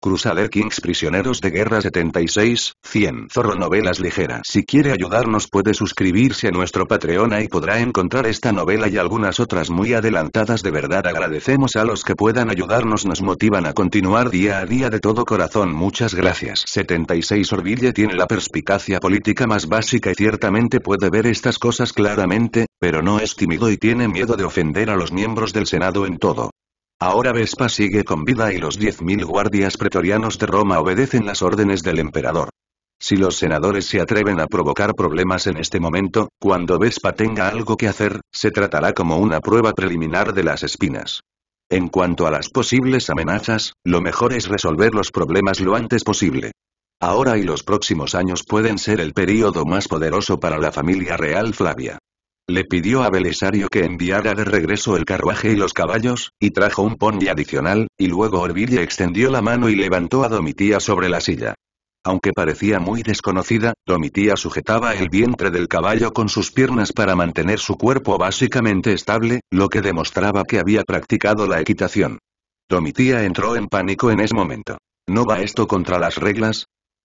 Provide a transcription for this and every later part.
Crusader Kings Prisioneros de Guerra 76, 100 Zorro Novelas Ligeras Si quiere ayudarnos puede suscribirse a nuestro Patreon y podrá encontrar esta novela y algunas otras muy adelantadas de verdad agradecemos a los que puedan ayudarnos nos motivan a continuar día a día de todo corazón muchas gracias 76 Orville tiene la perspicacia política más básica y ciertamente puede ver estas cosas claramente, pero no es tímido y tiene miedo de ofender a los miembros del Senado en todo Ahora Vespa sigue con vida y los 10.000 guardias pretorianos de Roma obedecen las órdenes del emperador. Si los senadores se atreven a provocar problemas en este momento, cuando Vespa tenga algo que hacer, se tratará como una prueba preliminar de las espinas. En cuanto a las posibles amenazas, lo mejor es resolver los problemas lo antes posible. Ahora y los próximos años pueden ser el período más poderoso para la familia real Flavia. Le pidió a Belisario que enviara de regreso el carruaje y los caballos, y trajo un pony adicional, y luego Orville extendió la mano y levantó a Domitía sobre la silla. Aunque parecía muy desconocida, Domitía sujetaba el vientre del caballo con sus piernas para mantener su cuerpo básicamente estable, lo que demostraba que había practicado la equitación. Domitía entró en pánico en ese momento. ¿No va esto contra las reglas?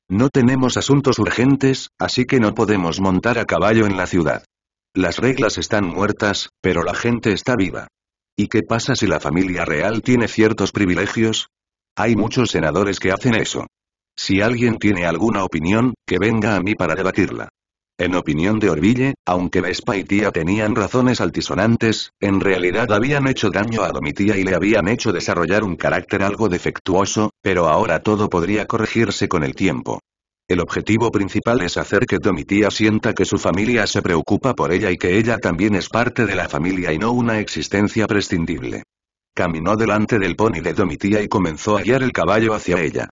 No tenemos asuntos urgentes, así que no podemos montar a caballo en la ciudad. Las reglas están muertas, pero la gente está viva. ¿Y qué pasa si la familia real tiene ciertos privilegios? Hay muchos senadores que hacen eso. Si alguien tiene alguna opinión, que venga a mí para debatirla. En opinión de Orville, aunque Vespa y Tía tenían razones altisonantes, en realidad habían hecho daño a Domitía y le habían hecho desarrollar un carácter algo defectuoso, pero ahora todo podría corregirse con el tiempo. El objetivo principal es hacer que Domitía sienta que su familia se preocupa por ella y que ella también es parte de la familia y no una existencia prescindible. Caminó delante del pony de Domitía y comenzó a guiar el caballo hacia ella.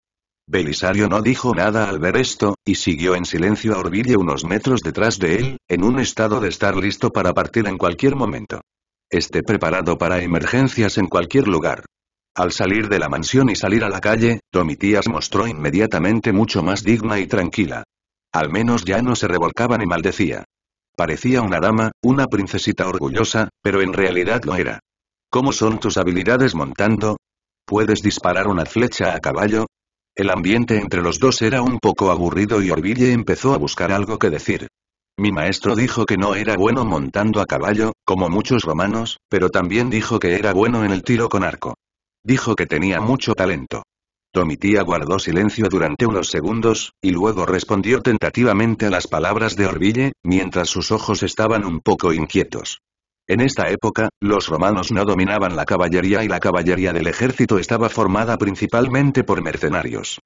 Belisario no dijo nada al ver esto, y siguió en silencio a Orville unos metros detrás de él, en un estado de estar listo para partir en cualquier momento. Esté preparado para emergencias en cualquier lugar. Al salir de la mansión y salir a la calle, Tomitías mostró inmediatamente mucho más digna y tranquila. Al menos ya no se revolcaba ni maldecía. Parecía una dama, una princesita orgullosa, pero en realidad lo era. ¿Cómo son tus habilidades montando? ¿Puedes disparar una flecha a caballo? El ambiente entre los dos era un poco aburrido y Orville empezó a buscar algo que decir. Mi maestro dijo que no era bueno montando a caballo, como muchos romanos, pero también dijo que era bueno en el tiro con arco. Dijo que tenía mucho talento. Tomitía guardó silencio durante unos segundos, y luego respondió tentativamente a las palabras de Orville, mientras sus ojos estaban un poco inquietos. En esta época, los romanos no dominaban la caballería y la caballería del ejército estaba formada principalmente por mercenarios.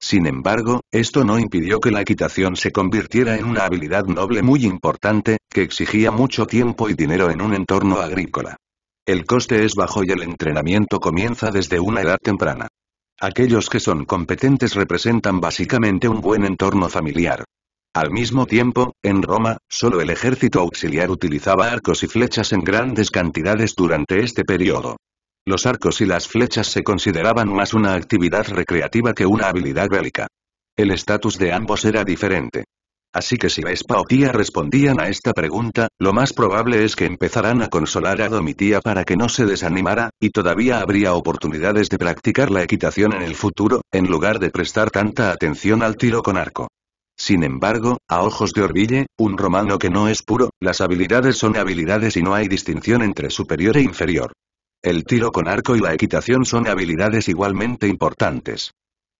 Sin embargo, esto no impidió que la equitación se convirtiera en una habilidad noble muy importante, que exigía mucho tiempo y dinero en un entorno agrícola. El coste es bajo y el entrenamiento comienza desde una edad temprana. Aquellos que son competentes representan básicamente un buen entorno familiar. Al mismo tiempo, en Roma, solo el ejército auxiliar utilizaba arcos y flechas en grandes cantidades durante este periodo. Los arcos y las flechas se consideraban más una actividad recreativa que una habilidad bélica. El estatus de ambos era diferente. Así que si Vespa o Tía respondían a esta pregunta, lo más probable es que empezaran a consolar a Domitía para que no se desanimara, y todavía habría oportunidades de practicar la equitación en el futuro, en lugar de prestar tanta atención al tiro con arco. Sin embargo, a ojos de Orville, un romano que no es puro, las habilidades son habilidades y no hay distinción entre superior e inferior. El tiro con arco y la equitación son habilidades igualmente importantes.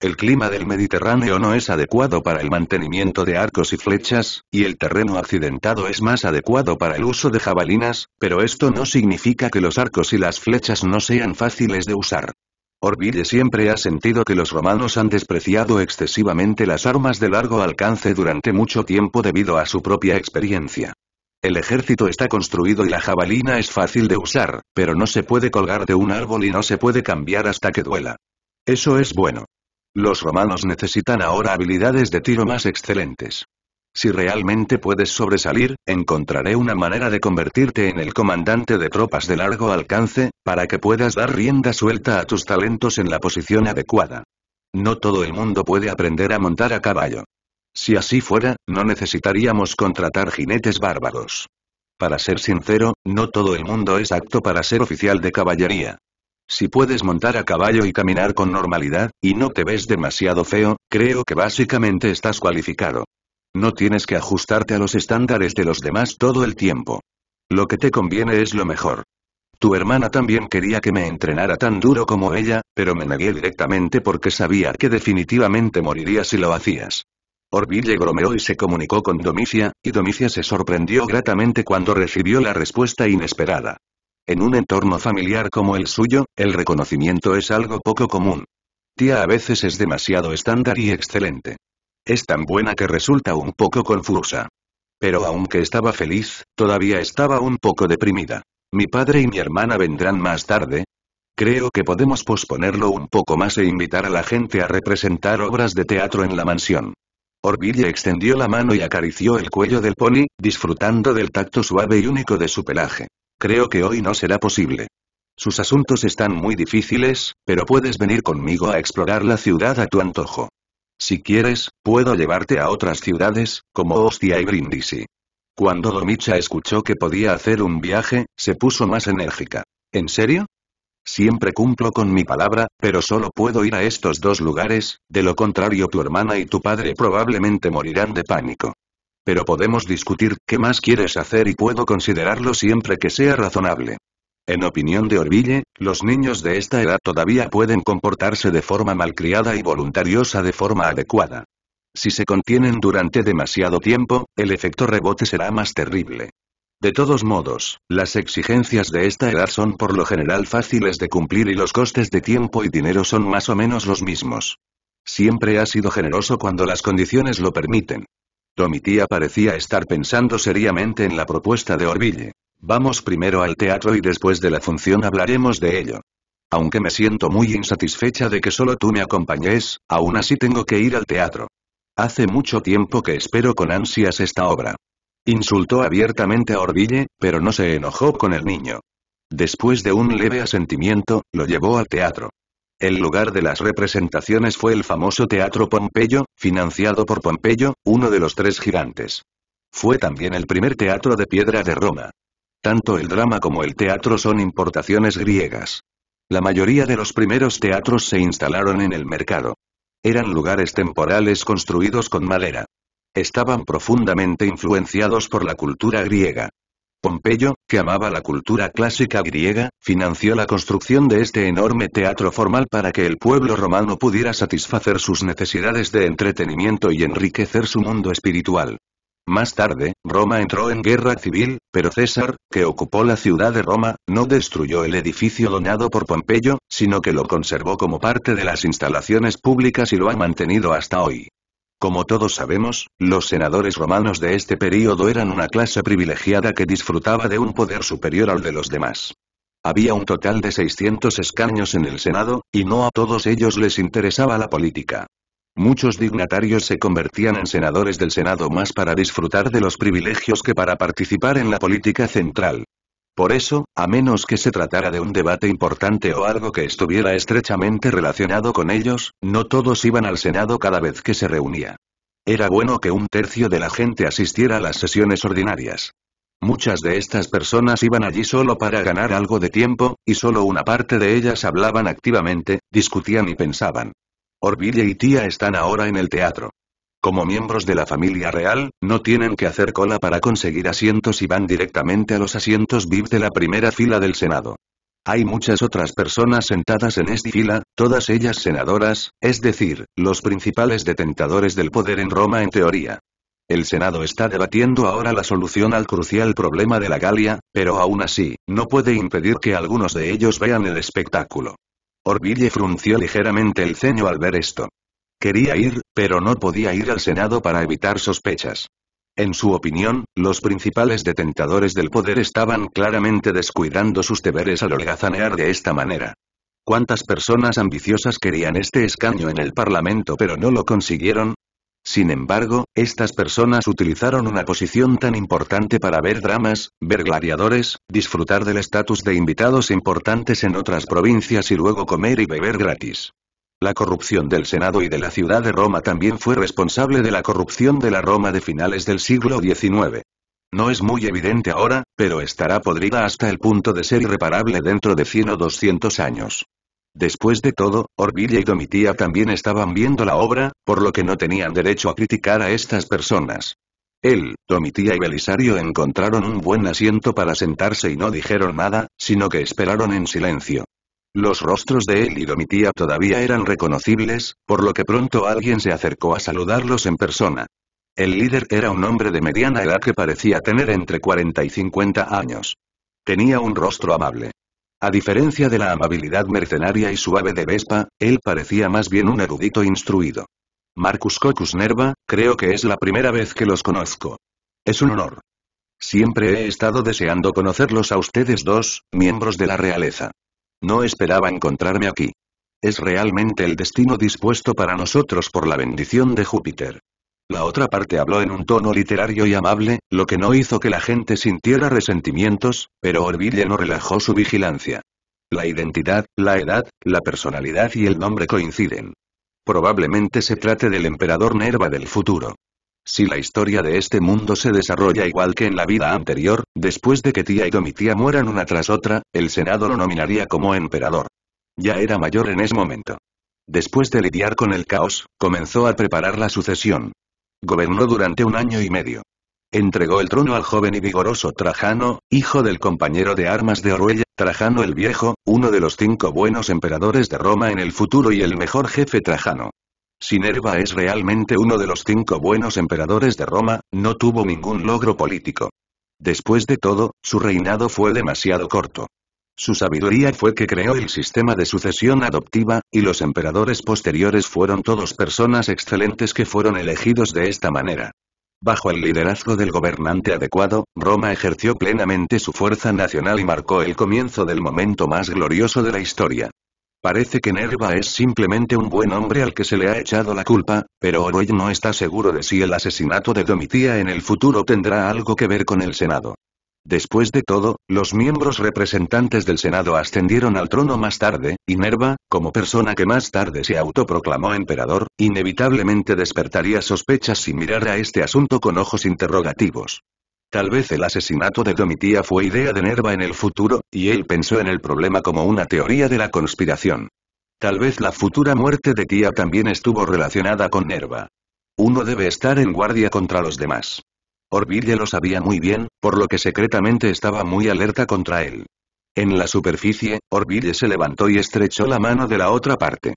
El clima del Mediterráneo no es adecuado para el mantenimiento de arcos y flechas, y el terreno accidentado es más adecuado para el uso de jabalinas, pero esto no significa que los arcos y las flechas no sean fáciles de usar. Orville siempre ha sentido que los romanos han despreciado excesivamente las armas de largo alcance durante mucho tiempo debido a su propia experiencia. El ejército está construido y la jabalina es fácil de usar, pero no se puede colgar de un árbol y no se puede cambiar hasta que duela. Eso es bueno. Los romanos necesitan ahora habilidades de tiro más excelentes. Si realmente puedes sobresalir, encontraré una manera de convertirte en el comandante de tropas de largo alcance, para que puedas dar rienda suelta a tus talentos en la posición adecuada. No todo el mundo puede aprender a montar a caballo. Si así fuera, no necesitaríamos contratar jinetes bárbaros. Para ser sincero, no todo el mundo es apto para ser oficial de caballería. Si puedes montar a caballo y caminar con normalidad, y no te ves demasiado feo, creo que básicamente estás cualificado. No tienes que ajustarte a los estándares de los demás todo el tiempo. Lo que te conviene es lo mejor. Tu hermana también quería que me entrenara tan duro como ella, pero me negué directamente porque sabía que definitivamente moriría si lo hacías. Orville bromeó y se comunicó con Domicia, y Domicia se sorprendió gratamente cuando recibió la respuesta inesperada. En un entorno familiar como el suyo, el reconocimiento es algo poco común. Tía a veces es demasiado estándar y excelente. Es tan buena que resulta un poco confusa. Pero aunque estaba feliz, todavía estaba un poco deprimida. Mi padre y mi hermana vendrán más tarde. Creo que podemos posponerlo un poco más e invitar a la gente a representar obras de teatro en la mansión. Orville extendió la mano y acarició el cuello del pony, disfrutando del tacto suave y único de su pelaje. Creo que hoy no será posible. Sus asuntos están muy difíciles, pero puedes venir conmigo a explorar la ciudad a tu antojo. Si quieres, puedo llevarte a otras ciudades, como Ostia y Brindisi. Cuando Domicha escuchó que podía hacer un viaje, se puso más enérgica. ¿En serio? Siempre cumplo con mi palabra, pero solo puedo ir a estos dos lugares, de lo contrario tu hermana y tu padre probablemente morirán de pánico. Pero podemos discutir qué más quieres hacer y puedo considerarlo siempre que sea razonable. En opinión de Orville, los niños de esta edad todavía pueden comportarse de forma malcriada y voluntariosa de forma adecuada. Si se contienen durante demasiado tiempo, el efecto rebote será más terrible. De todos modos, las exigencias de esta edad son por lo general fáciles de cumplir y los costes de tiempo y dinero son más o menos los mismos. Siempre ha sido generoso cuando las condiciones lo permiten tía parecía estar pensando seriamente en la propuesta de Orville. Vamos primero al teatro y después de la función hablaremos de ello. Aunque me siento muy insatisfecha de que solo tú me acompañes, aún así tengo que ir al teatro. Hace mucho tiempo que espero con ansias esta obra. Insultó abiertamente a Orville, pero no se enojó con el niño. Después de un leve asentimiento, lo llevó al teatro. El lugar de las representaciones fue el famoso Teatro Pompeyo, financiado por Pompeyo, uno de los tres gigantes. Fue también el primer teatro de piedra de Roma. Tanto el drama como el teatro son importaciones griegas. La mayoría de los primeros teatros se instalaron en el mercado. Eran lugares temporales construidos con madera. Estaban profundamente influenciados por la cultura griega. Pompeyo, que amaba la cultura clásica griega, financió la construcción de este enorme teatro formal para que el pueblo romano pudiera satisfacer sus necesidades de entretenimiento y enriquecer su mundo espiritual. Más tarde, Roma entró en guerra civil, pero César, que ocupó la ciudad de Roma, no destruyó el edificio donado por Pompeyo, sino que lo conservó como parte de las instalaciones públicas y lo ha mantenido hasta hoy. Como todos sabemos, los senadores romanos de este período eran una clase privilegiada que disfrutaba de un poder superior al de los demás. Había un total de 600 escaños en el Senado, y no a todos ellos les interesaba la política. Muchos dignatarios se convertían en senadores del Senado más para disfrutar de los privilegios que para participar en la política central. Por eso, a menos que se tratara de un debate importante o algo que estuviera estrechamente relacionado con ellos, no todos iban al Senado cada vez que se reunía. Era bueno que un tercio de la gente asistiera a las sesiones ordinarias. Muchas de estas personas iban allí solo para ganar algo de tiempo, y solo una parte de ellas hablaban activamente, discutían y pensaban. Orville y Tía están ahora en el teatro. Como miembros de la familia real, no tienen que hacer cola para conseguir asientos y van directamente a los asientos VIP de la primera fila del Senado. Hay muchas otras personas sentadas en esta fila, todas ellas senadoras, es decir, los principales detentadores del poder en Roma en teoría. El Senado está debatiendo ahora la solución al crucial problema de la Galia, pero aún así, no puede impedir que algunos de ellos vean el espectáculo. Orville frunció ligeramente el ceño al ver esto. Quería ir, pero no podía ir al Senado para evitar sospechas. En su opinión, los principales detentadores del poder estaban claramente descuidando sus deberes al holgazanear de esta manera. ¿Cuántas personas ambiciosas querían este escaño en el Parlamento pero no lo consiguieron? Sin embargo, estas personas utilizaron una posición tan importante para ver dramas, ver gladiadores, disfrutar del estatus de invitados importantes en otras provincias y luego comer y beber gratis. La corrupción del Senado y de la ciudad de Roma también fue responsable de la corrupción de la Roma de finales del siglo XIX. No es muy evidente ahora, pero estará podrida hasta el punto de ser irreparable dentro de 100 o 200 años. Después de todo, Orville y Domitía también estaban viendo la obra, por lo que no tenían derecho a criticar a estas personas. Él, Domitía y Belisario encontraron un buen asiento para sentarse y no dijeron nada, sino que esperaron en silencio. Los rostros de él y Domitía todavía eran reconocibles, por lo que pronto alguien se acercó a saludarlos en persona. El líder era un hombre de mediana edad que parecía tener entre 40 y 50 años. Tenía un rostro amable. A diferencia de la amabilidad mercenaria y suave de Vespa, él parecía más bien un erudito instruido. Marcus Cocus Nerva, creo que es la primera vez que los conozco. Es un honor. Siempre he estado deseando conocerlos a ustedes dos, miembros de la realeza. No esperaba encontrarme aquí. Es realmente el destino dispuesto para nosotros por la bendición de Júpiter. La otra parte habló en un tono literario y amable, lo que no hizo que la gente sintiera resentimientos, pero Orville no relajó su vigilancia. La identidad, la edad, la personalidad y el nombre coinciden. Probablemente se trate del emperador Nerva del futuro. Si la historia de este mundo se desarrolla igual que en la vida anterior, después de que tía y domitía mueran una tras otra, el Senado lo nominaría como emperador. Ya era mayor en ese momento. Después de lidiar con el caos, comenzó a preparar la sucesión. Gobernó durante un año y medio. Entregó el trono al joven y vigoroso Trajano, hijo del compañero de armas de Oruella, Trajano el Viejo, uno de los cinco buenos emperadores de Roma en el futuro y el mejor jefe Trajano. Sinerva es realmente uno de los cinco buenos emperadores de Roma, no tuvo ningún logro político. Después de todo, su reinado fue demasiado corto. Su sabiduría fue que creó el sistema de sucesión adoptiva, y los emperadores posteriores fueron todos personas excelentes que fueron elegidos de esta manera. Bajo el liderazgo del gobernante adecuado, Roma ejerció plenamente su fuerza nacional y marcó el comienzo del momento más glorioso de la historia. Parece que Nerva es simplemente un buen hombre al que se le ha echado la culpa, pero Oroy no está seguro de si el asesinato de Domitía en el futuro tendrá algo que ver con el Senado. Después de todo, los miembros representantes del Senado ascendieron al trono más tarde, y Nerva, como persona que más tarde se autoproclamó emperador, inevitablemente despertaría sospechas si mirara este asunto con ojos interrogativos. Tal vez el asesinato de Domitía fue idea de Nerva en el futuro, y él pensó en el problema como una teoría de la conspiración. Tal vez la futura muerte de Tía también estuvo relacionada con Nerva. Uno debe estar en guardia contra los demás. Orville lo sabía muy bien, por lo que secretamente estaba muy alerta contra él. En la superficie, Orville se levantó y estrechó la mano de la otra parte.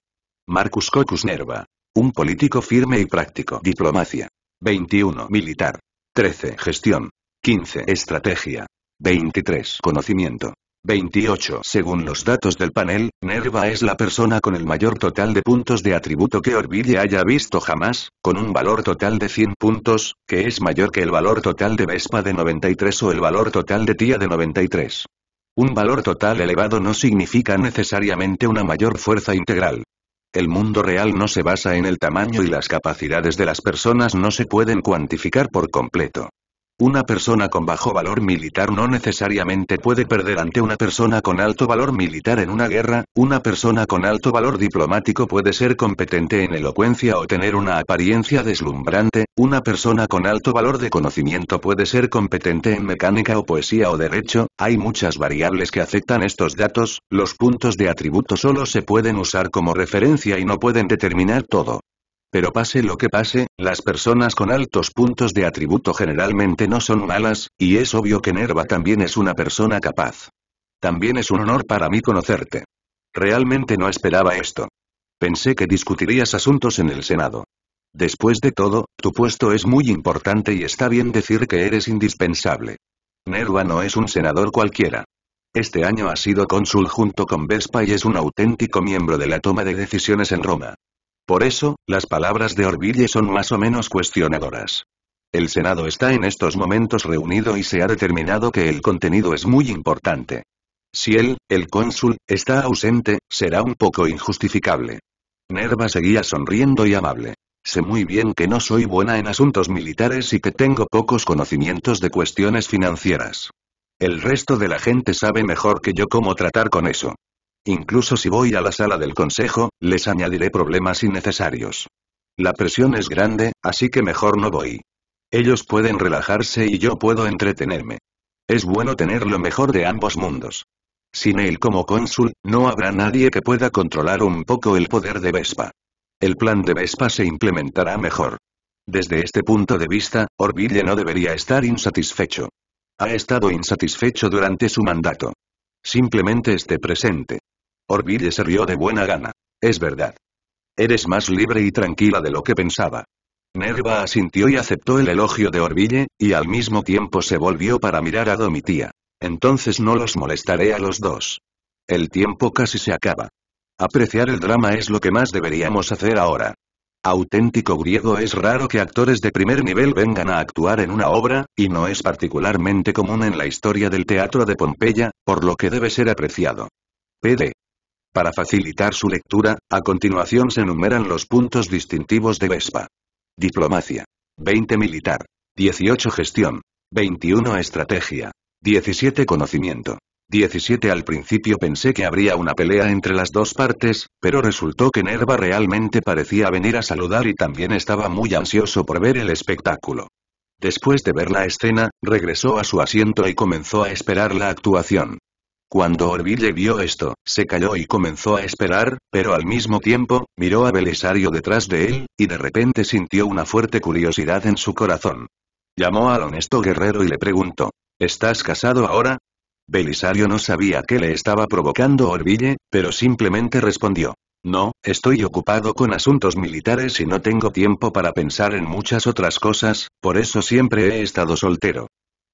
Marcus Cocus Nerva. Un político firme y práctico. Diplomacia. 21. Militar. 13. Gestión. 15. Estrategia. 23. Conocimiento. 28. Según los datos del panel, Nerva es la persona con el mayor total de puntos de atributo que Orville haya visto jamás, con un valor total de 100 puntos, que es mayor que el valor total de Vespa de 93 o el valor total de Tía de 93. Un valor total elevado no significa necesariamente una mayor fuerza integral. El mundo real no se basa en el tamaño y las capacidades de las personas no se pueden cuantificar por completo. Una persona con bajo valor militar no necesariamente puede perder ante una persona con alto valor militar en una guerra, una persona con alto valor diplomático puede ser competente en elocuencia o tener una apariencia deslumbrante, una persona con alto valor de conocimiento puede ser competente en mecánica o poesía o derecho, hay muchas variables que afectan estos datos, los puntos de atributo solo se pueden usar como referencia y no pueden determinar todo. Pero pase lo que pase, las personas con altos puntos de atributo generalmente no son malas, y es obvio que Nerva también es una persona capaz. También es un honor para mí conocerte. Realmente no esperaba esto. Pensé que discutirías asuntos en el Senado. Después de todo, tu puesto es muy importante y está bien decir que eres indispensable. Nerva no es un senador cualquiera. Este año ha sido cónsul junto con Vespa y es un auténtico miembro de la toma de decisiones en Roma. Por eso, las palabras de Orville son más o menos cuestionadoras. El Senado está en estos momentos reunido y se ha determinado que el contenido es muy importante. Si él, el cónsul, está ausente, será un poco injustificable. Nerva seguía sonriendo y amable. Sé muy bien que no soy buena en asuntos militares y que tengo pocos conocimientos de cuestiones financieras. El resto de la gente sabe mejor que yo cómo tratar con eso. Incluso si voy a la sala del consejo, les añadiré problemas innecesarios. La presión es grande, así que mejor no voy. Ellos pueden relajarse y yo puedo entretenerme. Es bueno tener lo mejor de ambos mundos. Sin él como cónsul, no habrá nadie que pueda controlar un poco el poder de Vespa. El plan de Vespa se implementará mejor. Desde este punto de vista, Orville no debería estar insatisfecho. Ha estado insatisfecho durante su mandato. Simplemente esté presente. Orville se rió de buena gana. Es verdad. Eres más libre y tranquila de lo que pensaba. Nerva asintió y aceptó el elogio de Orville, y al mismo tiempo se volvió para mirar a Domitía. Entonces no los molestaré a los dos. El tiempo casi se acaba. Apreciar el drama es lo que más deberíamos hacer ahora. Auténtico griego es raro que actores de primer nivel vengan a actuar en una obra, y no es particularmente común en la historia del teatro de Pompeya, por lo que debe ser apreciado. PD. Para facilitar su lectura, a continuación se enumeran los puntos distintivos de Vespa. Diplomacia. 20 militar. 18 gestión. 21 estrategia. 17 conocimiento. 17 Al principio pensé que habría una pelea entre las dos partes, pero resultó que Nerva realmente parecía venir a saludar y también estaba muy ansioso por ver el espectáculo. Después de ver la escena, regresó a su asiento y comenzó a esperar la actuación. Cuando Orville vio esto, se calló y comenzó a esperar, pero al mismo tiempo, miró a Belisario detrás de él, y de repente sintió una fuerte curiosidad en su corazón. Llamó al honesto guerrero y le preguntó, ¿estás casado ahora? Belisario no sabía qué le estaba provocando Orville, pero simplemente respondió, no, estoy ocupado con asuntos militares y no tengo tiempo para pensar en muchas otras cosas, por eso siempre he estado soltero.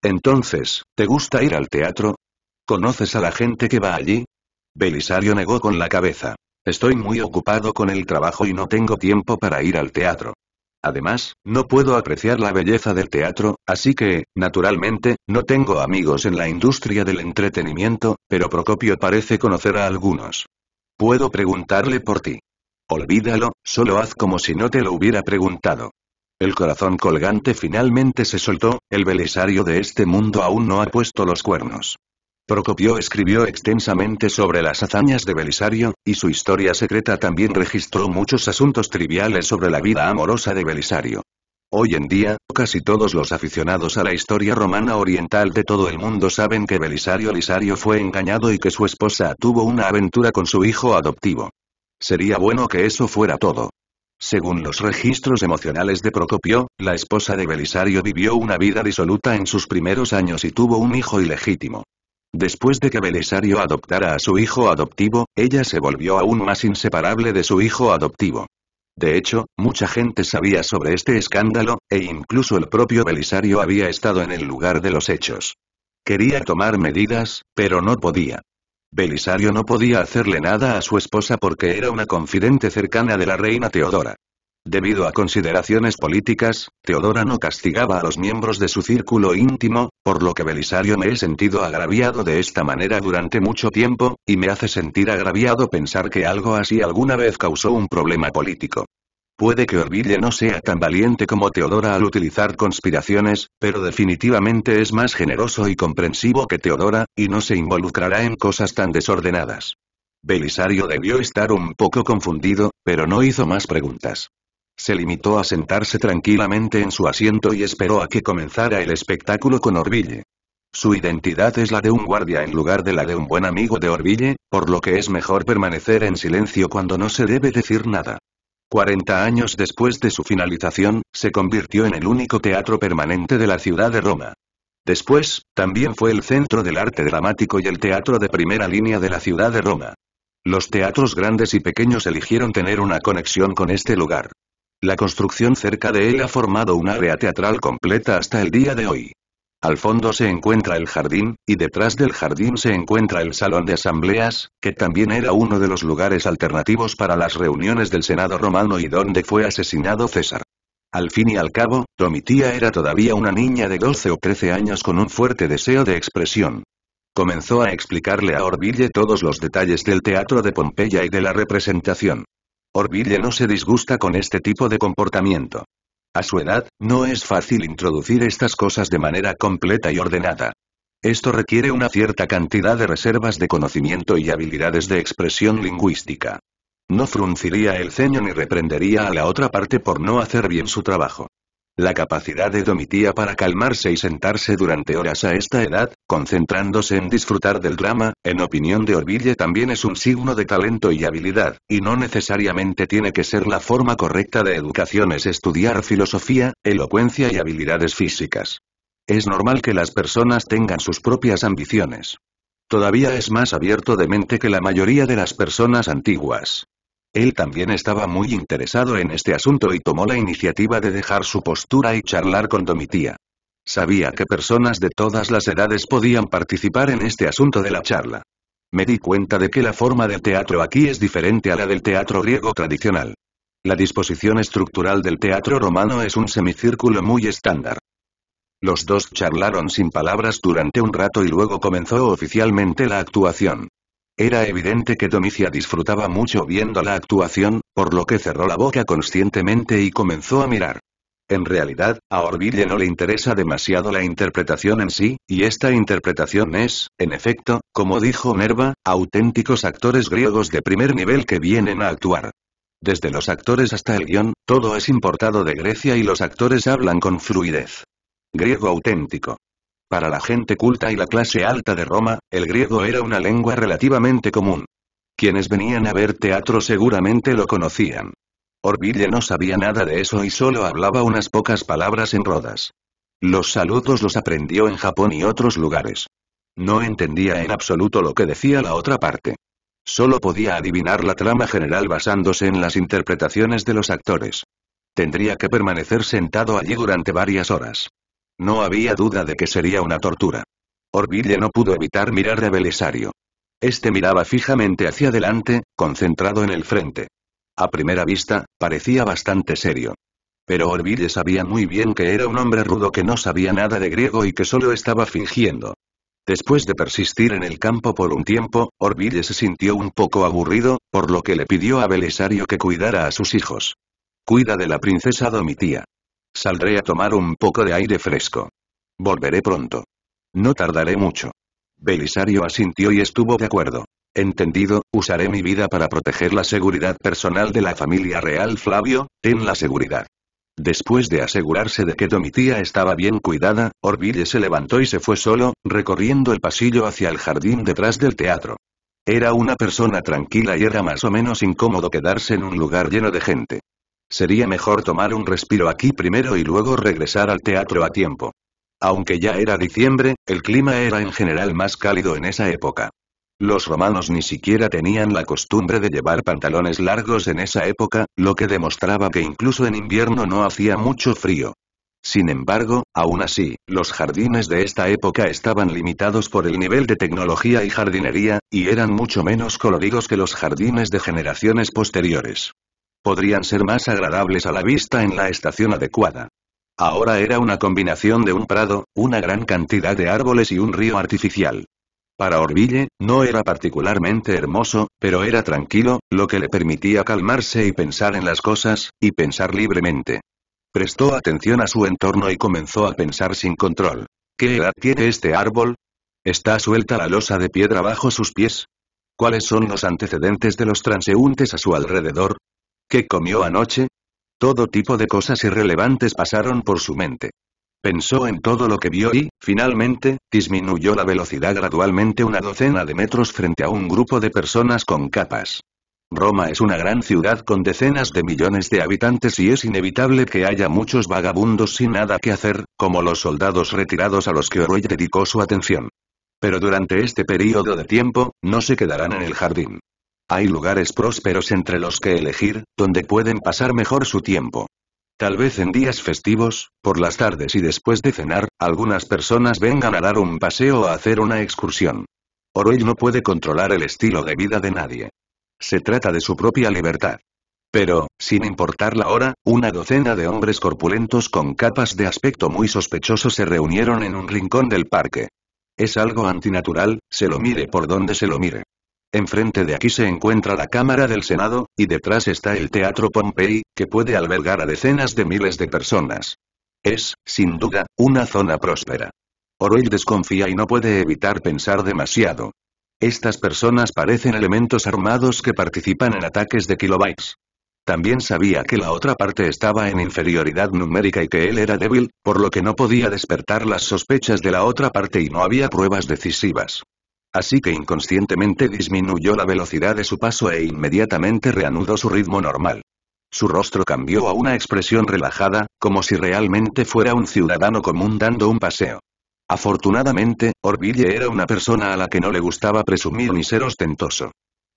Entonces, ¿te gusta ir al teatro? ¿Conoces a la gente que va allí? Belisario negó con la cabeza. Estoy muy ocupado con el trabajo y no tengo tiempo para ir al teatro. Además, no puedo apreciar la belleza del teatro, así que, naturalmente, no tengo amigos en la industria del entretenimiento, pero Procopio parece conocer a algunos. Puedo preguntarle por ti. Olvídalo, solo haz como si no te lo hubiera preguntado. El corazón colgante finalmente se soltó, el belisario de este mundo aún no ha puesto los cuernos. Procopio escribió extensamente sobre las hazañas de Belisario, y su historia secreta también registró muchos asuntos triviales sobre la vida amorosa de Belisario. Hoy en día, casi todos los aficionados a la historia romana oriental de todo el mundo saben que Belisario Lisario fue engañado y que su esposa tuvo una aventura con su hijo adoptivo. Sería bueno que eso fuera todo. Según los registros emocionales de Procopio, la esposa de Belisario vivió una vida disoluta en sus primeros años y tuvo un hijo ilegítimo. Después de que Belisario adoptara a su hijo adoptivo, ella se volvió aún más inseparable de su hijo adoptivo. De hecho, mucha gente sabía sobre este escándalo, e incluso el propio Belisario había estado en el lugar de los hechos. Quería tomar medidas, pero no podía. Belisario no podía hacerle nada a su esposa porque era una confidente cercana de la reina Teodora. Debido a consideraciones políticas, Teodora no castigaba a los miembros de su círculo íntimo, por lo que Belisario me he sentido agraviado de esta manera durante mucho tiempo, y me hace sentir agraviado pensar que algo así alguna vez causó un problema político. Puede que Orville no sea tan valiente como Teodora al utilizar conspiraciones, pero definitivamente es más generoso y comprensivo que Teodora, y no se involucrará en cosas tan desordenadas. Belisario debió estar un poco confundido, pero no hizo más preguntas. Se limitó a sentarse tranquilamente en su asiento y esperó a que comenzara el espectáculo con Orville. Su identidad es la de un guardia en lugar de la de un buen amigo de Orville, por lo que es mejor permanecer en silencio cuando no se debe decir nada. 40 años después de su finalización, se convirtió en el único teatro permanente de la ciudad de Roma. Después, también fue el centro del arte dramático y el teatro de primera línea de la ciudad de Roma. Los teatros grandes y pequeños eligieron tener una conexión con este lugar. La construcción cerca de él ha formado un área teatral completa hasta el día de hoy. Al fondo se encuentra el jardín, y detrás del jardín se encuentra el salón de asambleas, que también era uno de los lugares alternativos para las reuniones del Senado romano y donde fue asesinado César. Al fin y al cabo, Domitía era todavía una niña de 12 o 13 años con un fuerte deseo de expresión. Comenzó a explicarle a Orville todos los detalles del teatro de Pompeya y de la representación. Orville no se disgusta con este tipo de comportamiento. A su edad, no es fácil introducir estas cosas de manera completa y ordenada. Esto requiere una cierta cantidad de reservas de conocimiento y habilidades de expresión lingüística. No frunciría el ceño ni reprendería a la otra parte por no hacer bien su trabajo. La capacidad de Domitía para calmarse y sentarse durante horas a esta edad, concentrándose en disfrutar del drama, en opinión de Orville también es un signo de talento y habilidad, y no necesariamente tiene que ser la forma correcta de educación es estudiar filosofía, elocuencia y habilidades físicas. Es normal que las personas tengan sus propias ambiciones. Todavía es más abierto de mente que la mayoría de las personas antiguas. Él también estaba muy interesado en este asunto y tomó la iniciativa de dejar su postura y charlar con Domitía. Sabía que personas de todas las edades podían participar en este asunto de la charla. Me di cuenta de que la forma del teatro aquí es diferente a la del teatro griego tradicional. La disposición estructural del teatro romano es un semicírculo muy estándar. Los dos charlaron sin palabras durante un rato y luego comenzó oficialmente la actuación. Era evidente que Domicia disfrutaba mucho viendo la actuación, por lo que cerró la boca conscientemente y comenzó a mirar. En realidad, a Orville no le interesa demasiado la interpretación en sí, y esta interpretación es, en efecto, como dijo Nerva, auténticos actores griegos de primer nivel que vienen a actuar. Desde los actores hasta el guión, todo es importado de Grecia y los actores hablan con fluidez. Griego auténtico. Para la gente culta y la clase alta de Roma, el griego era una lengua relativamente común. Quienes venían a ver teatro seguramente lo conocían. Orville no sabía nada de eso y solo hablaba unas pocas palabras en rodas. Los saludos los aprendió en Japón y otros lugares. No entendía en absoluto lo que decía la otra parte. Solo podía adivinar la trama general basándose en las interpretaciones de los actores. Tendría que permanecer sentado allí durante varias horas. No había duda de que sería una tortura. Orville no pudo evitar mirar a Belisario. Este miraba fijamente hacia adelante, concentrado en el frente. A primera vista, parecía bastante serio. Pero Orville sabía muy bien que era un hombre rudo que no sabía nada de griego y que solo estaba fingiendo. Después de persistir en el campo por un tiempo, Orville se sintió un poco aburrido, por lo que le pidió a Belisario que cuidara a sus hijos. Cuida de la princesa Domitía. Saldré a tomar un poco de aire fresco. Volveré pronto. No tardaré mucho. Belisario asintió y estuvo de acuerdo. Entendido, usaré mi vida para proteger la seguridad personal de la familia real Flavio, ten la seguridad. Después de asegurarse de que Domitía estaba bien cuidada, Orville se levantó y se fue solo, recorriendo el pasillo hacia el jardín detrás del teatro. Era una persona tranquila y era más o menos incómodo quedarse en un lugar lleno de gente. Sería mejor tomar un respiro aquí primero y luego regresar al teatro a tiempo. Aunque ya era diciembre, el clima era en general más cálido en esa época. Los romanos ni siquiera tenían la costumbre de llevar pantalones largos en esa época, lo que demostraba que incluso en invierno no hacía mucho frío. Sin embargo, aún así, los jardines de esta época estaban limitados por el nivel de tecnología y jardinería, y eran mucho menos coloridos que los jardines de generaciones posteriores podrían ser más agradables a la vista en la estación adecuada. Ahora era una combinación de un prado, una gran cantidad de árboles y un río artificial. Para Orville, no era particularmente hermoso, pero era tranquilo, lo que le permitía calmarse y pensar en las cosas, y pensar libremente. Prestó atención a su entorno y comenzó a pensar sin control. ¿Qué edad tiene este árbol? ¿Está suelta la losa de piedra bajo sus pies? ¿Cuáles son los antecedentes de los transeúntes a su alrededor? ¿Qué comió anoche? Todo tipo de cosas irrelevantes pasaron por su mente. Pensó en todo lo que vio y, finalmente, disminuyó la velocidad gradualmente una docena de metros frente a un grupo de personas con capas. Roma es una gran ciudad con decenas de millones de habitantes y es inevitable que haya muchos vagabundos sin nada que hacer, como los soldados retirados a los que Orwell dedicó su atención. Pero durante este período de tiempo, no se quedarán en el jardín. Hay lugares prósperos entre los que elegir, donde pueden pasar mejor su tiempo. Tal vez en días festivos, por las tardes y después de cenar, algunas personas vengan a dar un paseo o a hacer una excursión. Oroy no puede controlar el estilo de vida de nadie. Se trata de su propia libertad. Pero, sin importar la hora, una docena de hombres corpulentos con capas de aspecto muy sospechoso se reunieron en un rincón del parque. Es algo antinatural, se lo mire por donde se lo mire. Enfrente de aquí se encuentra la Cámara del Senado, y detrás está el Teatro Pompey, que puede albergar a decenas de miles de personas. Es, sin duda, una zona próspera. Oroil desconfía y no puede evitar pensar demasiado. Estas personas parecen elementos armados que participan en ataques de kilobytes. También sabía que la otra parte estaba en inferioridad numérica y que él era débil, por lo que no podía despertar las sospechas de la otra parte y no había pruebas decisivas. Así que inconscientemente disminuyó la velocidad de su paso e inmediatamente reanudó su ritmo normal. Su rostro cambió a una expresión relajada, como si realmente fuera un ciudadano común dando un paseo. Afortunadamente, Orville era una persona a la que no le gustaba presumir ni ser ostentoso.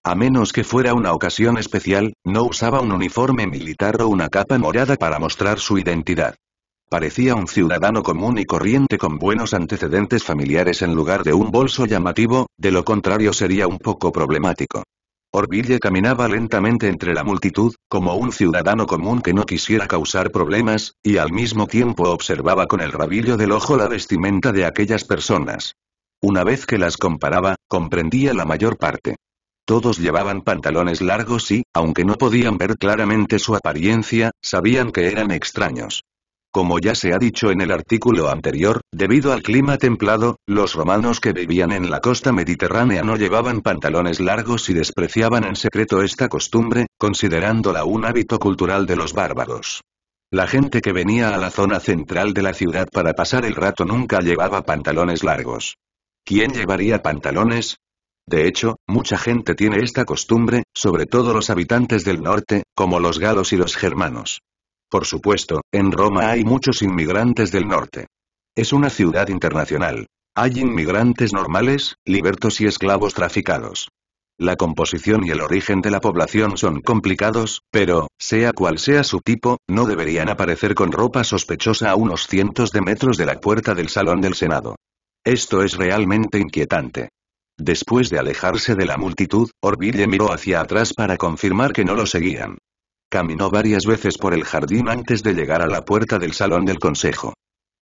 A menos que fuera una ocasión especial, no usaba un uniforme militar o una capa morada para mostrar su identidad. Parecía un ciudadano común y corriente con buenos antecedentes familiares en lugar de un bolso llamativo, de lo contrario sería un poco problemático. Orville caminaba lentamente entre la multitud, como un ciudadano común que no quisiera causar problemas, y al mismo tiempo observaba con el rabillo del ojo la vestimenta de aquellas personas. Una vez que las comparaba, comprendía la mayor parte. Todos llevaban pantalones largos y, aunque no podían ver claramente su apariencia, sabían que eran extraños. Como ya se ha dicho en el artículo anterior, debido al clima templado, los romanos que vivían en la costa mediterránea no llevaban pantalones largos y despreciaban en secreto esta costumbre, considerándola un hábito cultural de los bárbaros. La gente que venía a la zona central de la ciudad para pasar el rato nunca llevaba pantalones largos. ¿Quién llevaría pantalones? De hecho, mucha gente tiene esta costumbre, sobre todo los habitantes del norte, como los galos y los germanos. Por supuesto, en Roma hay muchos inmigrantes del norte. Es una ciudad internacional. Hay inmigrantes normales, libertos y esclavos traficados. La composición y el origen de la población son complicados, pero, sea cual sea su tipo, no deberían aparecer con ropa sospechosa a unos cientos de metros de la puerta del Salón del Senado. Esto es realmente inquietante. Después de alejarse de la multitud, Orville miró hacia atrás para confirmar que no lo seguían. Caminó varias veces por el jardín antes de llegar a la puerta del salón del consejo.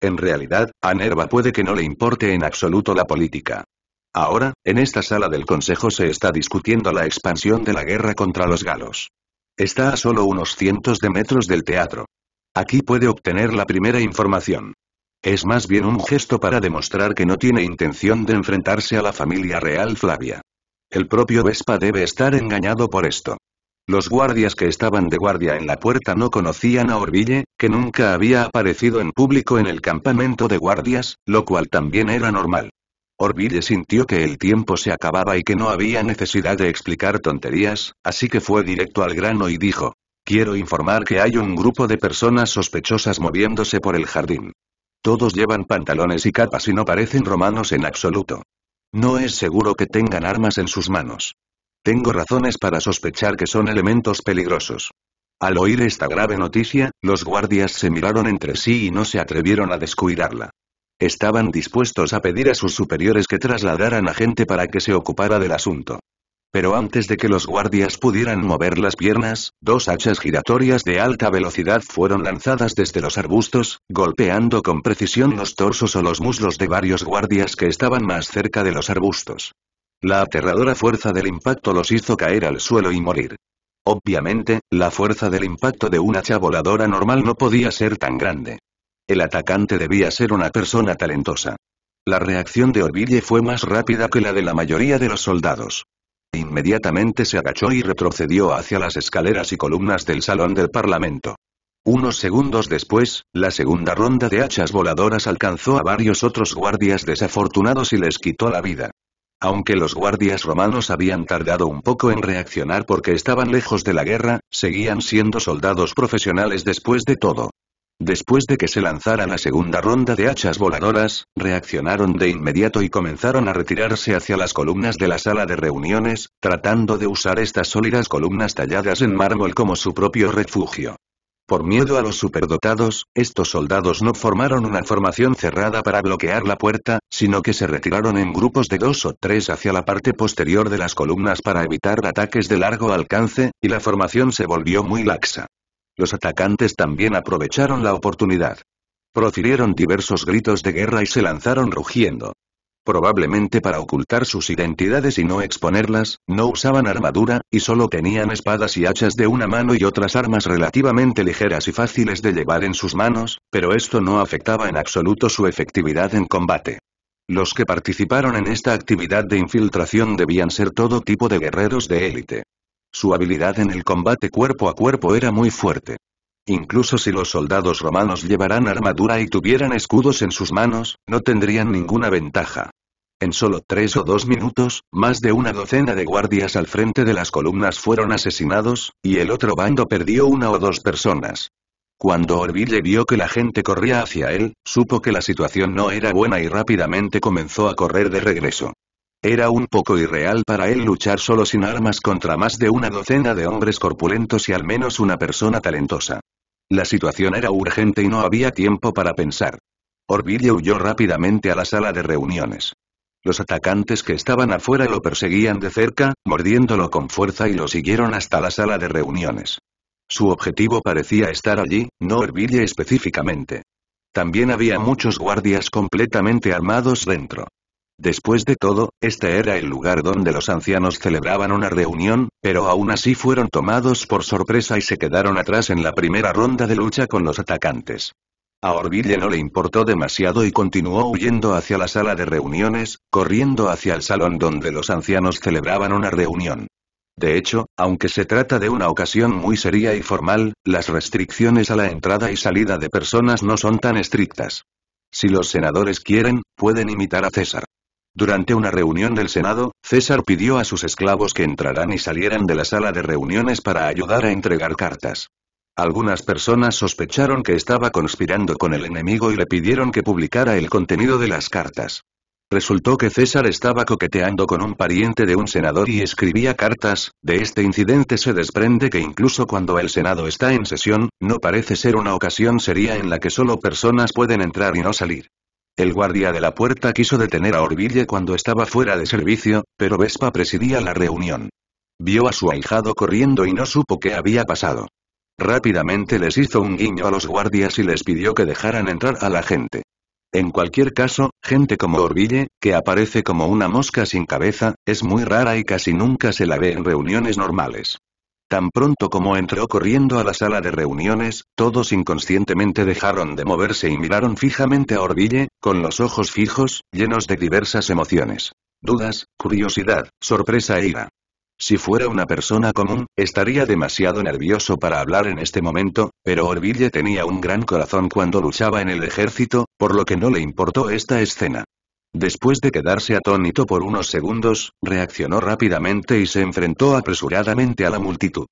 En realidad, a Nerva puede que no le importe en absoluto la política. Ahora, en esta sala del consejo se está discutiendo la expansión de la guerra contra los galos. Está a solo unos cientos de metros del teatro. Aquí puede obtener la primera información. Es más bien un gesto para demostrar que no tiene intención de enfrentarse a la familia real Flavia. El propio Vespa debe estar engañado por esto. Los guardias que estaban de guardia en la puerta no conocían a Orville, que nunca había aparecido en público en el campamento de guardias, lo cual también era normal. Orville sintió que el tiempo se acababa y que no había necesidad de explicar tonterías, así que fue directo al grano y dijo, quiero informar que hay un grupo de personas sospechosas moviéndose por el jardín. Todos llevan pantalones y capas y no parecen romanos en absoluto. No es seguro que tengan armas en sus manos. Tengo razones para sospechar que son elementos peligrosos. Al oír esta grave noticia, los guardias se miraron entre sí y no se atrevieron a descuidarla. Estaban dispuestos a pedir a sus superiores que trasladaran a gente para que se ocupara del asunto. Pero antes de que los guardias pudieran mover las piernas, dos hachas giratorias de alta velocidad fueron lanzadas desde los arbustos, golpeando con precisión los torsos o los muslos de varios guardias que estaban más cerca de los arbustos. La aterradora fuerza del impacto los hizo caer al suelo y morir. Obviamente, la fuerza del impacto de un hacha voladora normal no podía ser tan grande. El atacante debía ser una persona talentosa. La reacción de Orville fue más rápida que la de la mayoría de los soldados. Inmediatamente se agachó y retrocedió hacia las escaleras y columnas del salón del Parlamento. Unos segundos después, la segunda ronda de hachas voladoras alcanzó a varios otros guardias desafortunados y les quitó la vida. Aunque los guardias romanos habían tardado un poco en reaccionar porque estaban lejos de la guerra, seguían siendo soldados profesionales después de todo. Después de que se lanzara la segunda ronda de hachas voladoras, reaccionaron de inmediato y comenzaron a retirarse hacia las columnas de la sala de reuniones, tratando de usar estas sólidas columnas talladas en mármol como su propio refugio. Por miedo a los superdotados, estos soldados no formaron una formación cerrada para bloquear la puerta, sino que se retiraron en grupos de dos o tres hacia la parte posterior de las columnas para evitar ataques de largo alcance, y la formación se volvió muy laxa. Los atacantes también aprovecharon la oportunidad. Profirieron diversos gritos de guerra y se lanzaron rugiendo. Probablemente para ocultar sus identidades y no exponerlas, no usaban armadura, y solo tenían espadas y hachas de una mano y otras armas relativamente ligeras y fáciles de llevar en sus manos, pero esto no afectaba en absoluto su efectividad en combate. Los que participaron en esta actividad de infiltración debían ser todo tipo de guerreros de élite. Su habilidad en el combate cuerpo a cuerpo era muy fuerte. Incluso si los soldados romanos llevaran armadura y tuvieran escudos en sus manos, no tendrían ninguna ventaja. En solo tres o dos minutos, más de una docena de guardias al frente de las columnas fueron asesinados, y el otro bando perdió una o dos personas. Cuando Orville vio que la gente corría hacia él, supo que la situación no era buena y rápidamente comenzó a correr de regreso. Era un poco irreal para él luchar solo sin armas contra más de una docena de hombres corpulentos y al menos una persona talentosa. La situación era urgente y no había tiempo para pensar. Orville huyó rápidamente a la sala de reuniones. Los atacantes que estaban afuera lo perseguían de cerca, mordiéndolo con fuerza y lo siguieron hasta la sala de reuniones. Su objetivo parecía estar allí, no Orville específicamente. También había muchos guardias completamente armados dentro. Después de todo, este era el lugar donde los ancianos celebraban una reunión, pero aún así fueron tomados por sorpresa y se quedaron atrás en la primera ronda de lucha con los atacantes. A Orville no le importó demasiado y continuó huyendo hacia la sala de reuniones, corriendo hacia el salón donde los ancianos celebraban una reunión. De hecho, aunque se trata de una ocasión muy seria y formal, las restricciones a la entrada y salida de personas no son tan estrictas. Si los senadores quieren, pueden imitar a César. Durante una reunión del Senado, César pidió a sus esclavos que entraran y salieran de la sala de reuniones para ayudar a entregar cartas. Algunas personas sospecharon que estaba conspirando con el enemigo y le pidieron que publicara el contenido de las cartas. Resultó que César estaba coqueteando con un pariente de un senador y escribía cartas, de este incidente se desprende que incluso cuando el Senado está en sesión, no parece ser una ocasión seria en la que solo personas pueden entrar y no salir. El guardia de la puerta quiso detener a Orville cuando estaba fuera de servicio, pero Vespa presidía la reunión. Vio a su ahijado corriendo y no supo qué había pasado. Rápidamente les hizo un guiño a los guardias y les pidió que dejaran entrar a la gente. En cualquier caso, gente como Orville, que aparece como una mosca sin cabeza, es muy rara y casi nunca se la ve en reuniones normales. Tan pronto como entró corriendo a la sala de reuniones, todos inconscientemente dejaron de moverse y miraron fijamente a Orville, con los ojos fijos, llenos de diversas emociones. Dudas, curiosidad, sorpresa e ira. Si fuera una persona común, estaría demasiado nervioso para hablar en este momento, pero Orville tenía un gran corazón cuando luchaba en el ejército, por lo que no le importó esta escena. Después de quedarse atónito por unos segundos, reaccionó rápidamente y se enfrentó apresuradamente a la multitud.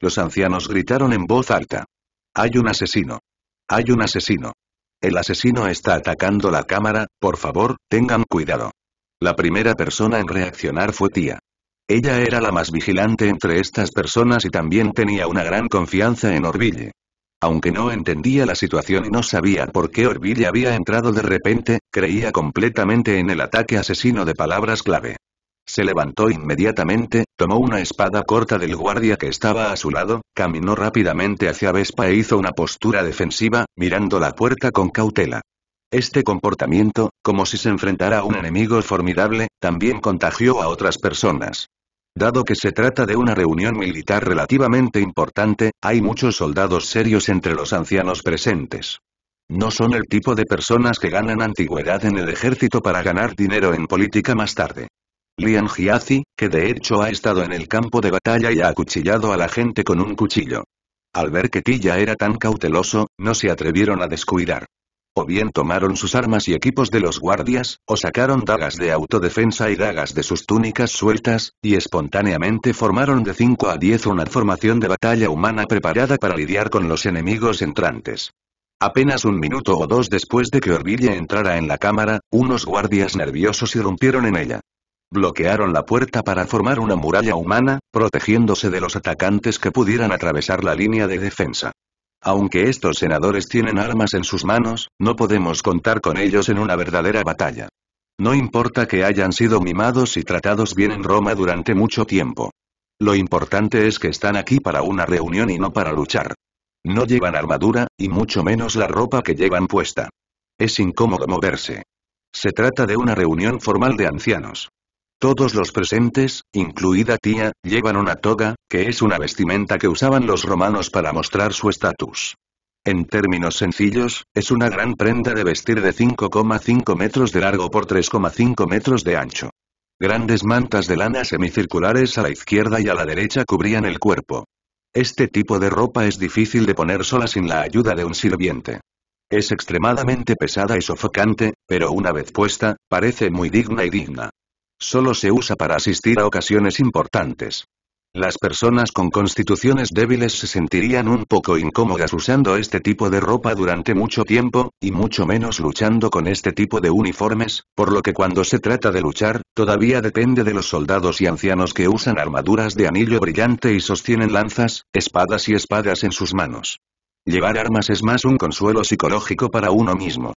Los ancianos gritaron en voz alta. Hay un asesino. Hay un asesino. El asesino está atacando la cámara, por favor, tengan cuidado. La primera persona en reaccionar fue Tía. Ella era la más vigilante entre estas personas y también tenía una gran confianza en Orville. Aunque no entendía la situación y no sabía por qué Orville había entrado de repente, creía completamente en el ataque asesino de palabras clave. Se levantó inmediatamente, tomó una espada corta del guardia que estaba a su lado, caminó rápidamente hacia Vespa e hizo una postura defensiva, mirando la puerta con cautela. Este comportamiento, como si se enfrentara a un enemigo formidable, también contagió a otras personas. Dado que se trata de una reunión militar relativamente importante, hay muchos soldados serios entre los ancianos presentes. No son el tipo de personas que ganan antigüedad en el ejército para ganar dinero en política más tarde. Lian Jiazi, que de hecho ha estado en el campo de batalla y ha acuchillado a la gente con un cuchillo. Al ver que Tilla era tan cauteloso, no se atrevieron a descuidar o bien tomaron sus armas y equipos de los guardias, o sacaron dagas de autodefensa y dagas de sus túnicas sueltas, y espontáneamente formaron de 5 a 10 una formación de batalla humana preparada para lidiar con los enemigos entrantes. Apenas un minuto o dos después de que Orville entrara en la cámara, unos guardias nerviosos irrumpieron en ella. Bloquearon la puerta para formar una muralla humana, protegiéndose de los atacantes que pudieran atravesar la línea de defensa. Aunque estos senadores tienen armas en sus manos, no podemos contar con ellos en una verdadera batalla. No importa que hayan sido mimados y tratados bien en Roma durante mucho tiempo. Lo importante es que están aquí para una reunión y no para luchar. No llevan armadura, y mucho menos la ropa que llevan puesta. Es incómodo moverse. Se trata de una reunión formal de ancianos. Todos los presentes, incluida Tía, llevan una toga, que es una vestimenta que usaban los romanos para mostrar su estatus. En términos sencillos, es una gran prenda de vestir de 5,5 metros de largo por 3,5 metros de ancho. Grandes mantas de lana semicirculares a la izquierda y a la derecha cubrían el cuerpo. Este tipo de ropa es difícil de poner sola sin la ayuda de un sirviente. Es extremadamente pesada y sofocante, pero una vez puesta, parece muy digna y digna. Solo se usa para asistir a ocasiones importantes. Las personas con constituciones débiles se sentirían un poco incómodas usando este tipo de ropa durante mucho tiempo, y mucho menos luchando con este tipo de uniformes, por lo que cuando se trata de luchar, todavía depende de los soldados y ancianos que usan armaduras de anillo brillante y sostienen lanzas, espadas y espadas en sus manos. Llevar armas es más un consuelo psicológico para uno mismo.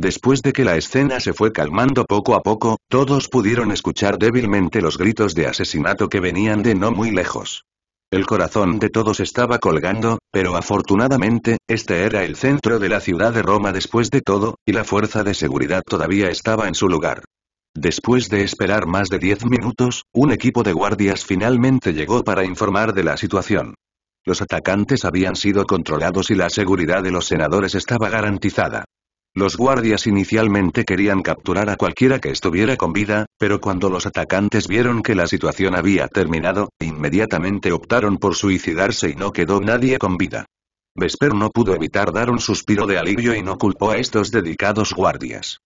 Después de que la escena se fue calmando poco a poco, todos pudieron escuchar débilmente los gritos de asesinato que venían de no muy lejos. El corazón de todos estaba colgando, pero afortunadamente, este era el centro de la ciudad de Roma después de todo, y la fuerza de seguridad todavía estaba en su lugar. Después de esperar más de diez minutos, un equipo de guardias finalmente llegó para informar de la situación. Los atacantes habían sido controlados y la seguridad de los senadores estaba garantizada. Los guardias inicialmente querían capturar a cualquiera que estuviera con vida, pero cuando los atacantes vieron que la situación había terminado, inmediatamente optaron por suicidarse y no quedó nadie con vida. Vesper no pudo evitar dar un suspiro de alivio y no culpó a estos dedicados guardias.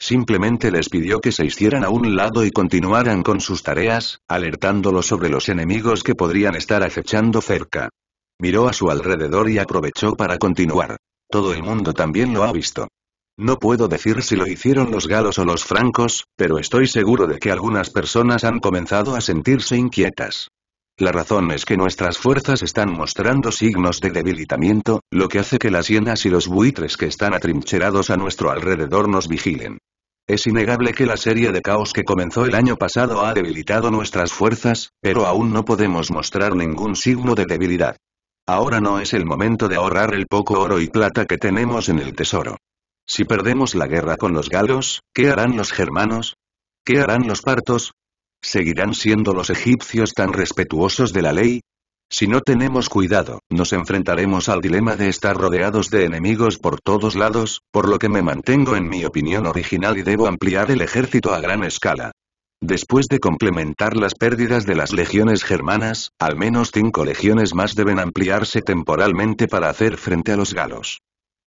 Simplemente les pidió que se hicieran a un lado y continuaran con sus tareas, alertándolos sobre los enemigos que podrían estar acechando cerca. Miró a su alrededor y aprovechó para continuar. Todo el mundo también lo ha visto. No puedo decir si lo hicieron los galos o los francos, pero estoy seguro de que algunas personas han comenzado a sentirse inquietas. La razón es que nuestras fuerzas están mostrando signos de debilitamiento, lo que hace que las hienas y los buitres que están atrincherados a nuestro alrededor nos vigilen. Es innegable que la serie de caos que comenzó el año pasado ha debilitado nuestras fuerzas, pero aún no podemos mostrar ningún signo de debilidad. Ahora no es el momento de ahorrar el poco oro y plata que tenemos en el tesoro. Si perdemos la guerra con los galos, ¿qué harán los germanos? ¿Qué harán los partos? ¿Seguirán siendo los egipcios tan respetuosos de la ley? Si no tenemos cuidado, nos enfrentaremos al dilema de estar rodeados de enemigos por todos lados, por lo que me mantengo en mi opinión original y debo ampliar el ejército a gran escala. Después de complementar las pérdidas de las legiones germanas, al menos cinco legiones más deben ampliarse temporalmente para hacer frente a los galos.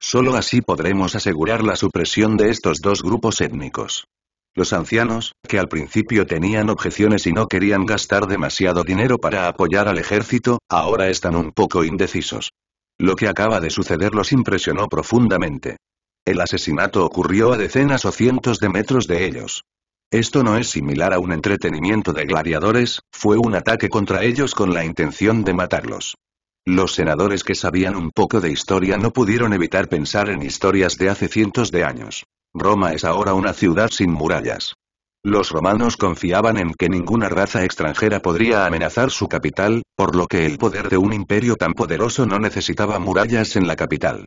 Solo así podremos asegurar la supresión de estos dos grupos étnicos. Los ancianos, que al principio tenían objeciones y no querían gastar demasiado dinero para apoyar al ejército, ahora están un poco indecisos. Lo que acaba de suceder los impresionó profundamente. El asesinato ocurrió a decenas o cientos de metros de ellos. Esto no es similar a un entretenimiento de gladiadores, fue un ataque contra ellos con la intención de matarlos. Los senadores que sabían un poco de historia no pudieron evitar pensar en historias de hace cientos de años. Roma es ahora una ciudad sin murallas. Los romanos confiaban en que ninguna raza extranjera podría amenazar su capital, por lo que el poder de un imperio tan poderoso no necesitaba murallas en la capital.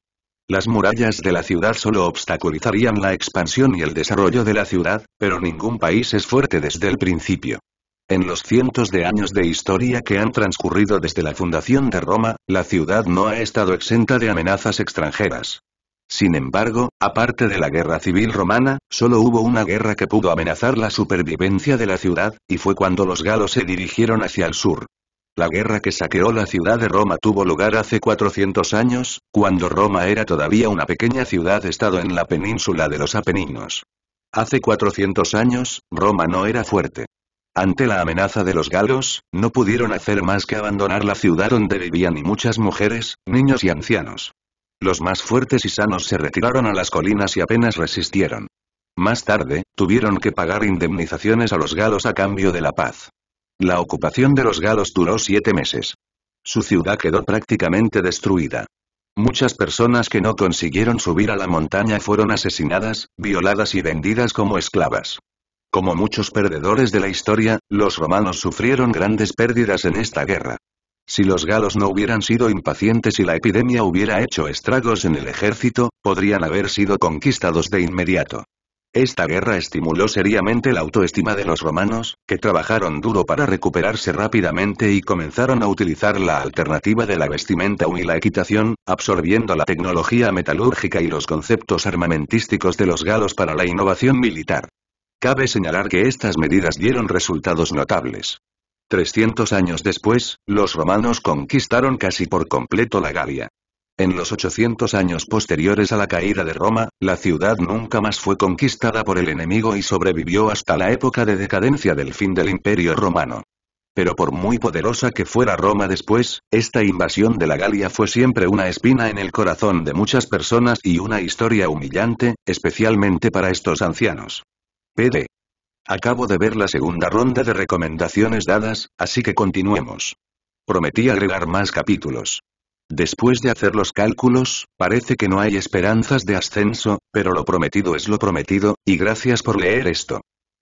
Las murallas de la ciudad solo obstaculizarían la expansión y el desarrollo de la ciudad, pero ningún país es fuerte desde el principio. En los cientos de años de historia que han transcurrido desde la fundación de Roma, la ciudad no ha estado exenta de amenazas extranjeras. Sin embargo, aparte de la guerra civil romana, solo hubo una guerra que pudo amenazar la supervivencia de la ciudad, y fue cuando los galos se dirigieron hacia el sur. La guerra que saqueó la ciudad de Roma tuvo lugar hace 400 años, cuando Roma era todavía una pequeña ciudad-estado en la península de los Apeninos. Hace 400 años, Roma no era fuerte. Ante la amenaza de los galos, no pudieron hacer más que abandonar la ciudad donde vivían y muchas mujeres, niños y ancianos. Los más fuertes y sanos se retiraron a las colinas y apenas resistieron. Más tarde, tuvieron que pagar indemnizaciones a los galos a cambio de la paz. La ocupación de los galos duró siete meses. Su ciudad quedó prácticamente destruida. Muchas personas que no consiguieron subir a la montaña fueron asesinadas, violadas y vendidas como esclavas. Como muchos perdedores de la historia, los romanos sufrieron grandes pérdidas en esta guerra. Si los galos no hubieran sido impacientes y la epidemia hubiera hecho estragos en el ejército, podrían haber sido conquistados de inmediato. Esta guerra estimuló seriamente la autoestima de los romanos, que trabajaron duro para recuperarse rápidamente y comenzaron a utilizar la alternativa de la vestimenta y la equitación, absorbiendo la tecnología metalúrgica y los conceptos armamentísticos de los galos para la innovación militar. Cabe señalar que estas medidas dieron resultados notables. 300 años después, los romanos conquistaron casi por completo la Galia. En los 800 años posteriores a la caída de Roma, la ciudad nunca más fue conquistada por el enemigo y sobrevivió hasta la época de decadencia del fin del Imperio Romano. Pero por muy poderosa que fuera Roma después, esta invasión de la Galia fue siempre una espina en el corazón de muchas personas y una historia humillante, especialmente para estos ancianos. PD. Acabo de ver la segunda ronda de recomendaciones dadas, así que continuemos. Prometí agregar más capítulos. Después de hacer los cálculos, parece que no hay esperanzas de ascenso, pero lo prometido es lo prometido, y gracias por leer esto.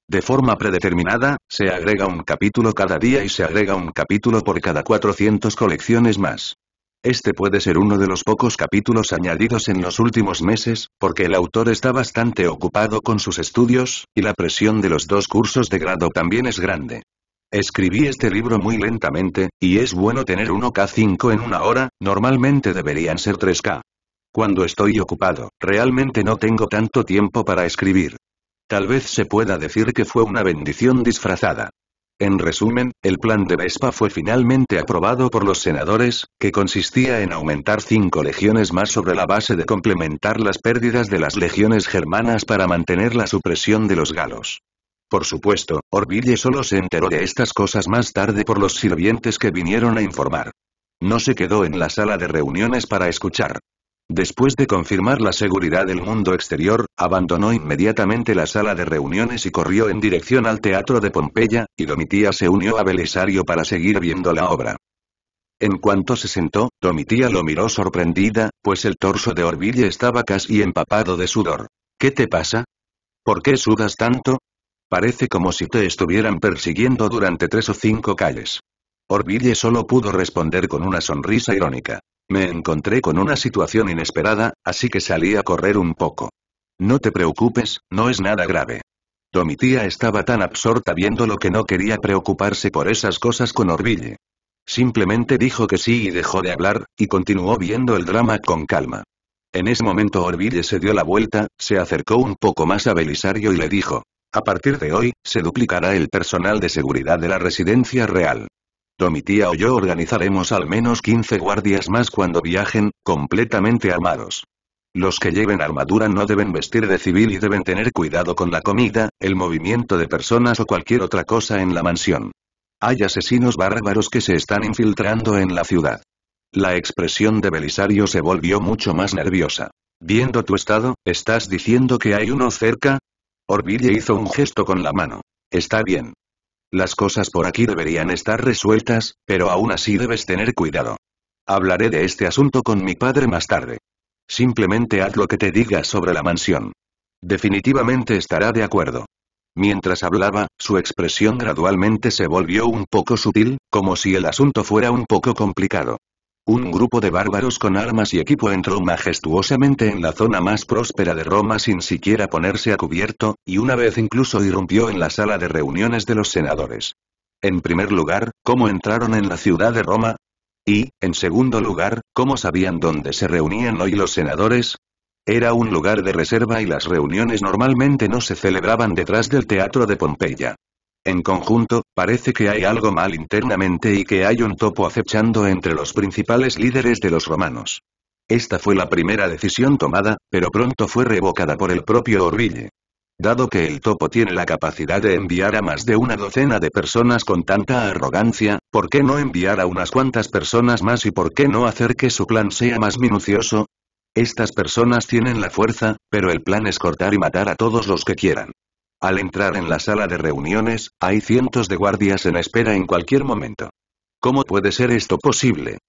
De forma predeterminada, se agrega un capítulo cada día y se agrega un capítulo por cada 400 colecciones más. Este puede ser uno de los pocos capítulos añadidos en los últimos meses, porque el autor está bastante ocupado con sus estudios, y la presión de los dos cursos de grado también es grande. Escribí este libro muy lentamente, y es bueno tener 1K5 en una hora, normalmente deberían ser 3K. Cuando estoy ocupado, realmente no tengo tanto tiempo para escribir. Tal vez se pueda decir que fue una bendición disfrazada. En resumen, el plan de Vespa fue finalmente aprobado por los senadores, que consistía en aumentar cinco legiones más sobre la base de complementar las pérdidas de las legiones germanas para mantener la supresión de los galos. Por supuesto, Orville solo se enteró de estas cosas más tarde por los sirvientes que vinieron a informar. No se quedó en la sala de reuniones para escuchar. Después de confirmar la seguridad del mundo exterior, abandonó inmediatamente la sala de reuniones y corrió en dirección al Teatro de Pompeya, y Domitía se unió a Belisario para seguir viendo la obra. En cuanto se sentó, Domitía lo miró sorprendida, pues el torso de Orville estaba casi empapado de sudor. ¿Qué te pasa? ¿Por qué sudas tanto? Parece como si te estuvieran persiguiendo durante tres o cinco calles. Orville solo pudo responder con una sonrisa irónica. Me encontré con una situación inesperada, así que salí a correr un poco. No te preocupes, no es nada grave. Domitía estaba tan absorta viendo lo que no quería preocuparse por esas cosas con Orville. Simplemente dijo que sí y dejó de hablar, y continuó viendo el drama con calma. En ese momento Orville se dio la vuelta, se acercó un poco más a Belisario y le dijo, a partir de hoy, se duplicará el personal de seguridad de la residencia real. Domitía o yo organizaremos al menos 15 guardias más cuando viajen, completamente armados. Los que lleven armadura no deben vestir de civil y deben tener cuidado con la comida, el movimiento de personas o cualquier otra cosa en la mansión. Hay asesinos bárbaros que se están infiltrando en la ciudad. La expresión de Belisario se volvió mucho más nerviosa. Viendo tu estado, ¿estás diciendo que hay uno cerca? Orville hizo un gesto con la mano. Está bien. Las cosas por aquí deberían estar resueltas, pero aún así debes tener cuidado. Hablaré de este asunto con mi padre más tarde. Simplemente haz lo que te diga sobre la mansión. Definitivamente estará de acuerdo. Mientras hablaba, su expresión gradualmente se volvió un poco sutil, como si el asunto fuera un poco complicado. Un grupo de bárbaros con armas y equipo entró majestuosamente en la zona más próspera de Roma sin siquiera ponerse a cubierto, y una vez incluso irrumpió en la sala de reuniones de los senadores. En primer lugar, ¿cómo entraron en la ciudad de Roma? Y, en segundo lugar, ¿cómo sabían dónde se reunían hoy los senadores? Era un lugar de reserva y las reuniones normalmente no se celebraban detrás del Teatro de Pompeya. En conjunto, parece que hay algo mal internamente y que hay un topo acechando entre los principales líderes de los romanos. Esta fue la primera decisión tomada, pero pronto fue revocada por el propio Orville. Dado que el topo tiene la capacidad de enviar a más de una docena de personas con tanta arrogancia, ¿por qué no enviar a unas cuantas personas más y por qué no hacer que su plan sea más minucioso? Estas personas tienen la fuerza, pero el plan es cortar y matar a todos los que quieran. Al entrar en la sala de reuniones, hay cientos de guardias en espera en cualquier momento. ¿Cómo puede ser esto posible?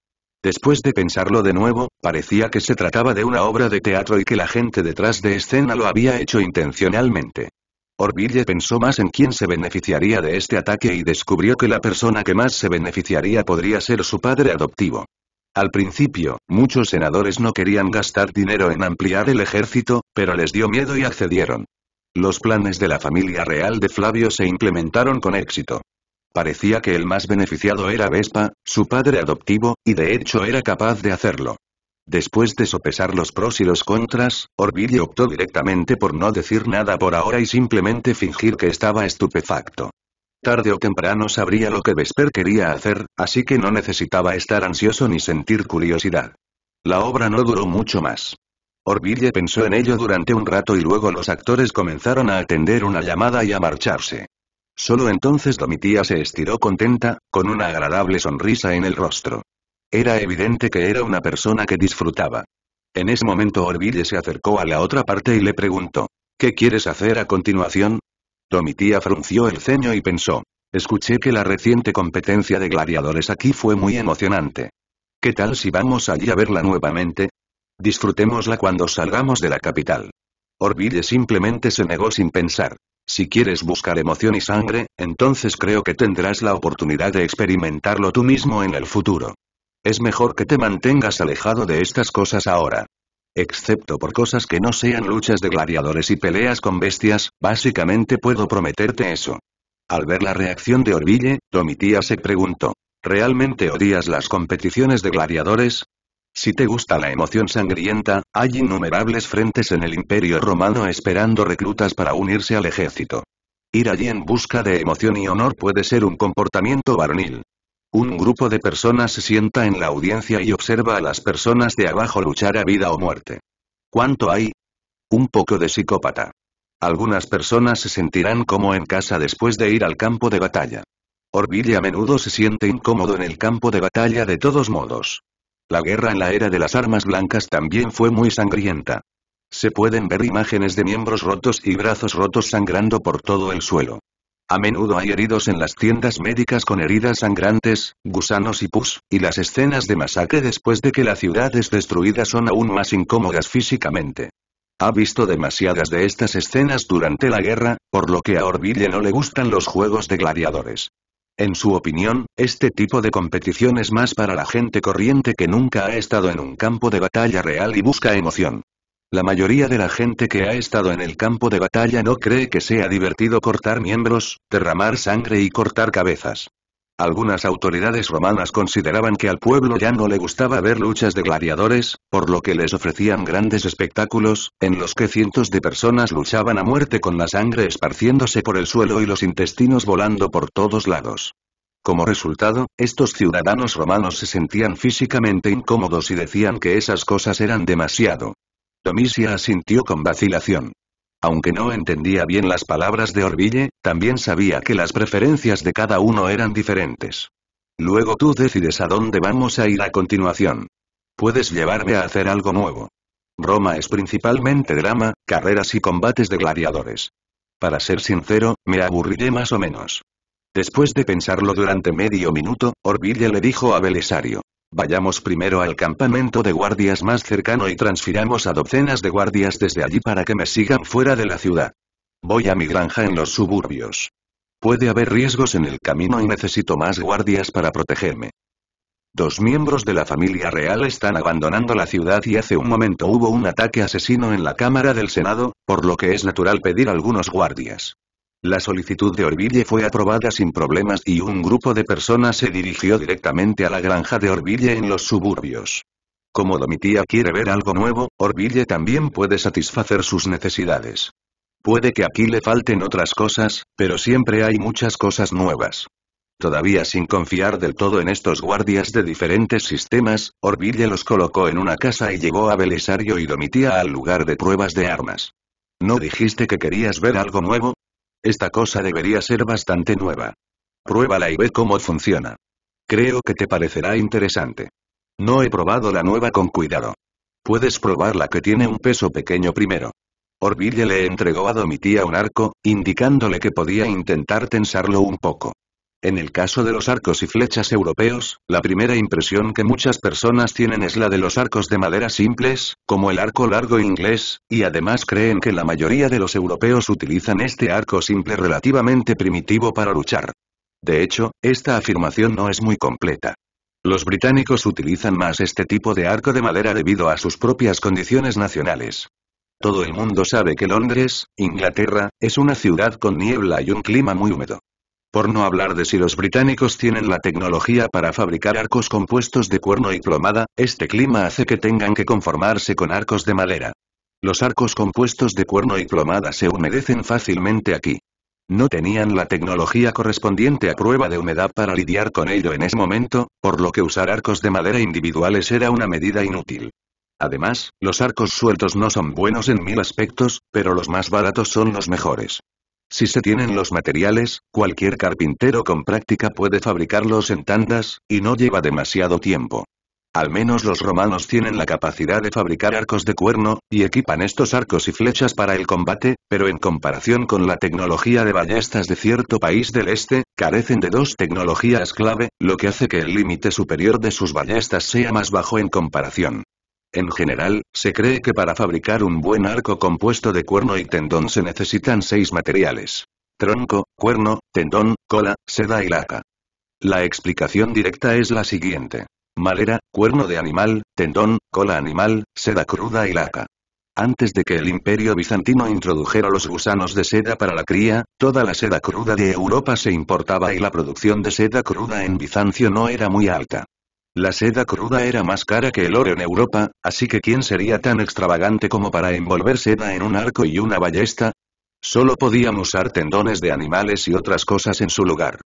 Después de pensarlo de nuevo, parecía que se trataba de una obra de teatro y que la gente detrás de escena lo había hecho intencionalmente. Orville pensó más en quién se beneficiaría de este ataque y descubrió que la persona que más se beneficiaría podría ser su padre adoptivo. Al principio, muchos senadores no querían gastar dinero en ampliar el ejército, pero les dio miedo y accedieron. Los planes de la familia real de Flavio se implementaron con éxito. Parecía que el más beneficiado era Vespa, su padre adoptivo, y de hecho era capaz de hacerlo. Después de sopesar los pros y los contras, Orvidio optó directamente por no decir nada por ahora y simplemente fingir que estaba estupefacto. Tarde o temprano sabría lo que Vesper quería hacer, así que no necesitaba estar ansioso ni sentir curiosidad. La obra no duró mucho más. Orville pensó en ello durante un rato y luego los actores comenzaron a atender una llamada y a marcharse. Solo entonces Domitía se estiró contenta, con una agradable sonrisa en el rostro. Era evidente que era una persona que disfrutaba. En ese momento Orville se acercó a la otra parte y le preguntó, ¿qué quieres hacer a continuación? Domitía frunció el ceño y pensó, escuché que la reciente competencia de gladiadores aquí fue muy emocionante. ¿Qué tal si vamos allí a verla nuevamente? Disfrutémosla cuando salgamos de la capital. Orville simplemente se negó sin pensar. Si quieres buscar emoción y sangre, entonces creo que tendrás la oportunidad de experimentarlo tú mismo en el futuro. Es mejor que te mantengas alejado de estas cosas ahora. Excepto por cosas que no sean luchas de gladiadores y peleas con bestias, básicamente puedo prometerte eso. Al ver la reacción de Orville, Domitía se preguntó. ¿Realmente odias las competiciones de gladiadores? Si te gusta la emoción sangrienta, hay innumerables frentes en el Imperio Romano esperando reclutas para unirse al ejército. Ir allí en busca de emoción y honor puede ser un comportamiento varonil. Un grupo de personas se sienta en la audiencia y observa a las personas de abajo luchar a vida o muerte. ¿Cuánto hay? Un poco de psicópata. Algunas personas se sentirán como en casa después de ir al campo de batalla. Orville a menudo se siente incómodo en el campo de batalla de todos modos. La guerra en la era de las armas blancas también fue muy sangrienta. Se pueden ver imágenes de miembros rotos y brazos rotos sangrando por todo el suelo. A menudo hay heridos en las tiendas médicas con heridas sangrantes, gusanos y pus, y las escenas de masacre después de que la ciudad es destruida son aún más incómodas físicamente. Ha visto demasiadas de estas escenas durante la guerra, por lo que a Orville no le gustan los juegos de gladiadores. En su opinión, este tipo de competición es más para la gente corriente que nunca ha estado en un campo de batalla real y busca emoción. La mayoría de la gente que ha estado en el campo de batalla no cree que sea divertido cortar miembros, derramar sangre y cortar cabezas. Algunas autoridades romanas consideraban que al pueblo ya no le gustaba ver luchas de gladiadores, por lo que les ofrecían grandes espectáculos, en los que cientos de personas luchaban a muerte con la sangre esparciéndose por el suelo y los intestinos volando por todos lados. Como resultado, estos ciudadanos romanos se sentían físicamente incómodos y decían que esas cosas eran demasiado. Domicia asintió con vacilación. Aunque no entendía bien las palabras de Orville, también sabía que las preferencias de cada uno eran diferentes. Luego tú decides a dónde vamos a ir a continuación. Puedes llevarme a hacer algo nuevo. Roma es principalmente drama, carreras y combates de gladiadores. Para ser sincero, me aburriré más o menos. Después de pensarlo durante medio minuto, Orville le dijo a Belisario. Vayamos primero al campamento de guardias más cercano y transfiramos a docenas de guardias desde allí para que me sigan fuera de la ciudad. Voy a mi granja en los suburbios. Puede haber riesgos en el camino y necesito más guardias para protegerme. Dos miembros de la familia real están abandonando la ciudad y hace un momento hubo un ataque asesino en la Cámara del Senado, por lo que es natural pedir algunos guardias. La solicitud de Orville fue aprobada sin problemas y un grupo de personas se dirigió directamente a la granja de Orville en los suburbios. Como Domitía quiere ver algo nuevo, Orville también puede satisfacer sus necesidades. Puede que aquí le falten otras cosas, pero siempre hay muchas cosas nuevas. Todavía sin confiar del todo en estos guardias de diferentes sistemas, Orville los colocó en una casa y llevó a Belisario y Domitía al lugar de pruebas de armas. ¿No dijiste que querías ver algo nuevo? Esta cosa debería ser bastante nueva. Pruébala y ve cómo funciona. Creo que te parecerá interesante. No he probado la nueva con cuidado. Puedes probar la que tiene un peso pequeño primero. Orville le entregó a Domitía un arco, indicándole que podía intentar tensarlo un poco. En el caso de los arcos y flechas europeos, la primera impresión que muchas personas tienen es la de los arcos de madera simples, como el arco largo inglés, y además creen que la mayoría de los europeos utilizan este arco simple relativamente primitivo para luchar. De hecho, esta afirmación no es muy completa. Los británicos utilizan más este tipo de arco de madera debido a sus propias condiciones nacionales. Todo el mundo sabe que Londres, Inglaterra, es una ciudad con niebla y un clima muy húmedo. Por no hablar de si los británicos tienen la tecnología para fabricar arcos compuestos de cuerno y plomada, este clima hace que tengan que conformarse con arcos de madera. Los arcos compuestos de cuerno y plomada se humedecen fácilmente aquí. No tenían la tecnología correspondiente a prueba de humedad para lidiar con ello en ese momento, por lo que usar arcos de madera individuales era una medida inútil. Además, los arcos sueltos no son buenos en mil aspectos, pero los más baratos son los mejores. Si se tienen los materiales, cualquier carpintero con práctica puede fabricarlos en tandas, y no lleva demasiado tiempo. Al menos los romanos tienen la capacidad de fabricar arcos de cuerno, y equipan estos arcos y flechas para el combate, pero en comparación con la tecnología de ballestas de cierto país del este, carecen de dos tecnologías clave, lo que hace que el límite superior de sus ballestas sea más bajo en comparación. En general, se cree que para fabricar un buen arco compuesto de cuerno y tendón se necesitan seis materiales. Tronco, cuerno, tendón, cola, seda y laca. La explicación directa es la siguiente. Madera, cuerno de animal, tendón, cola animal, seda cruda y laca. Antes de que el imperio bizantino introdujera los gusanos de seda para la cría, toda la seda cruda de Europa se importaba y la producción de seda cruda en Bizancio no era muy alta. La seda cruda era más cara que el oro en Europa, así que ¿quién sería tan extravagante como para envolver seda en un arco y una ballesta? Solo podían usar tendones de animales y otras cosas en su lugar.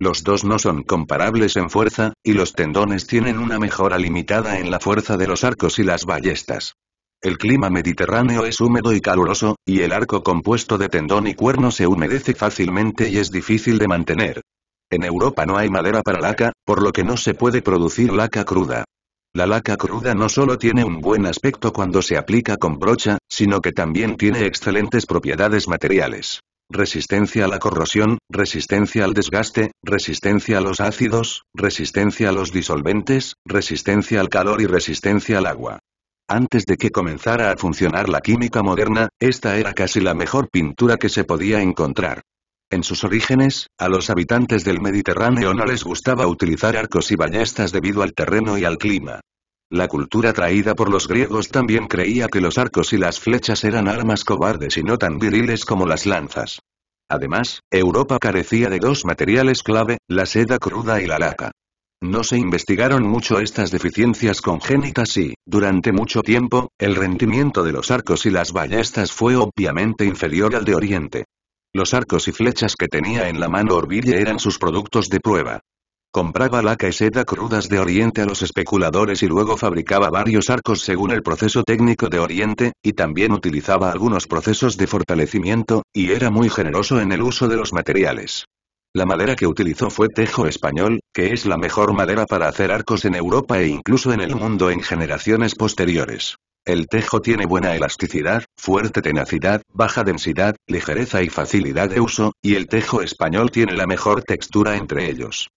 Los dos no son comparables en fuerza, y los tendones tienen una mejora limitada en la fuerza de los arcos y las ballestas. El clima mediterráneo es húmedo y caluroso, y el arco compuesto de tendón y cuerno se humedece fácilmente y es difícil de mantener. En Europa no hay madera para laca, por lo que no se puede producir laca cruda. La laca cruda no solo tiene un buen aspecto cuando se aplica con brocha, sino que también tiene excelentes propiedades materiales. Resistencia a la corrosión, resistencia al desgaste, resistencia a los ácidos, resistencia a los disolventes, resistencia al calor y resistencia al agua. Antes de que comenzara a funcionar la química moderna, esta era casi la mejor pintura que se podía encontrar. En sus orígenes, a los habitantes del Mediterráneo no les gustaba utilizar arcos y ballestas debido al terreno y al clima. La cultura traída por los griegos también creía que los arcos y las flechas eran armas cobardes y no tan viriles como las lanzas. Además, Europa carecía de dos materiales clave, la seda cruda y la laca. No se investigaron mucho estas deficiencias congénitas y, durante mucho tiempo, el rendimiento de los arcos y las ballestas fue obviamente inferior al de Oriente. Los arcos y flechas que tenía en la mano Orville eran sus productos de prueba. Compraba laca y seda crudas de Oriente a los especuladores y luego fabricaba varios arcos según el proceso técnico de Oriente, y también utilizaba algunos procesos de fortalecimiento, y era muy generoso en el uso de los materiales. La madera que utilizó fue tejo español, que es la mejor madera para hacer arcos en Europa e incluso en el mundo en generaciones posteriores. El tejo tiene buena elasticidad, fuerte tenacidad, baja densidad, ligereza y facilidad de uso, y el tejo español tiene la mejor textura entre ellos.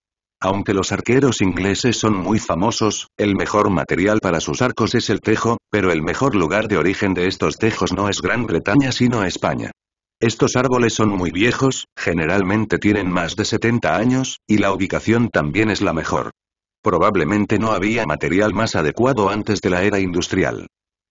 Aunque los arqueros ingleses son muy famosos, el mejor material para sus arcos es el tejo, pero el mejor lugar de origen de estos tejos no es Gran Bretaña sino España. Estos árboles son muy viejos, generalmente tienen más de 70 años, y la ubicación también es la mejor. Probablemente no había material más adecuado antes de la era industrial.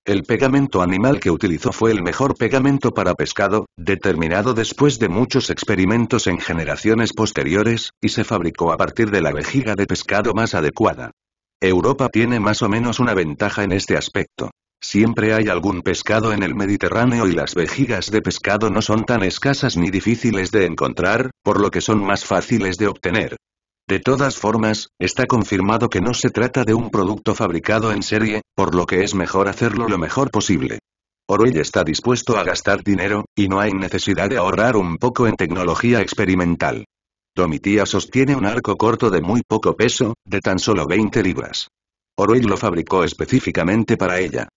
El pegamento animal que utilizó fue el mejor pegamento para pescado, determinado después de muchos experimentos en generaciones posteriores, y se fabricó a partir de la vejiga de pescado más adecuada. Europa tiene más o menos una ventaja en este aspecto. Siempre hay algún pescado en el Mediterráneo y las vejigas de pescado no son tan escasas ni difíciles de encontrar, por lo que son más fáciles de obtener. De todas formas, está confirmado que no se trata de un producto fabricado en serie, por lo que es mejor hacerlo lo mejor posible. Orwell está dispuesto a gastar dinero, y no hay necesidad de ahorrar un poco en tecnología experimental. domitía sostiene un arco corto de muy poco peso, de tan solo 20 libras. Orwell lo fabricó específicamente para ella.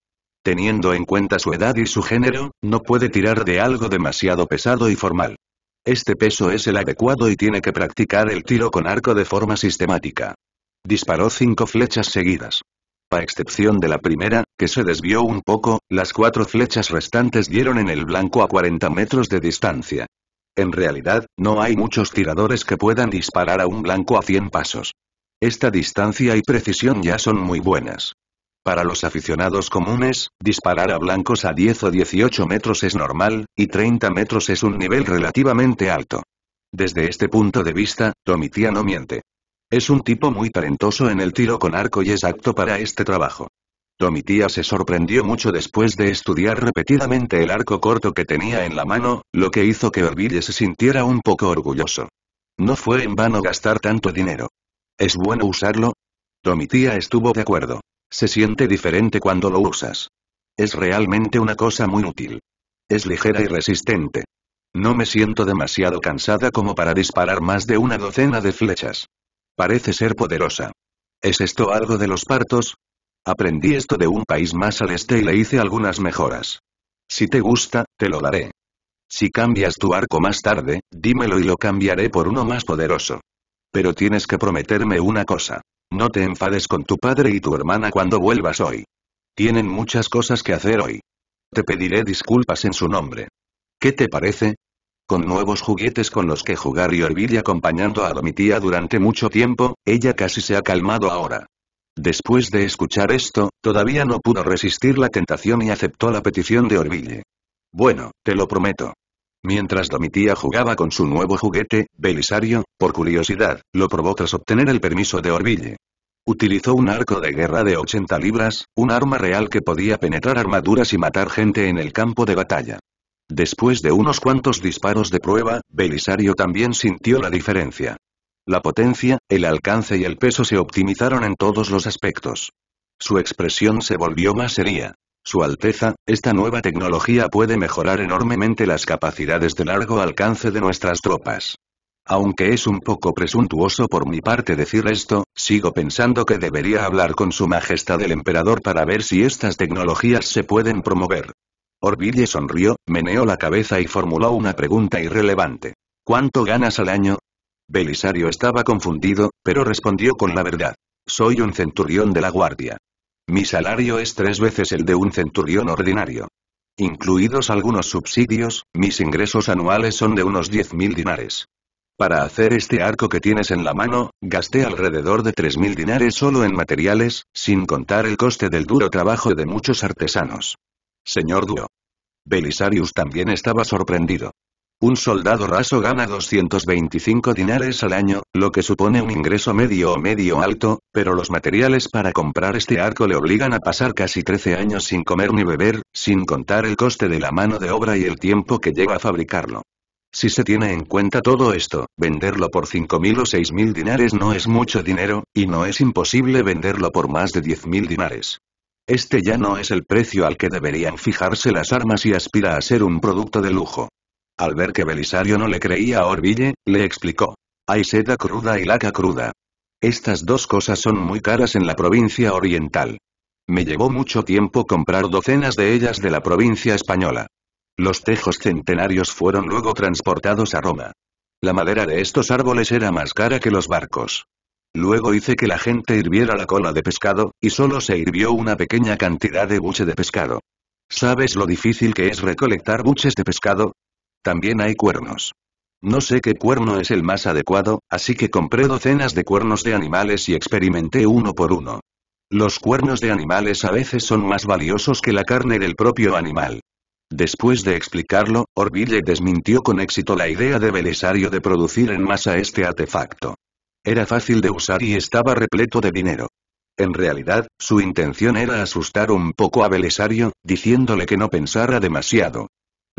Teniendo en cuenta su edad y su género, no puede tirar de algo demasiado pesado y formal. Este peso es el adecuado y tiene que practicar el tiro con arco de forma sistemática. Disparó cinco flechas seguidas. A excepción de la primera, que se desvió un poco, las cuatro flechas restantes dieron en el blanco a 40 metros de distancia. En realidad, no hay muchos tiradores que puedan disparar a un blanco a 100 pasos. Esta distancia y precisión ya son muy buenas. Para los aficionados comunes, disparar a blancos a 10 o 18 metros es normal, y 30 metros es un nivel relativamente alto. Desde este punto de vista, Tomitía no miente. Es un tipo muy talentoso en el tiro con arco y es apto para este trabajo. Tomitía se sorprendió mucho después de estudiar repetidamente el arco corto que tenía en la mano, lo que hizo que Orville se sintiera un poco orgulloso. No fue en vano gastar tanto dinero. ¿Es bueno usarlo? Tomitía estuvo de acuerdo. Se siente diferente cuando lo usas. Es realmente una cosa muy útil. Es ligera y resistente. No me siento demasiado cansada como para disparar más de una docena de flechas. Parece ser poderosa. ¿Es esto algo de los partos? Aprendí esto de un país más al este y le hice algunas mejoras. Si te gusta, te lo daré. Si cambias tu arco más tarde, dímelo y lo cambiaré por uno más poderoso. Pero tienes que prometerme una cosa. No te enfades con tu padre y tu hermana cuando vuelvas hoy. Tienen muchas cosas que hacer hoy. Te pediré disculpas en su nombre. ¿Qué te parece? Con nuevos juguetes con los que jugar y Orville acompañando a Domitía durante mucho tiempo, ella casi se ha calmado ahora. Después de escuchar esto, todavía no pudo resistir la tentación y aceptó la petición de Orville. Bueno, te lo prometo. Mientras Domitía jugaba con su nuevo juguete, Belisario, por curiosidad, lo probó tras obtener el permiso de Orville. Utilizó un arco de guerra de 80 libras, un arma real que podía penetrar armaduras y matar gente en el campo de batalla. Después de unos cuantos disparos de prueba, Belisario también sintió la diferencia. La potencia, el alcance y el peso se optimizaron en todos los aspectos. Su expresión se volvió más seria. Su Alteza, esta nueva tecnología puede mejorar enormemente las capacidades de largo alcance de nuestras tropas. Aunque es un poco presuntuoso por mi parte decir esto, sigo pensando que debería hablar con su majestad el emperador para ver si estas tecnologías se pueden promover. Orville sonrió, meneó la cabeza y formuló una pregunta irrelevante. ¿Cuánto ganas al año? Belisario estaba confundido, pero respondió con la verdad. Soy un centurión de la guardia. Mi salario es tres veces el de un centurión ordinario. Incluidos algunos subsidios, mis ingresos anuales son de unos 10.000 dinares. Para hacer este arco que tienes en la mano, gasté alrededor de 3.000 dinares solo en materiales, sin contar el coste del duro trabajo de muchos artesanos. Señor Duo. Belisarius también estaba sorprendido. Un soldado raso gana 225 dinares al año, lo que supone un ingreso medio o medio alto, pero los materiales para comprar este arco le obligan a pasar casi 13 años sin comer ni beber, sin contar el coste de la mano de obra y el tiempo que lleva a fabricarlo. Si se tiene en cuenta todo esto, venderlo por 5.000 o 6.000 dinares no es mucho dinero, y no es imposible venderlo por más de 10.000 dinares. Este ya no es el precio al que deberían fijarse las armas y aspira a ser un producto de lujo. Al ver que Belisario no le creía a Orville, le explicó. Hay seda cruda y laca cruda. Estas dos cosas son muy caras en la provincia oriental. Me llevó mucho tiempo comprar docenas de ellas de la provincia española. Los tejos centenarios fueron luego transportados a Roma. La madera de estos árboles era más cara que los barcos. Luego hice que la gente hirviera la cola de pescado, y solo se hirvió una pequeña cantidad de buche de pescado. ¿Sabes lo difícil que es recolectar buches de pescado? También hay cuernos. No sé qué cuerno es el más adecuado, así que compré docenas de cuernos de animales y experimenté uno por uno. Los cuernos de animales a veces son más valiosos que la carne del propio animal. Después de explicarlo, Orville desmintió con éxito la idea de Belisario de producir en masa este artefacto. Era fácil de usar y estaba repleto de dinero. En realidad, su intención era asustar un poco a Belisario, diciéndole que no pensara demasiado,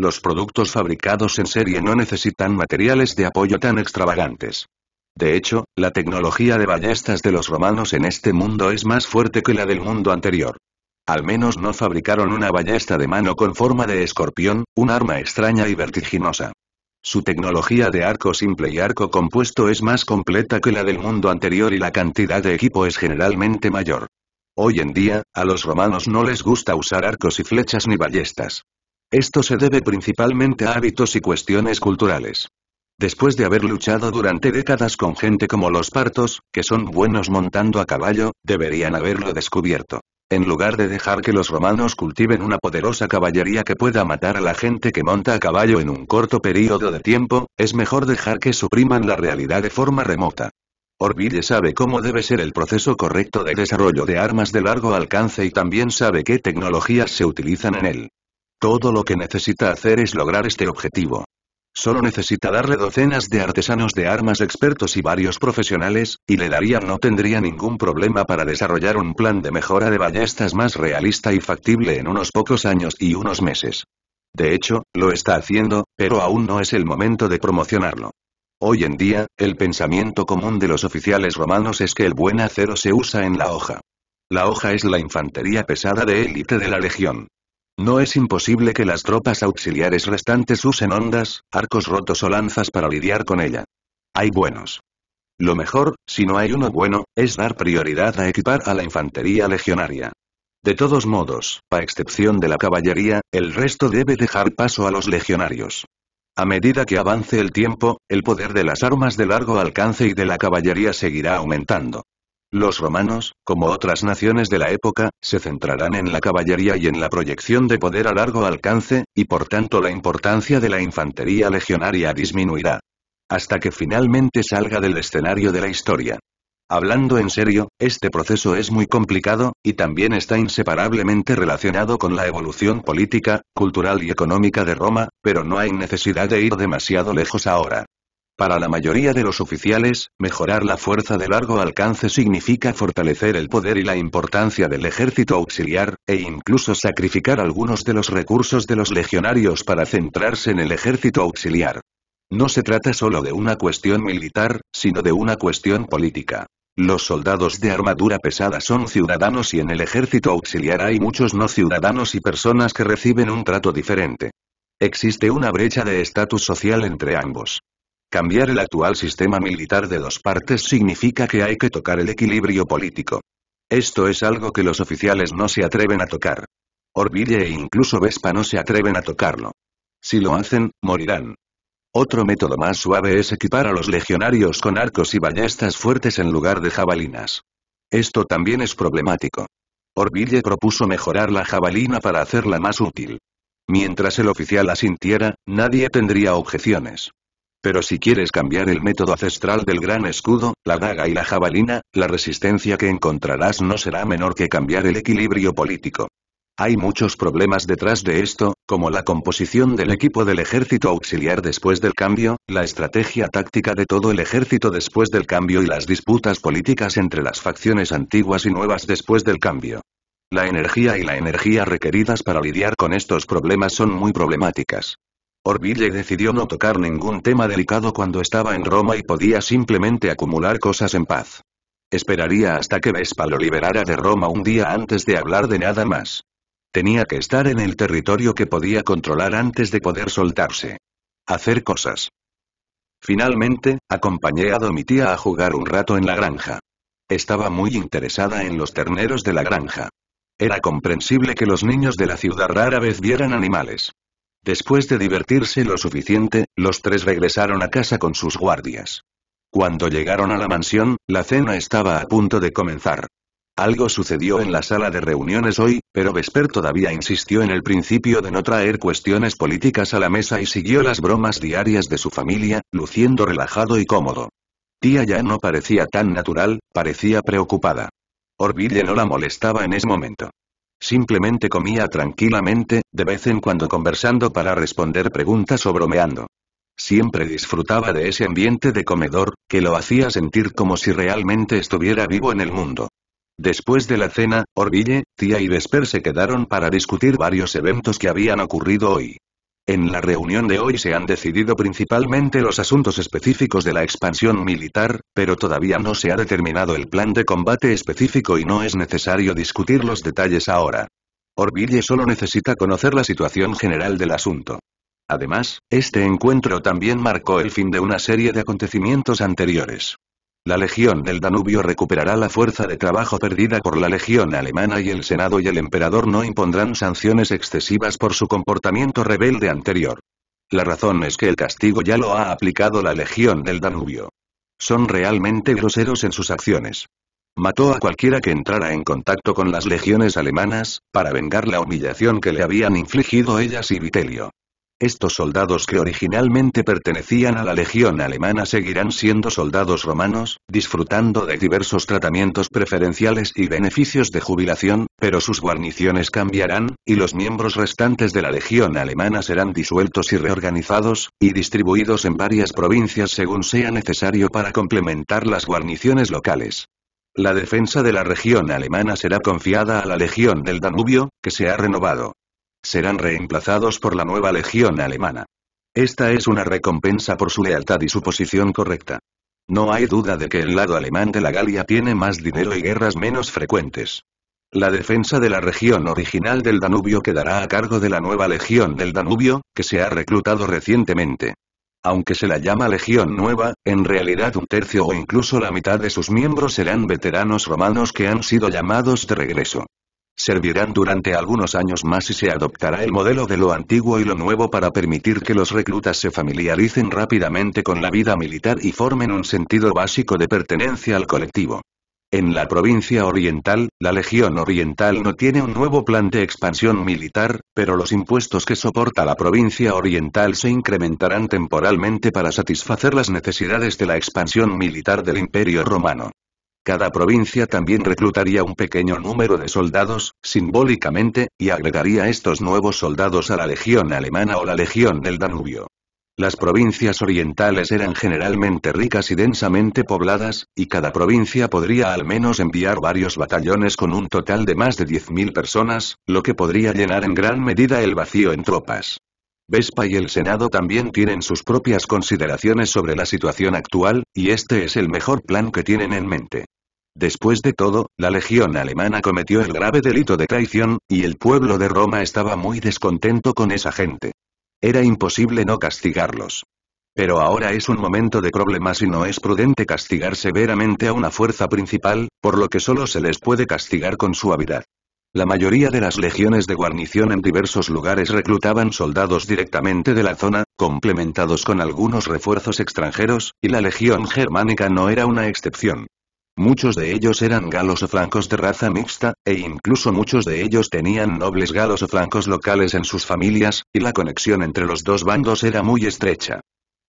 los productos fabricados en serie no necesitan materiales de apoyo tan extravagantes. De hecho, la tecnología de ballestas de los romanos en este mundo es más fuerte que la del mundo anterior. Al menos no fabricaron una ballesta de mano con forma de escorpión, un arma extraña y vertiginosa. Su tecnología de arco simple y arco compuesto es más completa que la del mundo anterior y la cantidad de equipo es generalmente mayor. Hoy en día, a los romanos no les gusta usar arcos y flechas ni ballestas. Esto se debe principalmente a hábitos y cuestiones culturales. Después de haber luchado durante décadas con gente como los partos, que son buenos montando a caballo, deberían haberlo descubierto. En lugar de dejar que los romanos cultiven una poderosa caballería que pueda matar a la gente que monta a caballo en un corto periodo de tiempo, es mejor dejar que supriman la realidad de forma remota. Orville sabe cómo debe ser el proceso correcto de desarrollo de armas de largo alcance y también sabe qué tecnologías se utilizan en él. Todo lo que necesita hacer es lograr este objetivo. Solo necesita darle docenas de artesanos de armas expertos y varios profesionales, y le daría no tendría ningún problema para desarrollar un plan de mejora de ballestas más realista y factible en unos pocos años y unos meses. De hecho, lo está haciendo, pero aún no es el momento de promocionarlo. Hoy en día, el pensamiento común de los oficiales romanos es que el buen acero se usa en la hoja. La hoja es la infantería pesada de élite de la legión. No es imposible que las tropas auxiliares restantes usen ondas, arcos rotos o lanzas para lidiar con ella. Hay buenos. Lo mejor, si no hay uno bueno, es dar prioridad a equipar a la infantería legionaria. De todos modos, a excepción de la caballería, el resto debe dejar paso a los legionarios. A medida que avance el tiempo, el poder de las armas de largo alcance y de la caballería seguirá aumentando. Los romanos, como otras naciones de la época, se centrarán en la caballería y en la proyección de poder a largo alcance, y por tanto la importancia de la infantería legionaria disminuirá. Hasta que finalmente salga del escenario de la historia. Hablando en serio, este proceso es muy complicado, y también está inseparablemente relacionado con la evolución política, cultural y económica de Roma, pero no hay necesidad de ir demasiado lejos ahora. Para la mayoría de los oficiales, mejorar la fuerza de largo alcance significa fortalecer el poder y la importancia del ejército auxiliar, e incluso sacrificar algunos de los recursos de los legionarios para centrarse en el ejército auxiliar. No se trata solo de una cuestión militar, sino de una cuestión política. Los soldados de armadura pesada son ciudadanos y en el ejército auxiliar hay muchos no ciudadanos y personas que reciben un trato diferente. Existe una brecha de estatus social entre ambos. Cambiar el actual sistema militar de dos partes significa que hay que tocar el equilibrio político. Esto es algo que los oficiales no se atreven a tocar. Orville e incluso Vespa no se atreven a tocarlo. Si lo hacen, morirán. Otro método más suave es equipar a los legionarios con arcos y ballestas fuertes en lugar de jabalinas. Esto también es problemático. Orville propuso mejorar la jabalina para hacerla más útil. Mientras el oficial asintiera, nadie tendría objeciones. Pero si quieres cambiar el método ancestral del gran escudo, la daga y la jabalina, la resistencia que encontrarás no será menor que cambiar el equilibrio político. Hay muchos problemas detrás de esto, como la composición del equipo del ejército auxiliar después del cambio, la estrategia táctica de todo el ejército después del cambio y las disputas políticas entre las facciones antiguas y nuevas después del cambio. La energía y la energía requeridas para lidiar con estos problemas son muy problemáticas. Orville decidió no tocar ningún tema delicado cuando estaba en Roma y podía simplemente acumular cosas en paz. Esperaría hasta que Vespa lo liberara de Roma un día antes de hablar de nada más. Tenía que estar en el territorio que podía controlar antes de poder soltarse. Hacer cosas. Finalmente, acompañé a Domitía a jugar un rato en la granja. Estaba muy interesada en los terneros de la granja. Era comprensible que los niños de la ciudad rara vez vieran animales. Después de divertirse lo suficiente, los tres regresaron a casa con sus guardias. Cuando llegaron a la mansión, la cena estaba a punto de comenzar. Algo sucedió en la sala de reuniones hoy, pero Vesper todavía insistió en el principio de no traer cuestiones políticas a la mesa y siguió las bromas diarias de su familia, luciendo relajado y cómodo. Tía ya no parecía tan natural, parecía preocupada. Orville no la molestaba en ese momento. Simplemente comía tranquilamente, de vez en cuando conversando para responder preguntas o bromeando. Siempre disfrutaba de ese ambiente de comedor, que lo hacía sentir como si realmente estuviera vivo en el mundo. Después de la cena, Orville, Tía y Vesper se quedaron para discutir varios eventos que habían ocurrido hoy. En la reunión de hoy se han decidido principalmente los asuntos específicos de la expansión militar, pero todavía no se ha determinado el plan de combate específico y no es necesario discutir los detalles ahora. Orville solo necesita conocer la situación general del asunto. Además, este encuentro también marcó el fin de una serie de acontecimientos anteriores. La Legión del Danubio recuperará la fuerza de trabajo perdida por la Legión alemana y el Senado y el Emperador no impondrán sanciones excesivas por su comportamiento rebelde anterior. La razón es que el castigo ya lo ha aplicado la Legión del Danubio. Son realmente groseros en sus acciones. Mató a cualquiera que entrara en contacto con las legiones alemanas, para vengar la humillación que le habían infligido ellas y Vitelio. Estos soldados que originalmente pertenecían a la legión alemana seguirán siendo soldados romanos, disfrutando de diversos tratamientos preferenciales y beneficios de jubilación, pero sus guarniciones cambiarán, y los miembros restantes de la legión alemana serán disueltos y reorganizados, y distribuidos en varias provincias según sea necesario para complementar las guarniciones locales. La defensa de la región alemana será confiada a la Legión del Danubio, que se ha renovado serán reemplazados por la nueva legión alemana. Esta es una recompensa por su lealtad y su posición correcta. No hay duda de que el lado alemán de la Galia tiene más dinero y guerras menos frecuentes. La defensa de la región original del Danubio quedará a cargo de la nueva Legión del Danubio, que se ha reclutado recientemente. Aunque se la llama Legión Nueva, en realidad un tercio o incluso la mitad de sus miembros serán veteranos romanos que han sido llamados de regreso. Servirán durante algunos años más y se adoptará el modelo de lo antiguo y lo nuevo para permitir que los reclutas se familiaricen rápidamente con la vida militar y formen un sentido básico de pertenencia al colectivo. En la provincia oriental, la Legión Oriental no tiene un nuevo plan de expansión militar, pero los impuestos que soporta la provincia oriental se incrementarán temporalmente para satisfacer las necesidades de la expansión militar del Imperio Romano. Cada provincia también reclutaría un pequeño número de soldados, simbólicamente, y agregaría estos nuevos soldados a la Legión Alemana o la Legión del Danubio. Las provincias orientales eran generalmente ricas y densamente pobladas, y cada provincia podría al menos enviar varios batallones con un total de más de 10.000 personas, lo que podría llenar en gran medida el vacío en tropas. Vespa y el Senado también tienen sus propias consideraciones sobre la situación actual, y este es el mejor plan que tienen en mente. Después de todo, la legión alemana cometió el grave delito de traición, y el pueblo de Roma estaba muy descontento con esa gente. Era imposible no castigarlos. Pero ahora es un momento de problemas y no es prudente castigar severamente a una fuerza principal, por lo que solo se les puede castigar con suavidad. La mayoría de las legiones de guarnición en diversos lugares reclutaban soldados directamente de la zona, complementados con algunos refuerzos extranjeros, y la legión germánica no era una excepción. Muchos de ellos eran galos o francos de raza mixta, e incluso muchos de ellos tenían nobles galos o francos locales en sus familias, y la conexión entre los dos bandos era muy estrecha.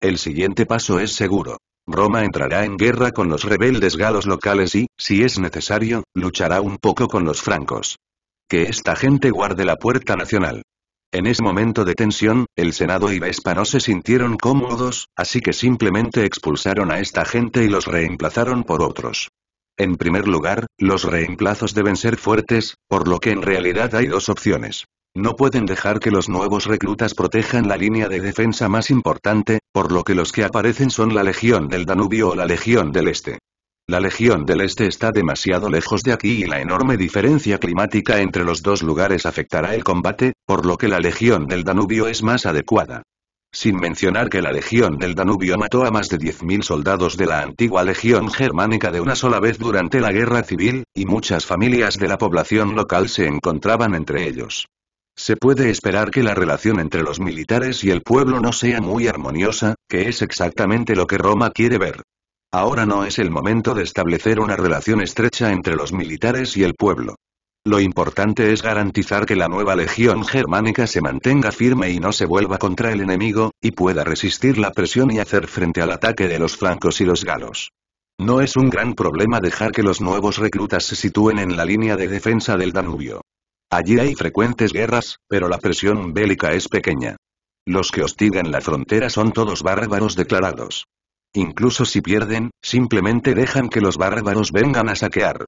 El siguiente paso es seguro. Roma entrará en guerra con los rebeldes galos locales y, si es necesario, luchará un poco con los francos que esta gente guarde la puerta nacional. En ese momento de tensión, el Senado y Vespa no se sintieron cómodos, así que simplemente expulsaron a esta gente y los reemplazaron por otros. En primer lugar, los reemplazos deben ser fuertes, por lo que en realidad hay dos opciones. No pueden dejar que los nuevos reclutas protejan la línea de defensa más importante, por lo que los que aparecen son la Legión del Danubio o la Legión del Este. La Legión del Este está demasiado lejos de aquí y la enorme diferencia climática entre los dos lugares afectará el combate, por lo que la Legión del Danubio es más adecuada. Sin mencionar que la Legión del Danubio mató a más de 10.000 soldados de la antigua Legión Germánica de una sola vez durante la Guerra Civil, y muchas familias de la población local se encontraban entre ellos. Se puede esperar que la relación entre los militares y el pueblo no sea muy armoniosa, que es exactamente lo que Roma quiere ver. Ahora no es el momento de establecer una relación estrecha entre los militares y el pueblo. Lo importante es garantizar que la nueva legión germánica se mantenga firme y no se vuelva contra el enemigo, y pueda resistir la presión y hacer frente al ataque de los francos y los galos. No es un gran problema dejar que los nuevos reclutas se sitúen en la línea de defensa del Danubio. Allí hay frecuentes guerras, pero la presión bélica es pequeña. Los que hostigan la frontera son todos bárbaros declarados. Incluso si pierden, simplemente dejan que los bárbaros vengan a saquear.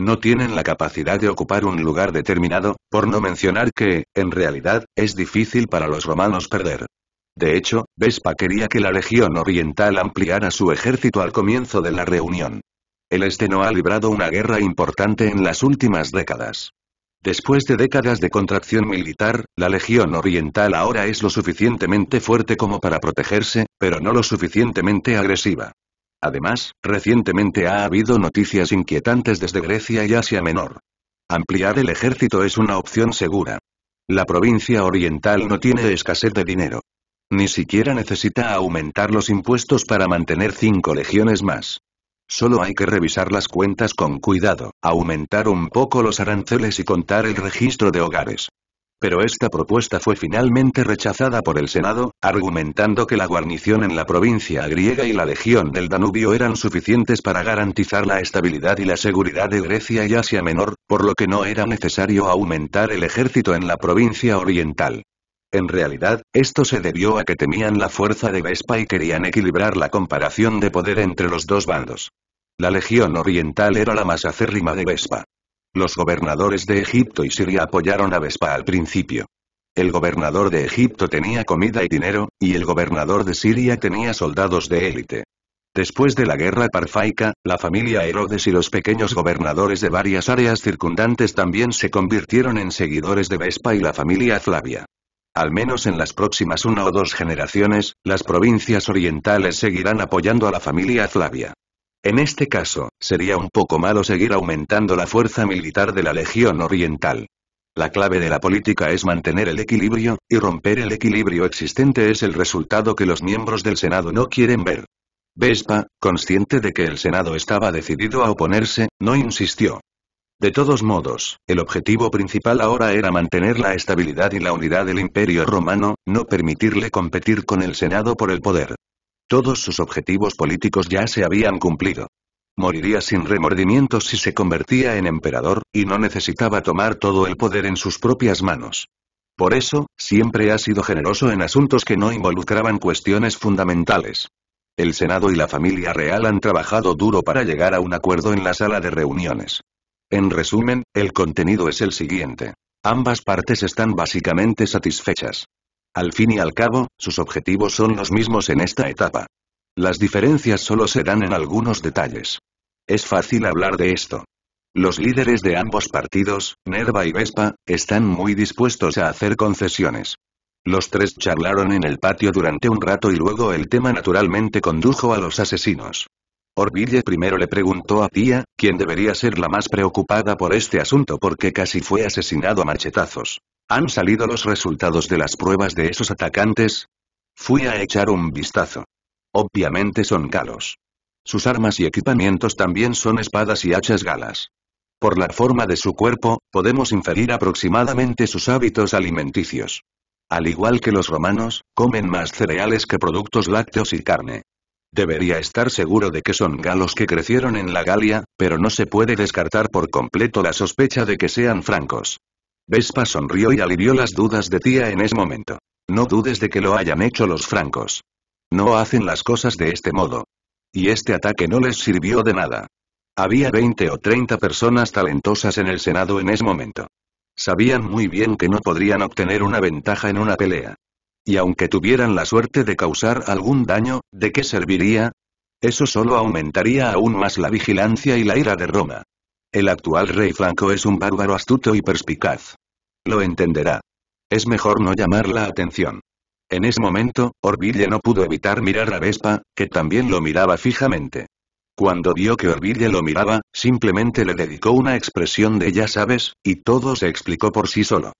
No tienen la capacidad de ocupar un lugar determinado, por no mencionar que, en realidad, es difícil para los romanos perder. De hecho, Vespa quería que la Legión Oriental ampliara su ejército al comienzo de la reunión. El este no ha librado una guerra importante en las últimas décadas. Después de décadas de contracción militar, la Legión Oriental ahora es lo suficientemente fuerte como para protegerse, pero no lo suficientemente agresiva. Además, recientemente ha habido noticias inquietantes desde Grecia y Asia Menor. Ampliar el ejército es una opción segura. La provincia oriental no tiene escasez de dinero. Ni siquiera necesita aumentar los impuestos para mantener cinco legiones más. Solo hay que revisar las cuentas con cuidado, aumentar un poco los aranceles y contar el registro de hogares. Pero esta propuesta fue finalmente rechazada por el Senado, argumentando que la guarnición en la provincia griega y la legión del Danubio eran suficientes para garantizar la estabilidad y la seguridad de Grecia y Asia Menor, por lo que no era necesario aumentar el ejército en la provincia oriental. En realidad, esto se debió a que temían la fuerza de Vespa y querían equilibrar la comparación de poder entre los dos bandos. La Legión Oriental era la más acérrima de Vespa. Los gobernadores de Egipto y Siria apoyaron a Vespa al principio. El gobernador de Egipto tenía comida y dinero, y el gobernador de Siria tenía soldados de élite. Después de la guerra parfaica, la familia Herodes y los pequeños gobernadores de varias áreas circundantes también se convirtieron en seguidores de Vespa y la familia Flavia. Al menos en las próximas una o dos generaciones, las provincias orientales seguirán apoyando a la familia Flavia. En este caso, sería un poco malo seguir aumentando la fuerza militar de la Legión Oriental. La clave de la política es mantener el equilibrio, y romper el equilibrio existente es el resultado que los miembros del Senado no quieren ver. Vespa, consciente de que el Senado estaba decidido a oponerse, no insistió. De todos modos, el objetivo principal ahora era mantener la estabilidad y la unidad del Imperio Romano, no permitirle competir con el Senado por el poder. Todos sus objetivos políticos ya se habían cumplido. Moriría sin remordimientos si se convertía en emperador, y no necesitaba tomar todo el poder en sus propias manos. Por eso, siempre ha sido generoso en asuntos que no involucraban cuestiones fundamentales. El Senado y la familia real han trabajado duro para llegar a un acuerdo en la sala de reuniones. En resumen, el contenido es el siguiente. Ambas partes están básicamente satisfechas. Al fin y al cabo, sus objetivos son los mismos en esta etapa. Las diferencias solo se dan en algunos detalles. Es fácil hablar de esto. Los líderes de ambos partidos, Nerva y Vespa, están muy dispuestos a hacer concesiones. Los tres charlaron en el patio durante un rato y luego el tema naturalmente condujo a los asesinos. Orville primero le preguntó a Tía, quien debería ser la más preocupada por este asunto porque casi fue asesinado a machetazos. ¿Han salido los resultados de las pruebas de esos atacantes? Fui a echar un vistazo. Obviamente son galos. Sus armas y equipamientos también son espadas y hachas galas. Por la forma de su cuerpo, podemos inferir aproximadamente sus hábitos alimenticios. Al igual que los romanos, comen más cereales que productos lácteos y carne. Debería estar seguro de que son galos que crecieron en la Galia, pero no se puede descartar por completo la sospecha de que sean francos. Vespa sonrió y alivió las dudas de tía en ese momento. No dudes de que lo hayan hecho los francos. No hacen las cosas de este modo. Y este ataque no les sirvió de nada. Había 20 o 30 personas talentosas en el Senado en ese momento. Sabían muy bien que no podrían obtener una ventaja en una pelea. Y aunque tuvieran la suerte de causar algún daño, ¿de qué serviría? Eso solo aumentaría aún más la vigilancia y la ira de Roma. El actual rey Franco es un bárbaro astuto y perspicaz. Lo entenderá. Es mejor no llamar la atención. En ese momento, Orville no pudo evitar mirar a Vespa, que también lo miraba fijamente. Cuando vio que Orville lo miraba, simplemente le dedicó una expresión de ya sabes, y todo se explicó por sí solo.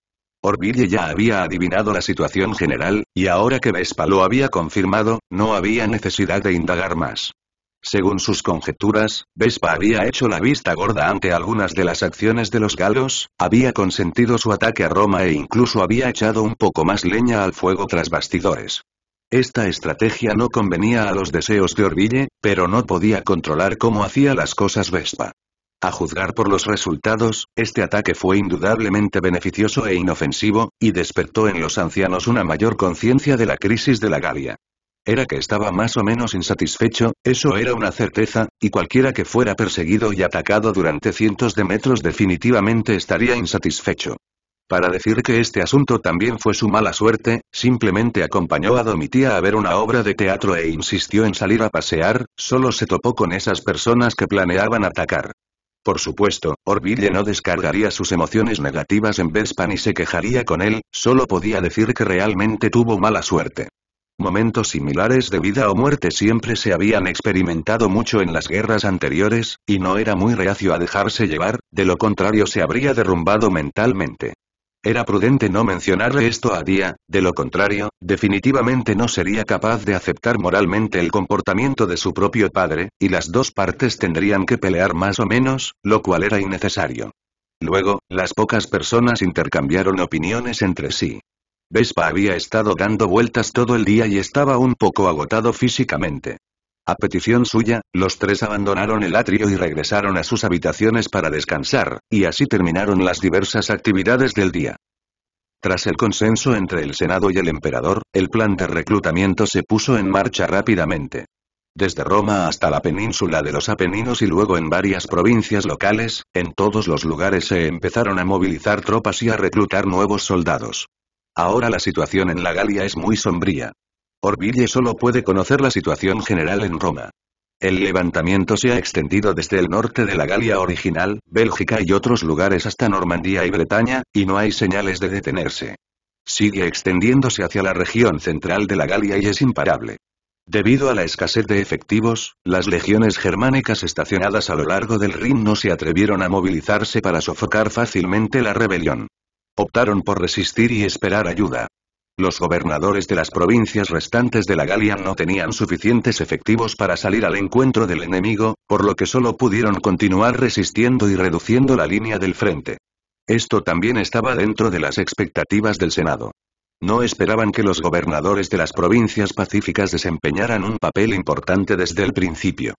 Orville ya había adivinado la situación general, y ahora que Vespa lo había confirmado, no había necesidad de indagar más. Según sus conjeturas, Vespa había hecho la vista gorda ante algunas de las acciones de los galos, había consentido su ataque a Roma e incluso había echado un poco más leña al fuego tras bastidores. Esta estrategia no convenía a los deseos de Orville, pero no podía controlar cómo hacía las cosas Vespa. A juzgar por los resultados, este ataque fue indudablemente beneficioso e inofensivo, y despertó en los ancianos una mayor conciencia de la crisis de la Galia. Era que estaba más o menos insatisfecho, eso era una certeza, y cualquiera que fuera perseguido y atacado durante cientos de metros definitivamente estaría insatisfecho. Para decir que este asunto también fue su mala suerte, simplemente acompañó a Domitía a ver una obra de teatro e insistió en salir a pasear, solo se topó con esas personas que planeaban atacar. Por supuesto, Orville no descargaría sus emociones negativas en Vespa ni se quejaría con él, solo podía decir que realmente tuvo mala suerte. Momentos similares de vida o muerte siempre se habían experimentado mucho en las guerras anteriores, y no era muy reacio a dejarse llevar, de lo contrario se habría derrumbado mentalmente. Era prudente no mencionarle esto a Día, de lo contrario, definitivamente no sería capaz de aceptar moralmente el comportamiento de su propio padre, y las dos partes tendrían que pelear más o menos, lo cual era innecesario. Luego, las pocas personas intercambiaron opiniones entre sí. Vespa había estado dando vueltas todo el día y estaba un poco agotado físicamente. A petición suya, los tres abandonaron el atrio y regresaron a sus habitaciones para descansar, y así terminaron las diversas actividades del día. Tras el consenso entre el Senado y el emperador, el plan de reclutamiento se puso en marcha rápidamente. Desde Roma hasta la península de los Apeninos y luego en varias provincias locales, en todos los lugares se empezaron a movilizar tropas y a reclutar nuevos soldados. Ahora la situación en la Galia es muy sombría. Orville solo puede conocer la situación general en Roma. El levantamiento se ha extendido desde el norte de la Galia original, Bélgica y otros lugares hasta Normandía y Bretaña, y no hay señales de detenerse. Sigue extendiéndose hacia la región central de la Galia y es imparable. Debido a la escasez de efectivos, las legiones germánicas estacionadas a lo largo del Rin no se atrevieron a movilizarse para sofocar fácilmente la rebelión. Optaron por resistir y esperar ayuda. Los gobernadores de las provincias restantes de la Galia no tenían suficientes efectivos para salir al encuentro del enemigo, por lo que solo pudieron continuar resistiendo y reduciendo la línea del frente. Esto también estaba dentro de las expectativas del Senado. No esperaban que los gobernadores de las provincias pacíficas desempeñaran un papel importante desde el principio.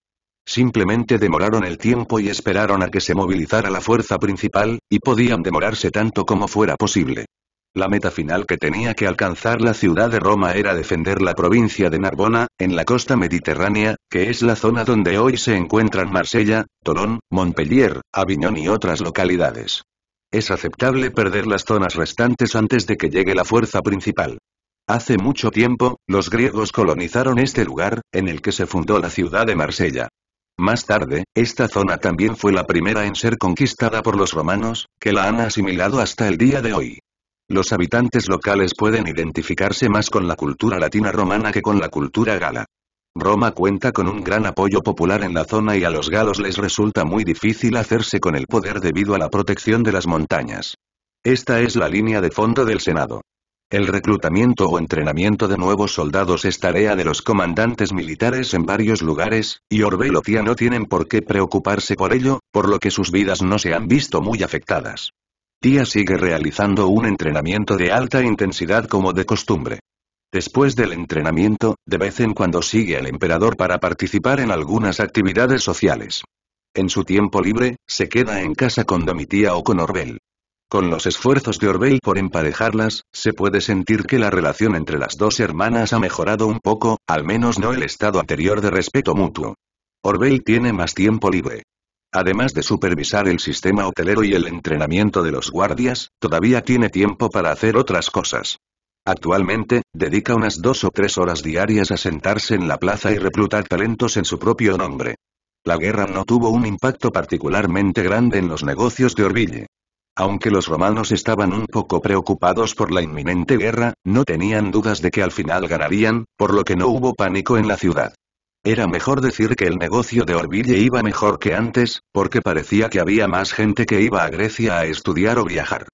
Simplemente demoraron el tiempo y esperaron a que se movilizara la fuerza principal, y podían demorarse tanto como fuera posible. La meta final que tenía que alcanzar la ciudad de Roma era defender la provincia de Narbona, en la costa mediterránea, que es la zona donde hoy se encuentran Marsella, Tolón, Montpellier, Aviñón y otras localidades. Es aceptable perder las zonas restantes antes de que llegue la fuerza principal. Hace mucho tiempo, los griegos colonizaron este lugar, en el que se fundó la ciudad de Marsella. Más tarde, esta zona también fue la primera en ser conquistada por los romanos, que la han asimilado hasta el día de hoy. Los habitantes locales pueden identificarse más con la cultura latina romana que con la cultura gala. Roma cuenta con un gran apoyo popular en la zona y a los galos les resulta muy difícil hacerse con el poder debido a la protección de las montañas. Esta es la línea de fondo del Senado. El reclutamiento o entrenamiento de nuevos soldados es tarea de los comandantes militares en varios lugares, y Orbe y no tienen por qué preocuparse por ello, por lo que sus vidas no se han visto muy afectadas. Tía sigue realizando un entrenamiento de alta intensidad como de costumbre. Después del entrenamiento, de vez en cuando sigue al emperador para participar en algunas actividades sociales. En su tiempo libre, se queda en casa con Domitía o con Orbel. Con los esfuerzos de Orbel por emparejarlas, se puede sentir que la relación entre las dos hermanas ha mejorado un poco, al menos no el estado anterior de respeto mutuo. Orbel tiene más tiempo libre. Además de supervisar el sistema hotelero y el entrenamiento de los guardias, todavía tiene tiempo para hacer otras cosas. Actualmente, dedica unas dos o tres horas diarias a sentarse en la plaza y reclutar talentos en su propio nombre. La guerra no tuvo un impacto particularmente grande en los negocios de Orville. Aunque los romanos estaban un poco preocupados por la inminente guerra, no tenían dudas de que al final ganarían, por lo que no hubo pánico en la ciudad. Era mejor decir que el negocio de Orville iba mejor que antes, porque parecía que había más gente que iba a Grecia a estudiar o viajar.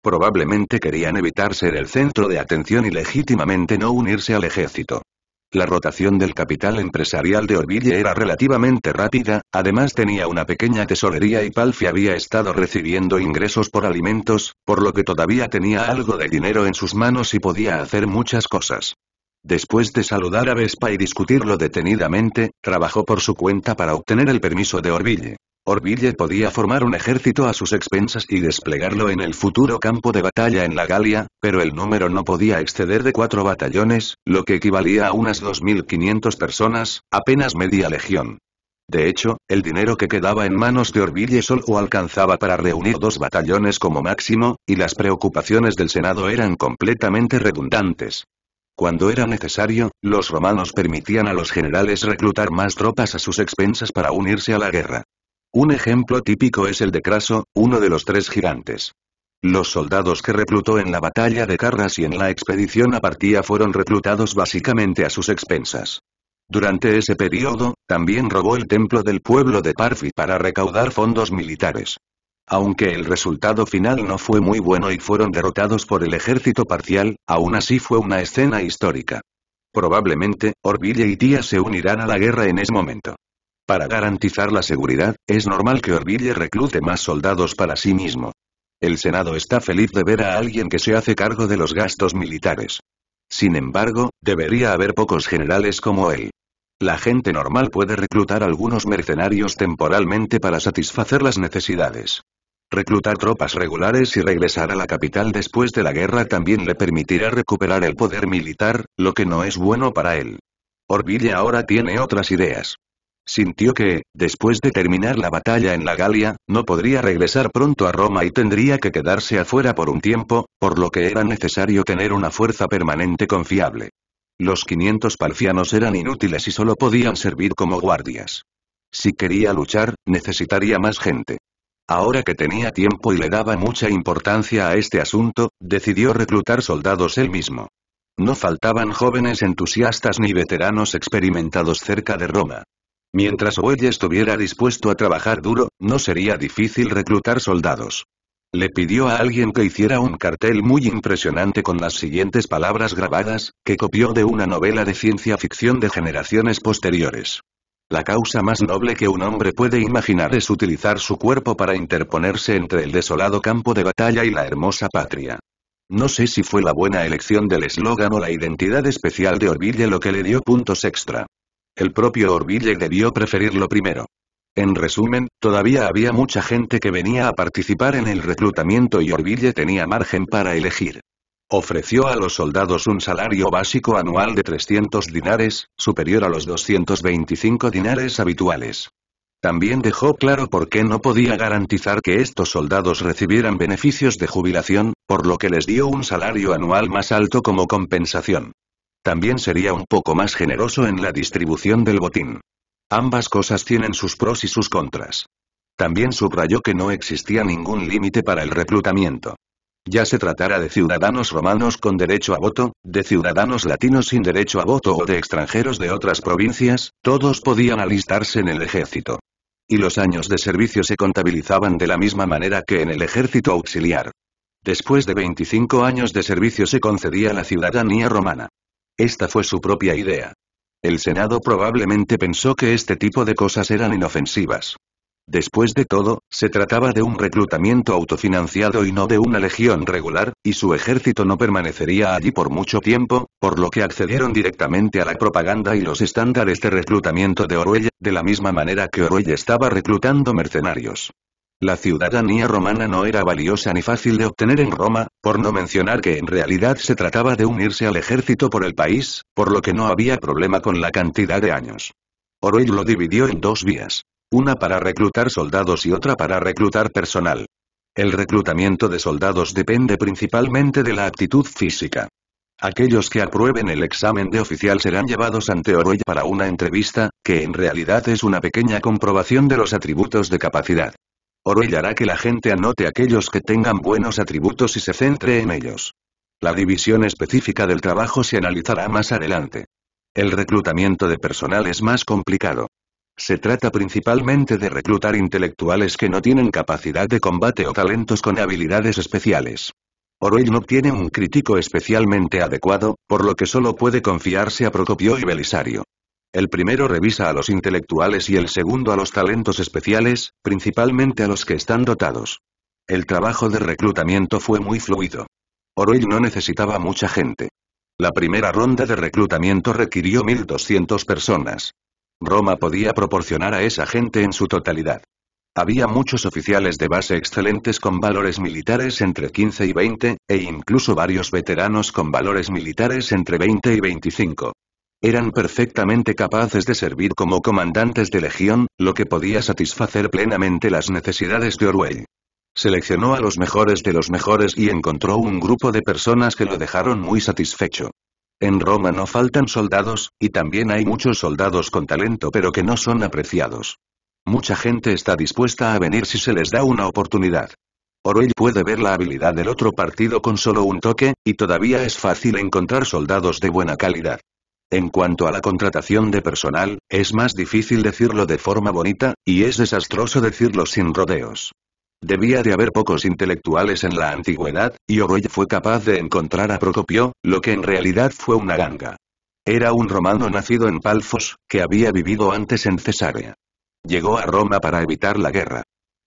Probablemente querían evitar ser el centro de atención y legítimamente no unirse al ejército. La rotación del capital empresarial de Orville era relativamente rápida, además tenía una pequeña tesorería y Palfi había estado recibiendo ingresos por alimentos, por lo que todavía tenía algo de dinero en sus manos y podía hacer muchas cosas. Después de saludar a Vespa y discutirlo detenidamente, trabajó por su cuenta para obtener el permiso de Orville. Orville podía formar un ejército a sus expensas y desplegarlo en el futuro campo de batalla en la Galia, pero el número no podía exceder de cuatro batallones, lo que equivalía a unas 2.500 personas, apenas media legión. De hecho, el dinero que quedaba en manos de Orville solo alcanzaba para reunir dos batallones como máximo, y las preocupaciones del Senado eran completamente redundantes. Cuando era necesario, los romanos permitían a los generales reclutar más tropas a sus expensas para unirse a la guerra. Un ejemplo típico es el de Craso, uno de los tres gigantes. Los soldados que reclutó en la batalla de Carras y en la expedición a Partía fueron reclutados básicamente a sus expensas. Durante ese periodo, también robó el templo del pueblo de Parfi para recaudar fondos militares. Aunque el resultado final no fue muy bueno y fueron derrotados por el ejército parcial, aún así fue una escena histórica. Probablemente, Orville y Tía se unirán a la guerra en ese momento. Para garantizar la seguridad, es normal que Orville reclute más soldados para sí mismo. El Senado está feliz de ver a alguien que se hace cargo de los gastos militares. Sin embargo, debería haber pocos generales como él. La gente normal puede reclutar algunos mercenarios temporalmente para satisfacer las necesidades. Reclutar tropas regulares y regresar a la capital después de la guerra también le permitirá recuperar el poder militar, lo que no es bueno para él. Orville ahora tiene otras ideas. Sintió que, después de terminar la batalla en la Galia, no podría regresar pronto a Roma y tendría que quedarse afuera por un tiempo, por lo que era necesario tener una fuerza permanente confiable. Los 500 palfianos eran inútiles y solo podían servir como guardias. Si quería luchar, necesitaría más gente. Ahora que tenía tiempo y le daba mucha importancia a este asunto, decidió reclutar soldados él mismo. No faltaban jóvenes entusiastas ni veteranos experimentados cerca de Roma. Mientras Huey estuviera dispuesto a trabajar duro, no sería difícil reclutar soldados. Le pidió a alguien que hiciera un cartel muy impresionante con las siguientes palabras grabadas, que copió de una novela de ciencia ficción de generaciones posteriores. La causa más noble que un hombre puede imaginar es utilizar su cuerpo para interponerse entre el desolado campo de batalla y la hermosa patria. No sé si fue la buena elección del eslogan o la identidad especial de Orville lo que le dio puntos extra. El propio Orville debió preferirlo primero. En resumen, todavía había mucha gente que venía a participar en el reclutamiento y Orville tenía margen para elegir. Ofreció a los soldados un salario básico anual de 300 dinares, superior a los 225 dinares habituales. También dejó claro por qué no podía garantizar que estos soldados recibieran beneficios de jubilación, por lo que les dio un salario anual más alto como compensación. También sería un poco más generoso en la distribución del botín. Ambas cosas tienen sus pros y sus contras. También subrayó que no existía ningún límite para el reclutamiento. Ya se tratara de ciudadanos romanos con derecho a voto, de ciudadanos latinos sin derecho a voto o de extranjeros de otras provincias, todos podían alistarse en el ejército. Y los años de servicio se contabilizaban de la misma manera que en el ejército auxiliar. Después de 25 años de servicio se concedía la ciudadanía romana. Esta fue su propia idea. El Senado probablemente pensó que este tipo de cosas eran inofensivas. Después de todo, se trataba de un reclutamiento autofinanciado y no de una legión regular, y su ejército no permanecería allí por mucho tiempo, por lo que accedieron directamente a la propaganda y los estándares de reclutamiento de Orwell, de la misma manera que Orwell estaba reclutando mercenarios. La ciudadanía romana no era valiosa ni fácil de obtener en Roma, por no mencionar que en realidad se trataba de unirse al ejército por el país, por lo que no había problema con la cantidad de años. Orwell lo dividió en dos vías. Una para reclutar soldados y otra para reclutar personal. El reclutamiento de soldados depende principalmente de la actitud física. Aquellos que aprueben el examen de oficial serán llevados ante Orwell para una entrevista, que en realidad es una pequeña comprobación de los atributos de capacidad. Orwell hará que la gente anote aquellos que tengan buenos atributos y se centre en ellos. La división específica del trabajo se analizará más adelante. El reclutamiento de personal es más complicado. Se trata principalmente de reclutar intelectuales que no tienen capacidad de combate o talentos con habilidades especiales. Orwell no tiene un crítico especialmente adecuado, por lo que solo puede confiarse a Procopio y Belisario. El primero revisa a los intelectuales y el segundo a los talentos especiales, principalmente a los que están dotados. El trabajo de reclutamiento fue muy fluido. Orwell no necesitaba mucha gente. La primera ronda de reclutamiento requirió 1.200 personas. Roma podía proporcionar a esa gente en su totalidad. Había muchos oficiales de base excelentes con valores militares entre 15 y 20, e incluso varios veteranos con valores militares entre 20 y 25. Eran perfectamente capaces de servir como comandantes de legión, lo que podía satisfacer plenamente las necesidades de Orwell. Seleccionó a los mejores de los mejores y encontró un grupo de personas que lo dejaron muy satisfecho. En Roma no faltan soldados, y también hay muchos soldados con talento pero que no son apreciados. Mucha gente está dispuesta a venir si se les da una oportunidad. Orwell puede ver la habilidad del otro partido con solo un toque, y todavía es fácil encontrar soldados de buena calidad. En cuanto a la contratación de personal, es más difícil decirlo de forma bonita, y es desastroso decirlo sin rodeos. Debía de haber pocos intelectuales en la antigüedad, y Orville fue capaz de encontrar a Procopio, lo que en realidad fue una ganga. Era un romano nacido en Palfos, que había vivido antes en Cesarea. Llegó a Roma para evitar la guerra.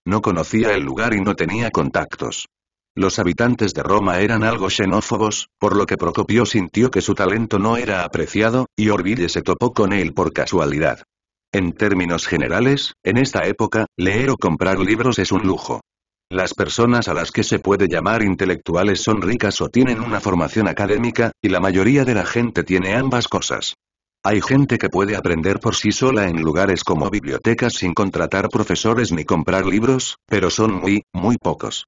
No conocía el lugar y no tenía contactos. Los habitantes de Roma eran algo xenófobos, por lo que Procopio sintió que su talento no era apreciado, y Orville se topó con él por casualidad. En términos generales, en esta época, leer o comprar libros es un lujo. Las personas a las que se puede llamar intelectuales son ricas o tienen una formación académica, y la mayoría de la gente tiene ambas cosas. Hay gente que puede aprender por sí sola en lugares como bibliotecas sin contratar profesores ni comprar libros, pero son muy, muy pocos.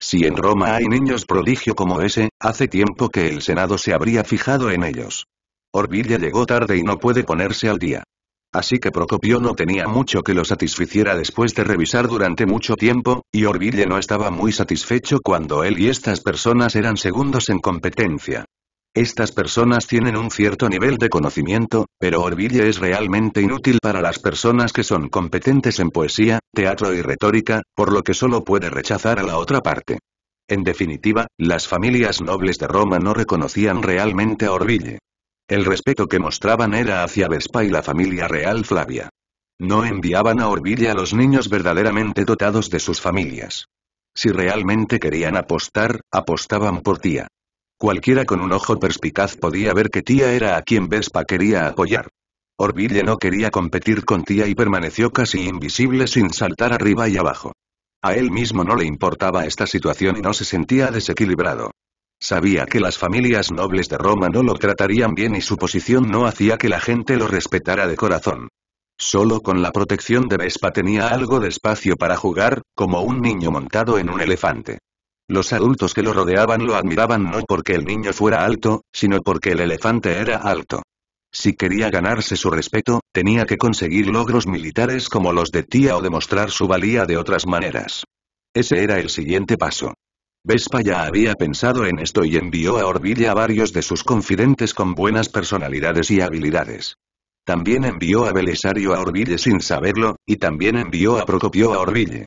Si en Roma hay niños prodigio como ese, hace tiempo que el Senado se habría fijado en ellos. Orville llegó tarde y no puede ponerse al día así que Procopio no tenía mucho que lo satisficiera después de revisar durante mucho tiempo, y Orville no estaba muy satisfecho cuando él y estas personas eran segundos en competencia. Estas personas tienen un cierto nivel de conocimiento, pero Orville es realmente inútil para las personas que son competentes en poesía, teatro y retórica, por lo que solo puede rechazar a la otra parte. En definitiva, las familias nobles de Roma no reconocían realmente a Orville. El respeto que mostraban era hacia Vespa y la familia real Flavia. No enviaban a Orville a los niños verdaderamente dotados de sus familias. Si realmente querían apostar, apostaban por tía. Cualquiera con un ojo perspicaz podía ver que tía era a quien Vespa quería apoyar. Orville no quería competir con tía y permaneció casi invisible sin saltar arriba y abajo. A él mismo no le importaba esta situación y no se sentía desequilibrado. Sabía que las familias nobles de Roma no lo tratarían bien y su posición no hacía que la gente lo respetara de corazón. Solo con la protección de Vespa tenía algo de espacio para jugar, como un niño montado en un elefante. Los adultos que lo rodeaban lo admiraban no porque el niño fuera alto, sino porque el elefante era alto. Si quería ganarse su respeto, tenía que conseguir logros militares como los de Tía o demostrar su valía de otras maneras. Ese era el siguiente paso. Vespa ya había pensado en esto y envió a Orville a varios de sus confidentes con buenas personalidades y habilidades. También envió a Belisario a Orville sin saberlo, y también envió a Procopio a Orville.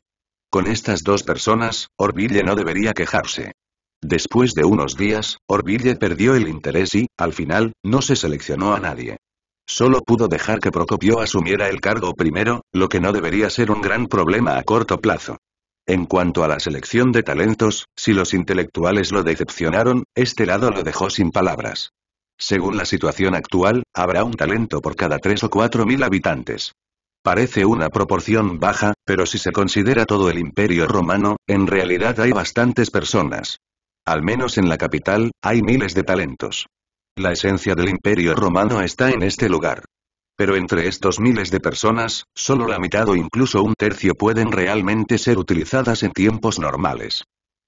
Con estas dos personas, Orville no debería quejarse. Después de unos días, Orville perdió el interés y, al final, no se seleccionó a nadie. Solo pudo dejar que Procopio asumiera el cargo primero, lo que no debería ser un gran problema a corto plazo. En cuanto a la selección de talentos, si los intelectuales lo decepcionaron, este lado lo dejó sin palabras. Según la situación actual, habrá un talento por cada 3 o cuatro mil habitantes. Parece una proporción baja, pero si se considera todo el imperio romano, en realidad hay bastantes personas. Al menos en la capital, hay miles de talentos. La esencia del imperio romano está en este lugar. Pero entre estos miles de personas, solo la mitad o incluso un tercio pueden realmente ser utilizadas en tiempos normales.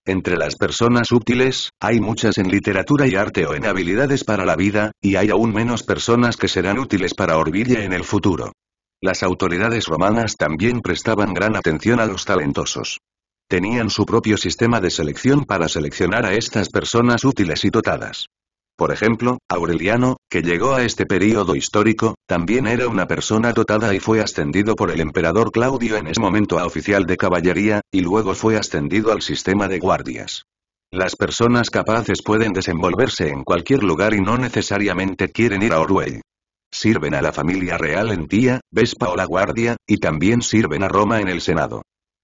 Entre las personas útiles, hay muchas en literatura y arte o en habilidades para la vida, y hay aún menos personas que serán útiles para Orville en el futuro. Las autoridades romanas también prestaban gran atención a los talentosos. Tenían su propio sistema de selección para seleccionar a estas personas útiles y dotadas. Por ejemplo, Aureliano, que llegó a este período histórico, también era una persona dotada y fue ascendido por el emperador Claudio en ese momento a oficial de caballería, y luego fue ascendido al sistema de guardias. Las personas capaces pueden desenvolverse en cualquier lugar y no necesariamente quieren ir a Orwell. Sirven a la familia real en Tía, Vespa o la Guardia, y también sirven a Roma en el Senado.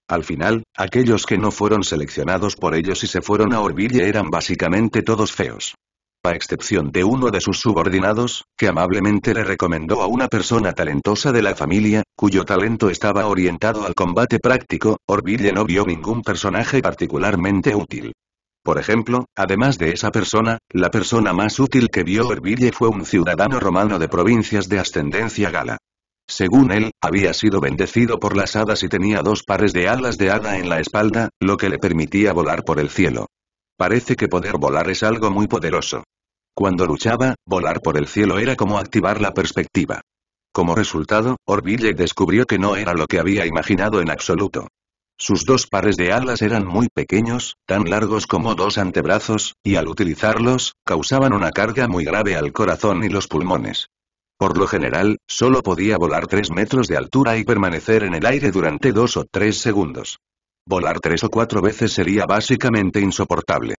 Al final, aquellos que no fueron seleccionados por ellos y se fueron a Orville eran básicamente todos feos a excepción de uno de sus subordinados, que amablemente le recomendó a una persona talentosa de la familia, cuyo talento estaba orientado al combate práctico, Orville no vio ningún personaje particularmente útil. Por ejemplo, además de esa persona, la persona más útil que vio Orville fue un ciudadano romano de provincias de ascendencia gala. Según él, había sido bendecido por las hadas y tenía dos pares de alas de hada en la espalda, lo que le permitía volar por el cielo. Parece que poder volar es algo muy poderoso. Cuando luchaba, volar por el cielo era como activar la perspectiva. Como resultado, Orville descubrió que no era lo que había imaginado en absoluto. Sus dos pares de alas eran muy pequeños, tan largos como dos antebrazos, y al utilizarlos, causaban una carga muy grave al corazón y los pulmones. Por lo general, solo podía volar tres metros de altura y permanecer en el aire durante dos o tres segundos. Volar tres o cuatro veces sería básicamente insoportable.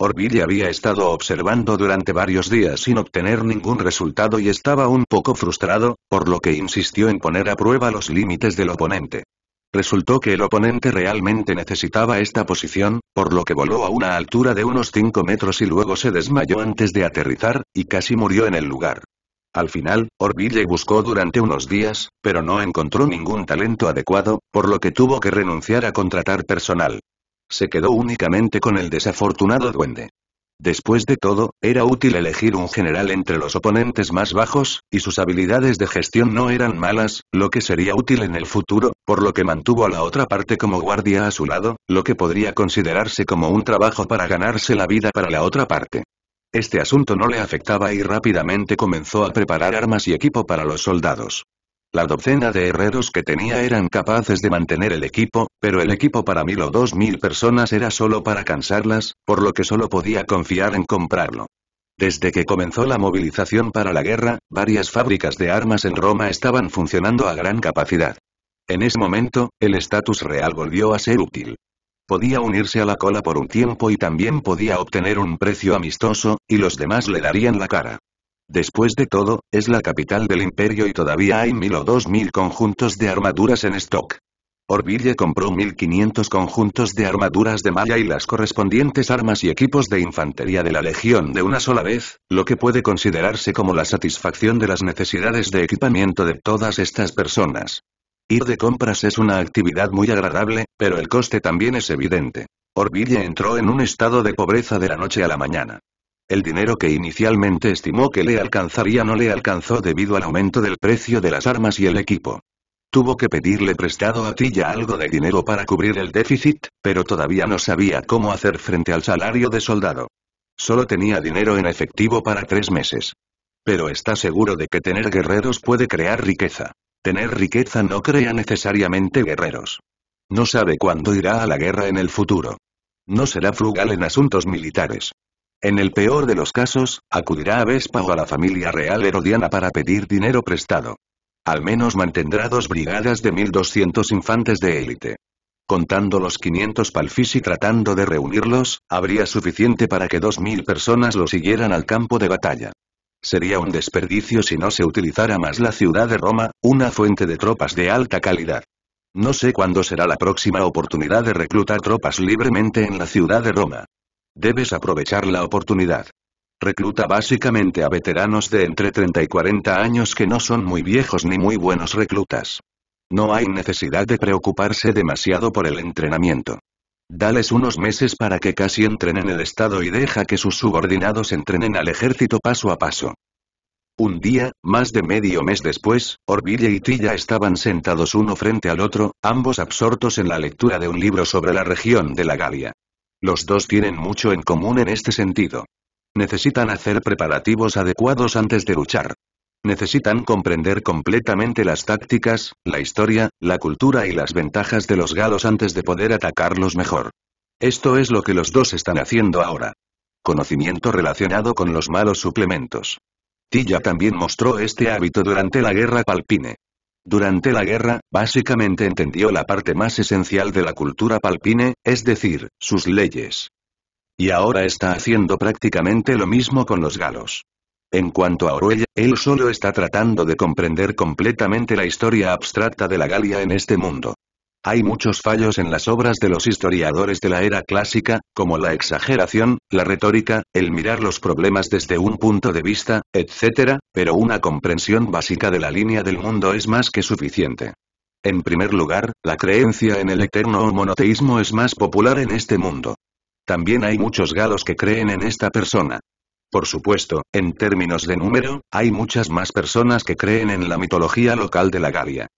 Orville había estado observando durante varios días sin obtener ningún resultado y estaba un poco frustrado, por lo que insistió en poner a prueba los límites del oponente. Resultó que el oponente realmente necesitaba esta posición, por lo que voló a una altura de unos 5 metros y luego se desmayó antes de aterrizar, y casi murió en el lugar. Al final, Orville buscó durante unos días, pero no encontró ningún talento adecuado, por lo que tuvo que renunciar a contratar personal se quedó únicamente con el desafortunado duende. Después de todo, era útil elegir un general entre los oponentes más bajos, y sus habilidades de gestión no eran malas, lo que sería útil en el futuro, por lo que mantuvo a la otra parte como guardia a su lado, lo que podría considerarse como un trabajo para ganarse la vida para la otra parte. Este asunto no le afectaba y rápidamente comenzó a preparar armas y equipo para los soldados. La docena de herreros que tenía eran capaces de mantener el equipo, pero el equipo para mil o dos mil personas era solo para cansarlas, por lo que solo podía confiar en comprarlo. Desde que comenzó la movilización para la guerra, varias fábricas de armas en Roma estaban funcionando a gran capacidad. En ese momento, el estatus real volvió a ser útil. Podía unirse a la cola por un tiempo y también podía obtener un precio amistoso, y los demás le darían la cara. Después de todo, es la capital del imperio y todavía hay mil o dos mil conjuntos de armaduras en stock. Orville compró 1.500 conjuntos de armaduras de malla y las correspondientes armas y equipos de infantería de la Legión de una sola vez, lo que puede considerarse como la satisfacción de las necesidades de equipamiento de todas estas personas. Ir de compras es una actividad muy agradable, pero el coste también es evidente. Orville entró en un estado de pobreza de la noche a la mañana. El dinero que inicialmente estimó que le alcanzaría no le alcanzó debido al aumento del precio de las armas y el equipo. Tuvo que pedirle prestado a Tilla algo de dinero para cubrir el déficit, pero todavía no sabía cómo hacer frente al salario de soldado. Solo tenía dinero en efectivo para tres meses. Pero está seguro de que tener guerreros puede crear riqueza. Tener riqueza no crea necesariamente guerreros. No sabe cuándo irá a la guerra en el futuro. No será frugal en asuntos militares. En el peor de los casos, acudirá a Vespa o a la familia real herodiana para pedir dinero prestado. Al menos mantendrá dos brigadas de 1.200 infantes de élite. Contando los 500 palfis y tratando de reunirlos, habría suficiente para que 2.000 personas lo siguieran al campo de batalla. Sería un desperdicio si no se utilizara más la ciudad de Roma, una fuente de tropas de alta calidad. No sé cuándo será la próxima oportunidad de reclutar tropas libremente en la ciudad de Roma. Debes aprovechar la oportunidad. Recluta básicamente a veteranos de entre 30 y 40 años que no son muy viejos ni muy buenos reclutas. No hay necesidad de preocuparse demasiado por el entrenamiento. Dales unos meses para que casi entren en el estado y deja que sus subordinados entrenen al ejército paso a paso. Un día, más de medio mes después, Orville y Tilla estaban sentados uno frente al otro, ambos absortos en la lectura de un libro sobre la región de la Galia. Los dos tienen mucho en común en este sentido. Necesitan hacer preparativos adecuados antes de luchar. Necesitan comprender completamente las tácticas, la historia, la cultura y las ventajas de los galos antes de poder atacarlos mejor. Esto es lo que los dos están haciendo ahora. Conocimiento relacionado con los malos suplementos. Tilla también mostró este hábito durante la guerra palpine. Durante la guerra, básicamente entendió la parte más esencial de la cultura palpine, es decir, sus leyes. Y ahora está haciendo prácticamente lo mismo con los galos. En cuanto a Oruella, él solo está tratando de comprender completamente la historia abstracta de la Galia en este mundo. Hay muchos fallos en las obras de los historiadores de la era clásica, como la exageración, la retórica, el mirar los problemas desde un punto de vista, etc., pero una comprensión básica de la línea del mundo es más que suficiente. En primer lugar, la creencia en el eterno monoteísmo es más popular en este mundo. También hay muchos galos que creen en esta persona. Por supuesto, en términos de número, hay muchas más personas que creen en la mitología local de la Galia.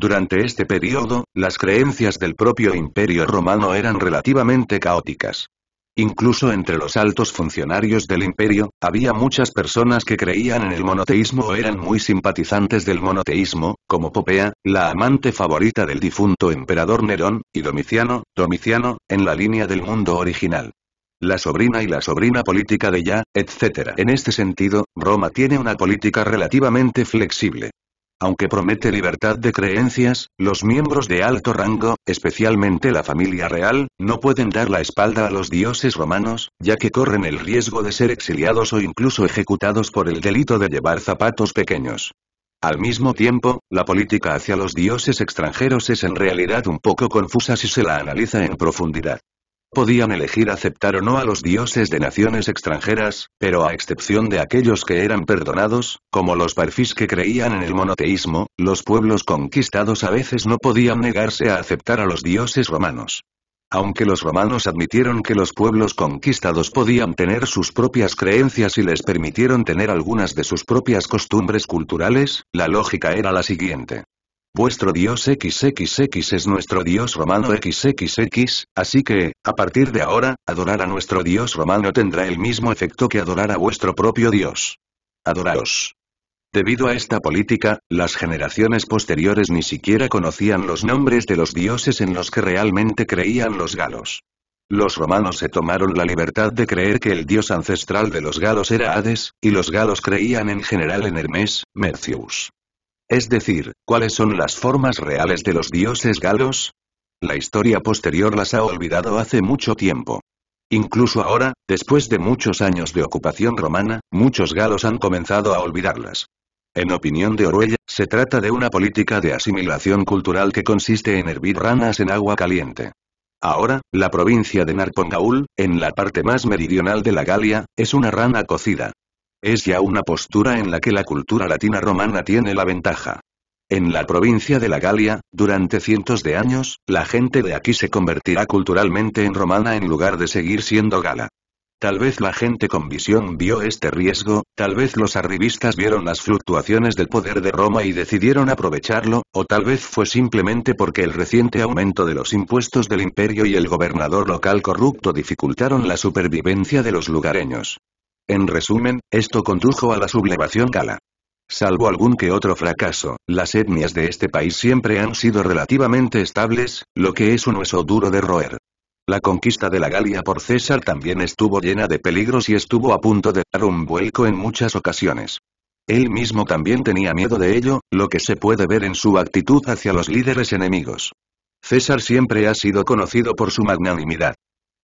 Durante este periodo, las creencias del propio Imperio Romano eran relativamente caóticas. Incluso entre los altos funcionarios del imperio, había muchas personas que creían en el monoteísmo o eran muy simpatizantes del monoteísmo, como Popea, la amante favorita del difunto emperador Nerón, y Domiciano, Domiciano, en la línea del mundo original. La sobrina y la sobrina política de Ya, etc. En este sentido, Roma tiene una política relativamente flexible. Aunque promete libertad de creencias, los miembros de alto rango, especialmente la familia real, no pueden dar la espalda a los dioses romanos, ya que corren el riesgo de ser exiliados o incluso ejecutados por el delito de llevar zapatos pequeños. Al mismo tiempo, la política hacia los dioses extranjeros es en realidad un poco confusa si se la analiza en profundidad. Podían elegir aceptar o no a los dioses de naciones extranjeras, pero a excepción de aquellos que eran perdonados, como los parfis que creían en el monoteísmo, los pueblos conquistados a veces no podían negarse a aceptar a los dioses romanos. Aunque los romanos admitieron que los pueblos conquistados podían tener sus propias creencias y les permitieron tener algunas de sus propias costumbres culturales, la lógica era la siguiente. Vuestro dios XXX es nuestro dios romano XXX, así que, a partir de ahora, adorar a nuestro dios romano tendrá el mismo efecto que adorar a vuestro propio dios. Adoraos. Debido a esta política, las generaciones posteriores ni siquiera conocían los nombres de los dioses en los que realmente creían los galos. Los romanos se tomaron la libertad de creer que el dios ancestral de los galos era Hades, y los galos creían en general en Hermes, Mercius, es decir, ¿cuáles son las formas reales de los dioses galos? La historia posterior las ha olvidado hace mucho tiempo. Incluso ahora, después de muchos años de ocupación romana, muchos galos han comenzado a olvidarlas. En opinión de Oruella, se trata de una política de asimilación cultural que consiste en hervir ranas en agua caliente. Ahora, la provincia de Narpongaul, en la parte más meridional de la Galia, es una rana cocida. Es ya una postura en la que la cultura latina romana tiene la ventaja. En la provincia de la Galia, durante cientos de años, la gente de aquí se convertirá culturalmente en romana en lugar de seguir siendo gala. Tal vez la gente con visión vio este riesgo, tal vez los arribistas vieron las fluctuaciones del poder de Roma y decidieron aprovecharlo, o tal vez fue simplemente porque el reciente aumento de los impuestos del imperio y el gobernador local corrupto dificultaron la supervivencia de los lugareños. En resumen, esto condujo a la sublevación gala. Salvo algún que otro fracaso, las etnias de este país siempre han sido relativamente estables, lo que es un hueso duro de roer. La conquista de la Galia por César también estuvo llena de peligros y estuvo a punto de dar un vuelco en muchas ocasiones. Él mismo también tenía miedo de ello, lo que se puede ver en su actitud hacia los líderes enemigos. César siempre ha sido conocido por su magnanimidad.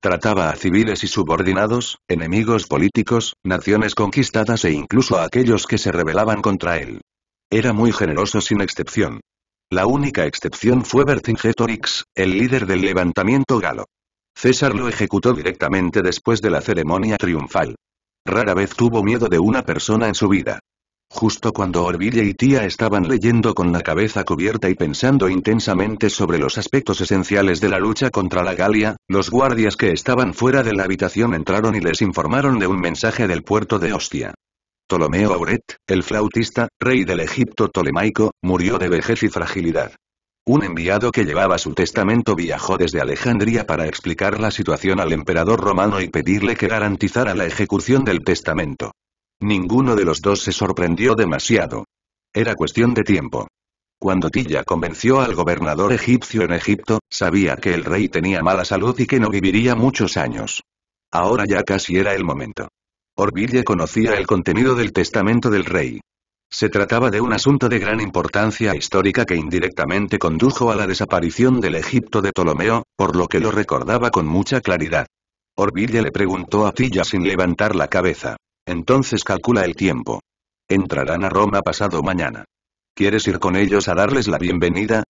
Trataba a civiles y subordinados, enemigos políticos, naciones conquistadas e incluso a aquellos que se rebelaban contra él. Era muy generoso sin excepción. La única excepción fue Vercingetorix, el líder del levantamiento galo. César lo ejecutó directamente después de la ceremonia triunfal. Rara vez tuvo miedo de una persona en su vida. Justo cuando Orville y Tía estaban leyendo con la cabeza cubierta y pensando intensamente sobre los aspectos esenciales de la lucha contra la Galia, los guardias que estaban fuera de la habitación entraron y les informaron de un mensaje del puerto de Ostia. Ptolomeo Auret, el flautista, rey del Egipto tolemaico, murió de vejez y fragilidad. Un enviado que llevaba su testamento viajó desde Alejandría para explicar la situación al emperador romano y pedirle que garantizara la ejecución del testamento. Ninguno de los dos se sorprendió demasiado. Era cuestión de tiempo. Cuando Tilla convenció al gobernador egipcio en Egipto, sabía que el rey tenía mala salud y que no viviría muchos años. Ahora ya casi era el momento. Orville conocía el contenido del testamento del rey. Se trataba de un asunto de gran importancia histórica que indirectamente condujo a la desaparición del Egipto de Ptolomeo, por lo que lo recordaba con mucha claridad. Orville le preguntó a Tilla sin levantar la cabeza. Entonces calcula el tiempo. Entrarán a Roma pasado mañana. ¿Quieres ir con ellos a darles la bienvenida?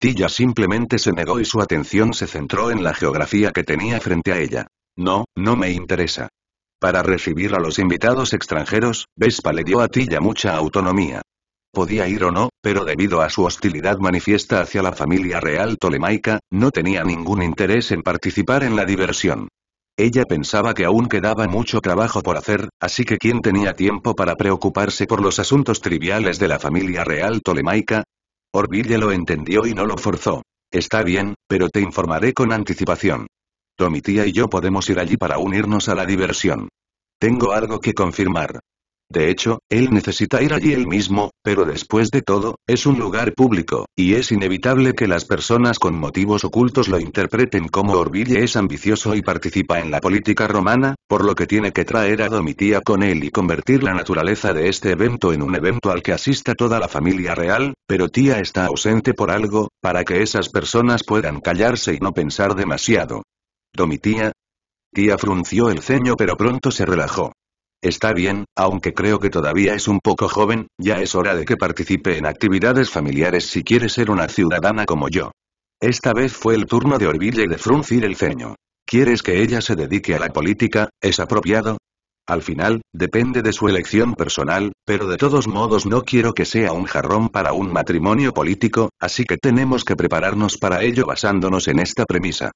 Tilla simplemente se negó y su atención se centró en la geografía que tenía frente a ella. No, no me interesa. Para recibir a los invitados extranjeros, Vespa le dio a Tilla mucha autonomía. Podía ir o no, pero debido a su hostilidad manifiesta hacia la familia real tolemaica, no tenía ningún interés en participar en la diversión. Ella pensaba que aún quedaba mucho trabajo por hacer, así que ¿quién tenía tiempo para preocuparse por los asuntos triviales de la familia real tolemaica? Orville lo entendió y no lo forzó. Está bien, pero te informaré con anticipación. Tomitía y yo podemos ir allí para unirnos a la diversión. Tengo algo que confirmar. De hecho, él necesita ir allí él mismo, pero después de todo, es un lugar público, y es inevitable que las personas con motivos ocultos lo interpreten como Orville es ambicioso y participa en la política romana, por lo que tiene que traer a Domitía con él y convertir la naturaleza de este evento en un evento al que asista toda la familia real, pero tía está ausente por algo, para que esas personas puedan callarse y no pensar demasiado. Domitía. Tía frunció el ceño pero pronto se relajó. Está bien, aunque creo que todavía es un poco joven, ya es hora de que participe en actividades familiares si quiere ser una ciudadana como yo. Esta vez fue el turno de Orville de fruncir el ceño. ¿Quieres que ella se dedique a la política? ¿Es apropiado? Al final, depende de su elección personal, pero de todos modos no quiero que sea un jarrón para un matrimonio político, así que tenemos que prepararnos para ello basándonos en esta premisa.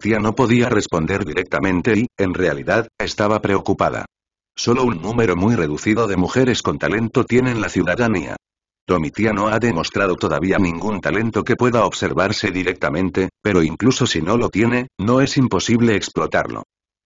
Tía no podía responder directamente y, en realidad, estaba preocupada. Solo un número muy reducido de mujeres con talento tienen la ciudadanía. Domitía no ha demostrado todavía ningún talento que pueda observarse directamente, pero incluso si no lo tiene, no es imposible explotarlo.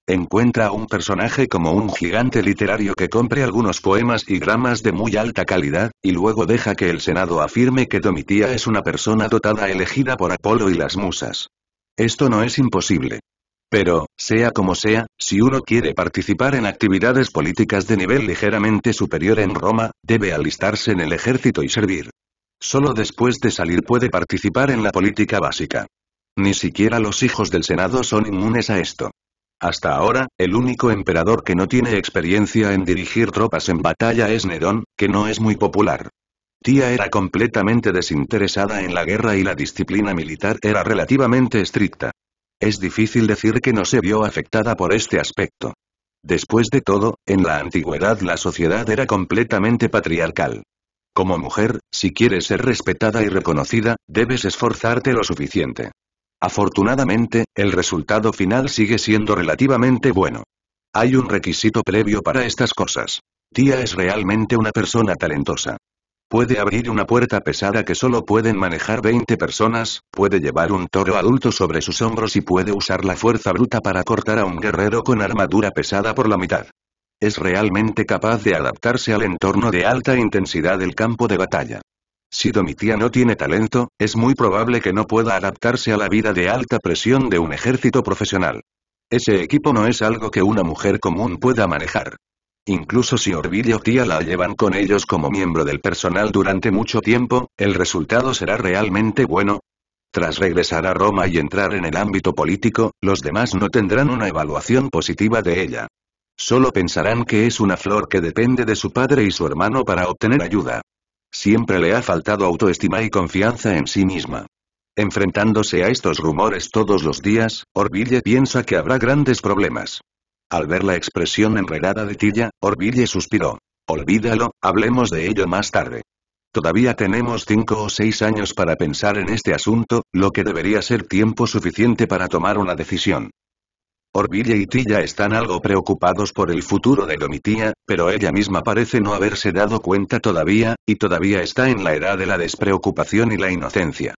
Encuentra a un personaje como un gigante literario que compre algunos poemas y dramas de muy alta calidad, y luego deja que el Senado afirme que Domitía es una persona dotada elegida por Apolo y las musas. Esto no es imposible. Pero, sea como sea, si uno quiere participar en actividades políticas de nivel ligeramente superior en Roma, debe alistarse en el ejército y servir. Solo después de salir puede participar en la política básica. Ni siquiera los hijos del Senado son inmunes a esto. Hasta ahora, el único emperador que no tiene experiencia en dirigir tropas en batalla es Nerón, que no es muy popular. Tía era completamente desinteresada en la guerra y la disciplina militar era relativamente estricta. Es difícil decir que no se vio afectada por este aspecto. Después de todo, en la antigüedad la sociedad era completamente patriarcal. Como mujer, si quieres ser respetada y reconocida, debes esforzarte lo suficiente. Afortunadamente, el resultado final sigue siendo relativamente bueno. Hay un requisito previo para estas cosas. Tía es realmente una persona talentosa. Puede abrir una puerta pesada que solo pueden manejar 20 personas, puede llevar un toro adulto sobre sus hombros y puede usar la fuerza bruta para cortar a un guerrero con armadura pesada por la mitad. Es realmente capaz de adaptarse al entorno de alta intensidad del campo de batalla. Si Domitia no tiene talento, es muy probable que no pueda adaptarse a la vida de alta presión de un ejército profesional. Ese equipo no es algo que una mujer común pueda manejar. Incluso si Orville o Tía la llevan con ellos como miembro del personal durante mucho tiempo, el resultado será realmente bueno. Tras regresar a Roma y entrar en el ámbito político, los demás no tendrán una evaluación positiva de ella. Solo pensarán que es una flor que depende de su padre y su hermano para obtener ayuda. Siempre le ha faltado autoestima y confianza en sí misma. Enfrentándose a estos rumores todos los días, Orville piensa que habrá grandes problemas. Al ver la expresión enredada de Tilla, Orville suspiró. Olvídalo, hablemos de ello más tarde. Todavía tenemos cinco o seis años para pensar en este asunto, lo que debería ser tiempo suficiente para tomar una decisión. Orville y Tilla están algo preocupados por el futuro de Domitía, pero ella misma parece no haberse dado cuenta todavía, y todavía está en la edad de la despreocupación y la inocencia.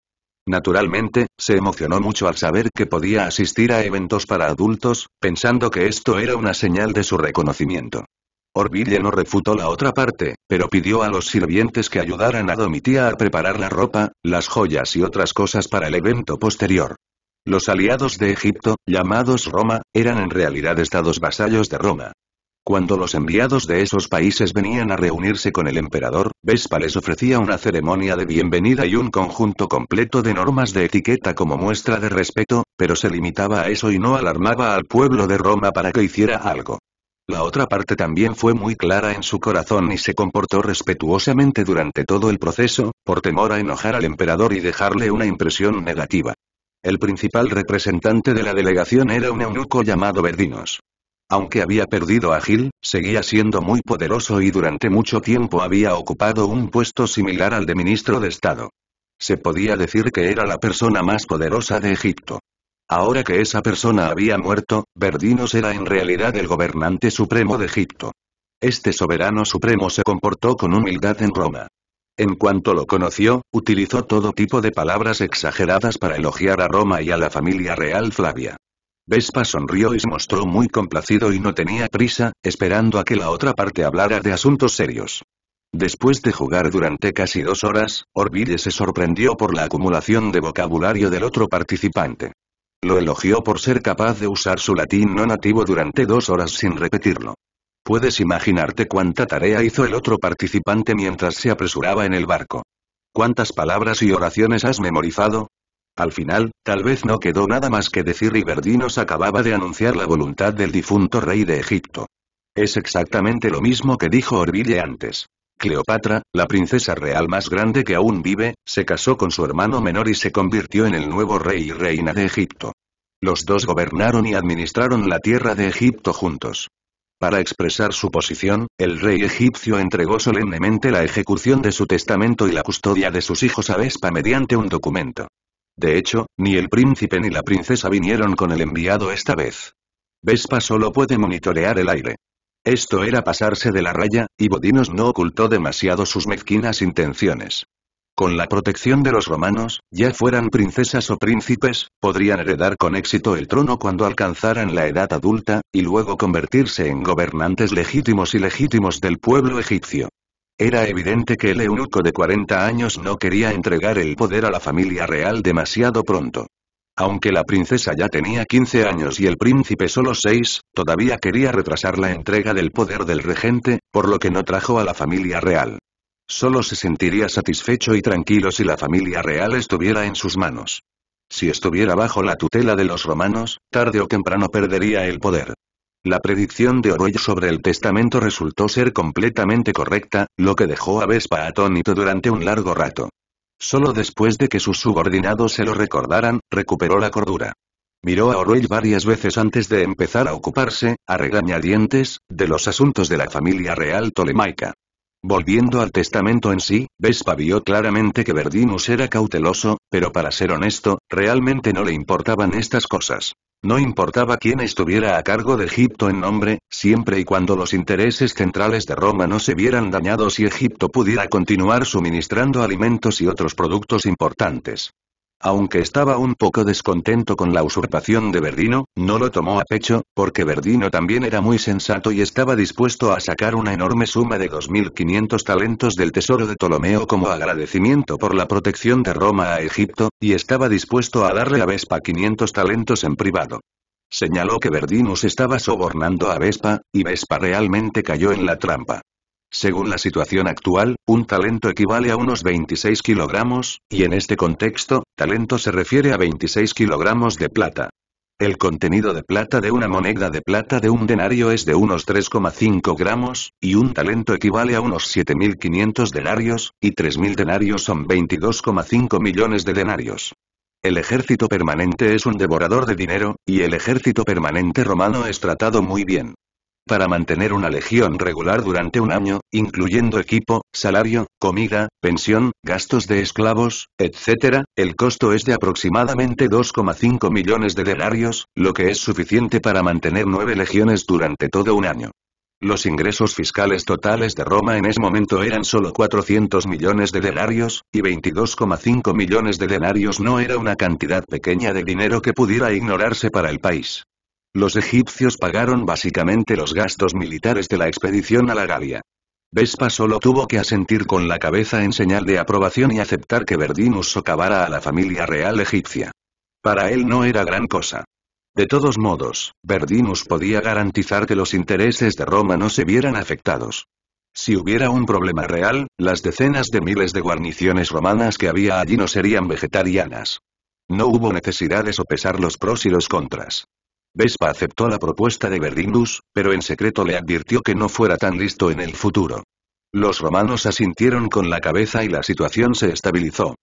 Naturalmente, se emocionó mucho al saber que podía asistir a eventos para adultos, pensando que esto era una señal de su reconocimiento. Orville no refutó la otra parte, pero pidió a los sirvientes que ayudaran a Domitía a preparar la ropa, las joyas y otras cosas para el evento posterior. Los aliados de Egipto, llamados Roma, eran en realidad estados vasallos de Roma. Cuando los enviados de esos países venían a reunirse con el emperador, Vespa les ofrecía una ceremonia de bienvenida y un conjunto completo de normas de etiqueta como muestra de respeto, pero se limitaba a eso y no alarmaba al pueblo de Roma para que hiciera algo. La otra parte también fue muy clara en su corazón y se comportó respetuosamente durante todo el proceso, por temor a enojar al emperador y dejarle una impresión negativa. El principal representante de la delegación era un eunuco llamado Verdinos. Aunque había perdido a Gil, seguía siendo muy poderoso y durante mucho tiempo había ocupado un puesto similar al de ministro de Estado. Se podía decir que era la persona más poderosa de Egipto. Ahora que esa persona había muerto, Verdinos era en realidad el gobernante supremo de Egipto. Este soberano supremo se comportó con humildad en Roma. En cuanto lo conoció, utilizó todo tipo de palabras exageradas para elogiar a Roma y a la familia real Flavia. Vespa sonrió y se mostró muy complacido y no tenía prisa, esperando a que la otra parte hablara de asuntos serios. Después de jugar durante casi dos horas, Orville se sorprendió por la acumulación de vocabulario del otro participante. Lo elogió por ser capaz de usar su latín no nativo durante dos horas sin repetirlo. Puedes imaginarte cuánta tarea hizo el otro participante mientras se apresuraba en el barco. ¿Cuántas palabras y oraciones has memorizado? Al final, tal vez no quedó nada más que decir y Verdinos acababa de anunciar la voluntad del difunto rey de Egipto. Es exactamente lo mismo que dijo Orville antes. Cleopatra, la princesa real más grande que aún vive, se casó con su hermano menor y se convirtió en el nuevo rey y reina de Egipto. Los dos gobernaron y administraron la tierra de Egipto juntos. Para expresar su posición, el rey egipcio entregó solemnemente la ejecución de su testamento y la custodia de sus hijos a Vespa mediante un documento. De hecho, ni el príncipe ni la princesa vinieron con el enviado esta vez. Vespa solo puede monitorear el aire. Esto era pasarse de la raya, y Bodinos no ocultó demasiado sus mezquinas intenciones. Con la protección de los romanos, ya fueran princesas o príncipes, podrían heredar con éxito el trono cuando alcanzaran la edad adulta, y luego convertirse en gobernantes legítimos y legítimos del pueblo egipcio. Era evidente que el eunuco de 40 años no quería entregar el poder a la familia real demasiado pronto. Aunque la princesa ya tenía 15 años y el príncipe solo 6, todavía quería retrasar la entrega del poder del regente, por lo que no trajo a la familia real. Solo se sentiría satisfecho y tranquilo si la familia real estuviera en sus manos. Si estuviera bajo la tutela de los romanos, tarde o temprano perdería el poder. La predicción de Orwell sobre el testamento resultó ser completamente correcta, lo que dejó a Vespa atónito durante un largo rato. Solo después de que sus subordinados se lo recordaran, recuperó la cordura. Miró a Orwell varias veces antes de empezar a ocuparse, a regañadientes, de los asuntos de la familia real tolemaica. Volviendo al testamento en sí, Vespa vio claramente que Verdinus era cauteloso, pero para ser honesto, realmente no le importaban estas cosas. No importaba quién estuviera a cargo de Egipto en nombre, siempre y cuando los intereses centrales de Roma no se vieran dañados y Egipto pudiera continuar suministrando alimentos y otros productos importantes. Aunque estaba un poco descontento con la usurpación de Verdino, no lo tomó a pecho, porque Verdino también era muy sensato y estaba dispuesto a sacar una enorme suma de 2.500 talentos del tesoro de Ptolomeo como agradecimiento por la protección de Roma a Egipto, y estaba dispuesto a darle a Vespa 500 talentos en privado. Señaló que Verdinus estaba sobornando a Vespa, y Vespa realmente cayó en la trampa. Según la situación actual, un talento equivale a unos 26 kilogramos, y en este contexto, Talento se refiere a 26 kilogramos de plata. El contenido de plata de una moneda de plata de un denario es de unos 3,5 gramos, y un talento equivale a unos 7.500 denarios, y 3.000 denarios son 22,5 millones de denarios. El ejército permanente es un devorador de dinero, y el ejército permanente romano es tratado muy bien para mantener una legión regular durante un año, incluyendo equipo, salario, comida, pensión, gastos de esclavos, etc., el costo es de aproximadamente 2,5 millones de denarios, lo que es suficiente para mantener nueve legiones durante todo un año. Los ingresos fiscales totales de Roma en ese momento eran solo 400 millones de denarios, y 22,5 millones de denarios no era una cantidad pequeña de dinero que pudiera ignorarse para el país. Los egipcios pagaron básicamente los gastos militares de la expedición a la Galia. Vespa solo tuvo que asentir con la cabeza en señal de aprobación y aceptar que Verdinus socavara a la familia real egipcia. Para él no era gran cosa. De todos modos, Verdinus podía garantizar que los intereses de Roma no se vieran afectados. Si hubiera un problema real, las decenas de miles de guarniciones romanas que había allí no serían vegetarianas. No hubo necesidad de sopesar los pros y los contras. Vespa aceptó la propuesta de Verdinus, pero en secreto le advirtió que no fuera tan listo en el futuro. Los romanos asintieron con la cabeza y la situación se estabilizó.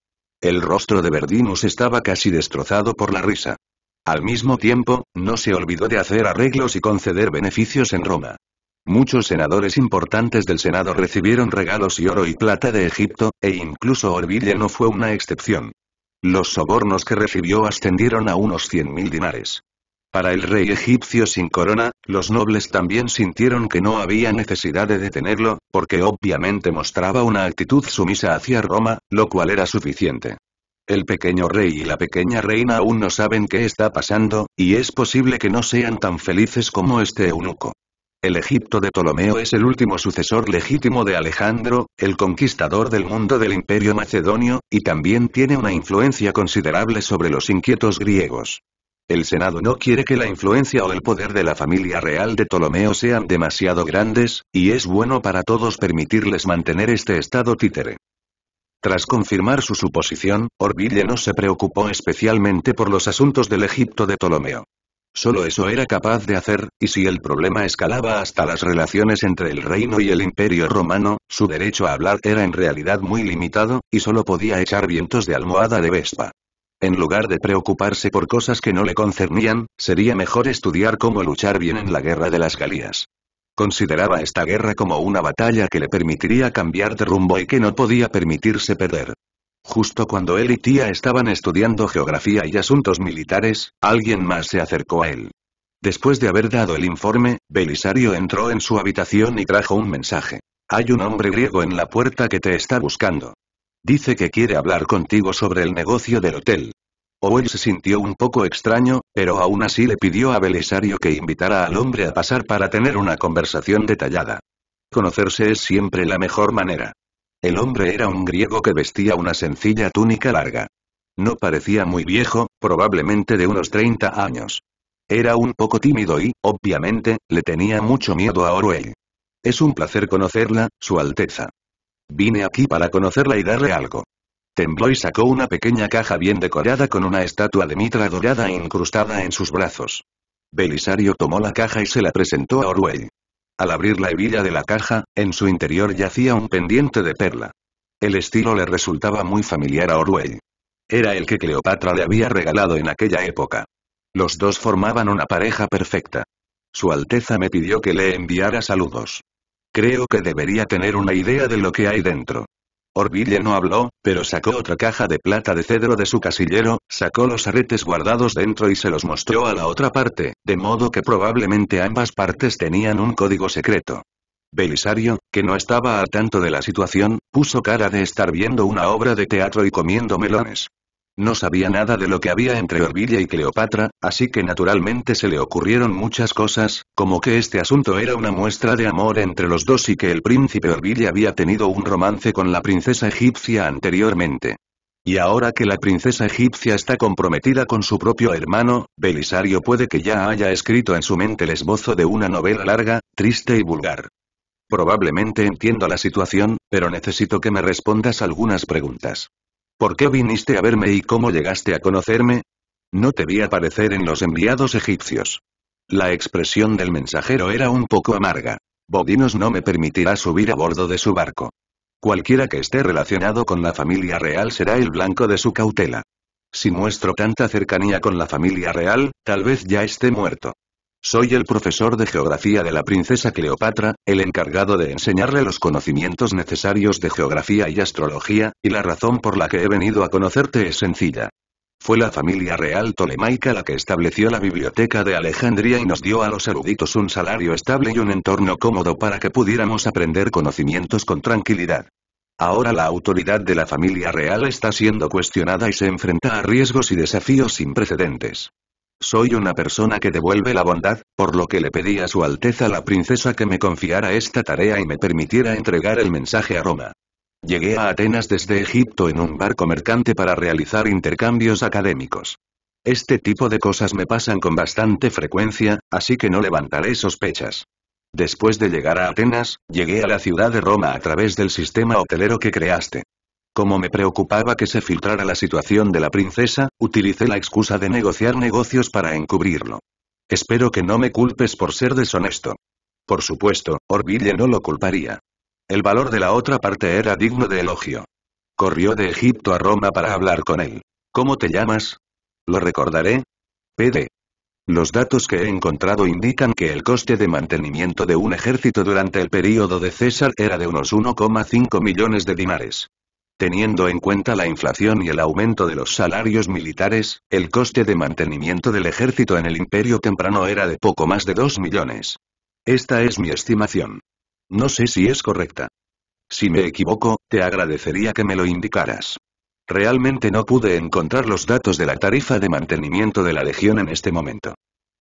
El rostro de Verdinus estaba casi destrozado por la risa. Al mismo tiempo, no se olvidó de hacer arreglos y conceder beneficios en Roma. Muchos senadores importantes del Senado recibieron regalos y oro y plata de Egipto, e incluso Orville no fue una excepción. Los sobornos que recibió ascendieron a unos 100.000 dinares. Para el rey egipcio sin corona, los nobles también sintieron que no había necesidad de detenerlo, porque obviamente mostraba una actitud sumisa hacia Roma, lo cual era suficiente. El pequeño rey y la pequeña reina aún no saben qué está pasando, y es posible que no sean tan felices como este eunuco. El Egipto de Ptolomeo es el último sucesor legítimo de Alejandro, el conquistador del mundo del imperio macedonio, y también tiene una influencia considerable sobre los inquietos griegos. El Senado no quiere que la influencia o el poder de la familia real de Ptolomeo sean demasiado grandes, y es bueno para todos permitirles mantener este estado títere. Tras confirmar su suposición, Orville no se preocupó especialmente por los asuntos del Egipto de Ptolomeo. Solo eso era capaz de hacer, y si el problema escalaba hasta las relaciones entre el reino y el imperio romano, su derecho a hablar era en realidad muy limitado, y solo podía echar vientos de almohada de Vespa. En lugar de preocuparse por cosas que no le concernían, sería mejor estudiar cómo luchar bien en la guerra de las Galías. Consideraba esta guerra como una batalla que le permitiría cambiar de rumbo y que no podía permitirse perder. Justo cuando él y Tía estaban estudiando geografía y asuntos militares, alguien más se acercó a él. Después de haber dado el informe, Belisario entró en su habitación y trajo un mensaje. Hay un hombre griego en la puerta que te está buscando. Dice que quiere hablar contigo sobre el negocio del hotel. Orwell se sintió un poco extraño, pero aún así le pidió a Belisario que invitara al hombre a pasar para tener una conversación detallada. Conocerse es siempre la mejor manera. El hombre era un griego que vestía una sencilla túnica larga. No parecía muy viejo, probablemente de unos 30 años. Era un poco tímido y, obviamente, le tenía mucho miedo a Orwell. Es un placer conocerla, Su Alteza. Vine aquí para conocerla y darle algo. Tembló y sacó una pequeña caja bien decorada con una estatua de mitra dorada incrustada en sus brazos. Belisario tomó la caja y se la presentó a Orwell. Al abrir la hebilla de la caja, en su interior yacía un pendiente de perla. El estilo le resultaba muy familiar a Orwell. Era el que Cleopatra le había regalado en aquella época. Los dos formaban una pareja perfecta. Su Alteza me pidió que le enviara saludos. Creo que debería tener una idea de lo que hay dentro. Orville no habló, pero sacó otra caja de plata de cedro de su casillero, sacó los aretes guardados dentro y se los mostró a la otra parte, de modo que probablemente ambas partes tenían un código secreto. Belisario, que no estaba a tanto de la situación, puso cara de estar viendo una obra de teatro y comiendo melones. No sabía nada de lo que había entre Orvilla y Cleopatra, así que naturalmente se le ocurrieron muchas cosas, como que este asunto era una muestra de amor entre los dos y que el príncipe Orville había tenido un romance con la princesa egipcia anteriormente. Y ahora que la princesa egipcia está comprometida con su propio hermano, Belisario puede que ya haya escrito en su mente el esbozo de una novela larga, triste y vulgar. Probablemente entiendo la situación, pero necesito que me respondas algunas preguntas. ¿Por qué viniste a verme y cómo llegaste a conocerme? No te vi aparecer en los enviados egipcios. La expresión del mensajero era un poco amarga. Bodinos no me permitirá subir a bordo de su barco. Cualquiera que esté relacionado con la familia real será el blanco de su cautela. Si muestro tanta cercanía con la familia real, tal vez ya esté muerto. Soy el profesor de geografía de la princesa Cleopatra, el encargado de enseñarle los conocimientos necesarios de geografía y astrología, y la razón por la que he venido a conocerte es sencilla. Fue la familia real tolemaica la que estableció la biblioteca de Alejandría y nos dio a los eruditos un salario estable y un entorno cómodo para que pudiéramos aprender conocimientos con tranquilidad. Ahora la autoridad de la familia real está siendo cuestionada y se enfrenta a riesgos y desafíos sin precedentes. Soy una persona que devuelve la bondad, por lo que le pedí a su Alteza la princesa que me confiara esta tarea y me permitiera entregar el mensaje a Roma. Llegué a Atenas desde Egipto en un barco mercante para realizar intercambios académicos. Este tipo de cosas me pasan con bastante frecuencia, así que no levantaré sospechas. Después de llegar a Atenas, llegué a la ciudad de Roma a través del sistema hotelero que creaste. Como me preocupaba que se filtrara la situación de la princesa, utilicé la excusa de negociar negocios para encubrirlo. Espero que no me culpes por ser deshonesto. Por supuesto, Orville no lo culparía. El valor de la otra parte era digno de elogio. Corrió de Egipto a Roma para hablar con él. ¿Cómo te llamas? Lo recordaré. PD. Los datos que he encontrado indican que el coste de mantenimiento de un ejército durante el período de César era de unos 1,5 millones de dinares. Teniendo en cuenta la inflación y el aumento de los salarios militares, el coste de mantenimiento del ejército en el imperio temprano era de poco más de 2 millones. Esta es mi estimación. No sé si es correcta. Si me equivoco, te agradecería que me lo indicaras. Realmente no pude encontrar los datos de la tarifa de mantenimiento de la Legión en este momento.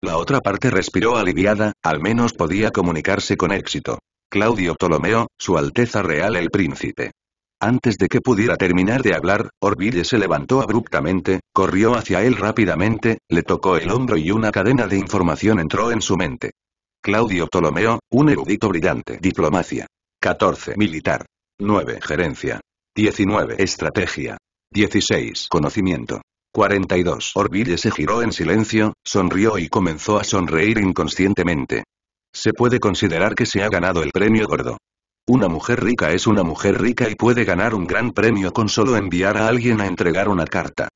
La otra parte respiró aliviada, al menos podía comunicarse con éxito. Claudio Ptolomeo, Su Alteza Real el Príncipe. Antes de que pudiera terminar de hablar, Orville se levantó abruptamente, corrió hacia él rápidamente, le tocó el hombro y una cadena de información entró en su mente. Claudio Ptolomeo, un erudito brillante. Diplomacia. 14. Militar. 9. Gerencia. 19. Estrategia. 16. Conocimiento. 42. Orville se giró en silencio, sonrió y comenzó a sonreír inconscientemente. Se puede considerar que se ha ganado el premio gordo. Una mujer rica es una mujer rica y puede ganar un gran premio con solo enviar a alguien a entregar una carta.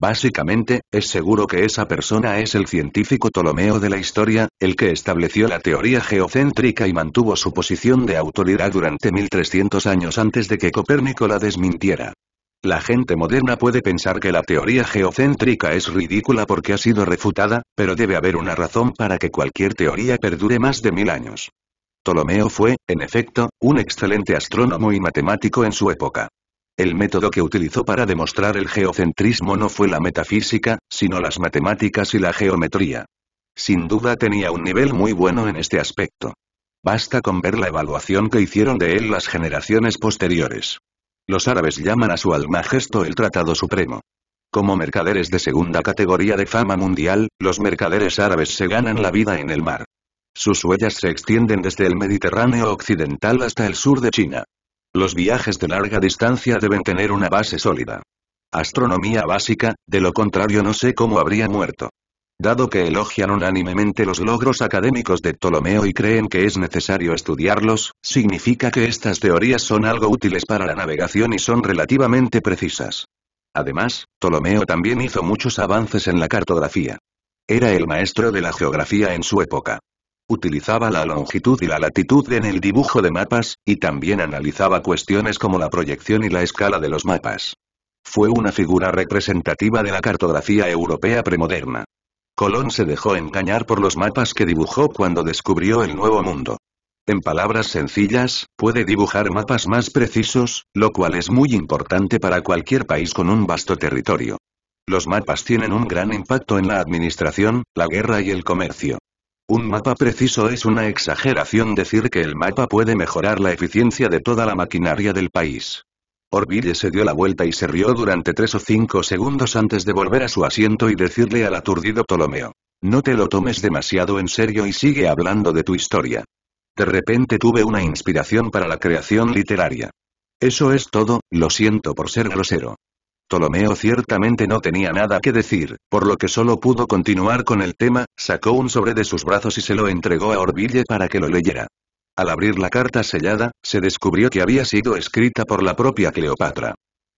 Básicamente, es seguro que esa persona es el científico Ptolomeo de la historia, el que estableció la teoría geocéntrica y mantuvo su posición de autoridad durante 1300 años antes de que Copérnico la desmintiera. La gente moderna puede pensar que la teoría geocéntrica es ridícula porque ha sido refutada, pero debe haber una razón para que cualquier teoría perdure más de mil años. Ptolomeo fue, en efecto, un excelente astrónomo y matemático en su época. El método que utilizó para demostrar el geocentrismo no fue la metafísica, sino las matemáticas y la geometría. Sin duda tenía un nivel muy bueno en este aspecto. Basta con ver la evaluación que hicieron de él las generaciones posteriores. Los árabes llaman a su alma gesto el Tratado Supremo. Como mercaderes de segunda categoría de fama mundial, los mercaderes árabes se ganan la vida en el mar. Sus huellas se extienden desde el Mediterráneo occidental hasta el sur de China. Los viajes de larga distancia deben tener una base sólida. Astronomía básica, de lo contrario no sé cómo habría muerto. Dado que elogian unánimemente los logros académicos de Ptolomeo y creen que es necesario estudiarlos, significa que estas teorías son algo útiles para la navegación y son relativamente precisas. Además, Ptolomeo también hizo muchos avances en la cartografía. Era el maestro de la geografía en su época. Utilizaba la longitud y la latitud en el dibujo de mapas, y también analizaba cuestiones como la proyección y la escala de los mapas. Fue una figura representativa de la cartografía europea premoderna. Colón se dejó engañar por los mapas que dibujó cuando descubrió el Nuevo Mundo. En palabras sencillas, puede dibujar mapas más precisos, lo cual es muy importante para cualquier país con un vasto territorio. Los mapas tienen un gran impacto en la administración, la guerra y el comercio. Un mapa preciso es una exageración decir que el mapa puede mejorar la eficiencia de toda la maquinaria del país. Orville se dio la vuelta y se rió durante tres o cinco segundos antes de volver a su asiento y decirle al aturdido Ptolomeo. No te lo tomes demasiado en serio y sigue hablando de tu historia. De repente tuve una inspiración para la creación literaria. Eso es todo, lo siento por ser grosero. Ptolomeo ciertamente no tenía nada que decir, por lo que solo pudo continuar con el tema, sacó un sobre de sus brazos y se lo entregó a Orville para que lo leyera. Al abrir la carta sellada, se descubrió que había sido escrita por la propia Cleopatra.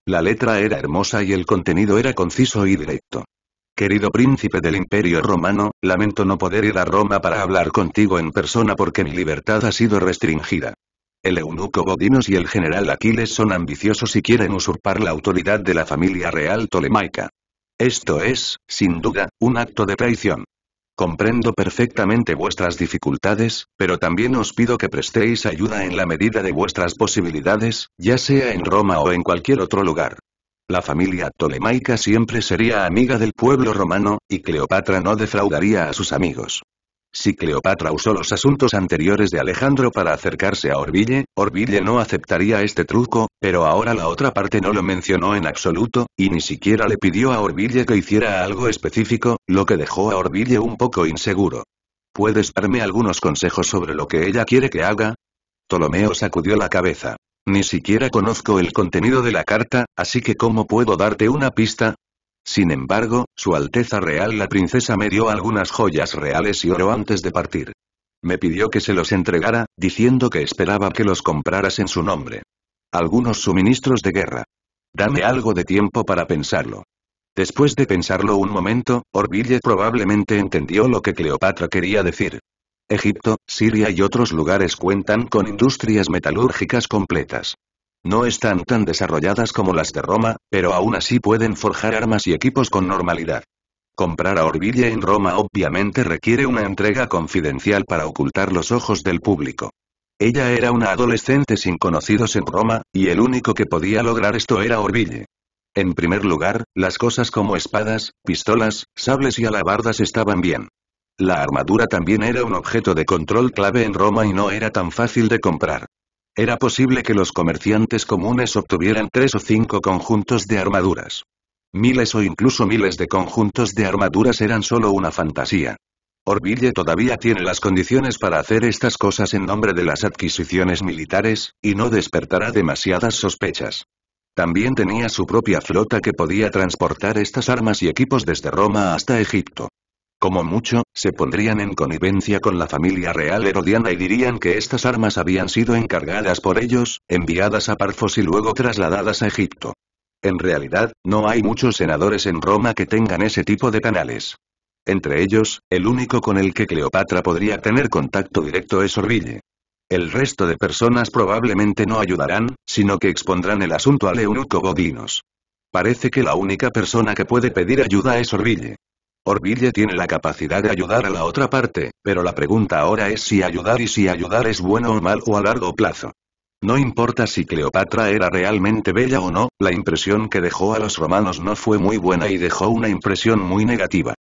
La letra era hermosa y el contenido era conciso y directo. Querido príncipe del Imperio Romano, lamento no poder ir a Roma para hablar contigo en persona porque mi libertad ha sido restringida. El eunuco Godinos y el general Aquiles son ambiciosos y quieren usurpar la autoridad de la familia real tolemaica. Esto es, sin duda, un acto de traición. Comprendo perfectamente vuestras dificultades, pero también os pido que prestéis ayuda en la medida de vuestras posibilidades, ya sea en Roma o en cualquier otro lugar. La familia tolemaica siempre sería amiga del pueblo romano, y Cleopatra no defraudaría a sus amigos. Si Cleopatra usó los asuntos anteriores de Alejandro para acercarse a Orville, Orville no aceptaría este truco, pero ahora la otra parte no lo mencionó en absoluto, y ni siquiera le pidió a Orville que hiciera algo específico, lo que dejó a Orville un poco inseguro. ¿Puedes darme algunos consejos sobre lo que ella quiere que haga? Ptolomeo sacudió la cabeza. Ni siquiera conozco el contenido de la carta, así que ¿cómo puedo darte una pista? Sin embargo, Su Alteza Real la Princesa me dio algunas joyas reales y oro antes de partir. Me pidió que se los entregara, diciendo que esperaba que los compraras en su nombre. Algunos suministros de guerra. Dame algo de tiempo para pensarlo. Después de pensarlo un momento, Orville probablemente entendió lo que Cleopatra quería decir. Egipto, Siria y otros lugares cuentan con industrias metalúrgicas completas. No están tan desarrolladas como las de Roma, pero aún así pueden forjar armas y equipos con normalidad. Comprar a Orville en Roma obviamente requiere una entrega confidencial para ocultar los ojos del público. Ella era una adolescente sin conocidos en Roma, y el único que podía lograr esto era Orville. En primer lugar, las cosas como espadas, pistolas, sables y alabardas estaban bien. La armadura también era un objeto de control clave en Roma y no era tan fácil de comprar. Era posible que los comerciantes comunes obtuvieran tres o cinco conjuntos de armaduras. Miles o incluso miles de conjuntos de armaduras eran solo una fantasía. Orville todavía tiene las condiciones para hacer estas cosas en nombre de las adquisiciones militares, y no despertará demasiadas sospechas. También tenía su propia flota que podía transportar estas armas y equipos desde Roma hasta Egipto. Como mucho, se pondrían en connivencia con la familia real herodiana y dirían que estas armas habían sido encargadas por ellos, enviadas a Parfos y luego trasladadas a Egipto. En realidad, no hay muchos senadores en Roma que tengan ese tipo de canales. Entre ellos, el único con el que Cleopatra podría tener contacto directo es Orville. El resto de personas probablemente no ayudarán, sino que expondrán el asunto al eunuco Godinos. Parece que la única persona que puede pedir ayuda es Orville. Orville tiene la capacidad de ayudar a la otra parte, pero la pregunta ahora es si ayudar y si ayudar es bueno o mal o a largo plazo. No importa si Cleopatra era realmente bella o no, la impresión que dejó a los romanos no fue muy buena y dejó una impresión muy negativa.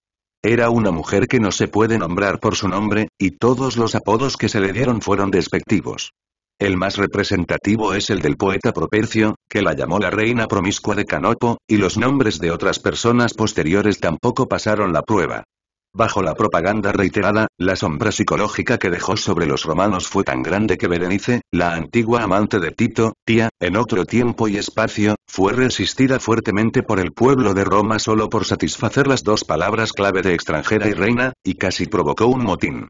Era una mujer que no se puede nombrar por su nombre, y todos los apodos que se le dieron fueron despectivos. El más representativo es el del poeta Propercio, que la llamó la reina promiscua de Canopo, y los nombres de otras personas posteriores tampoco pasaron la prueba. Bajo la propaganda reiterada, la sombra psicológica que dejó sobre los romanos fue tan grande que Berenice, la antigua amante de Tito, tía, en otro tiempo y espacio, fue resistida fuertemente por el pueblo de Roma solo por satisfacer las dos palabras clave de extranjera y reina, y casi provocó un motín.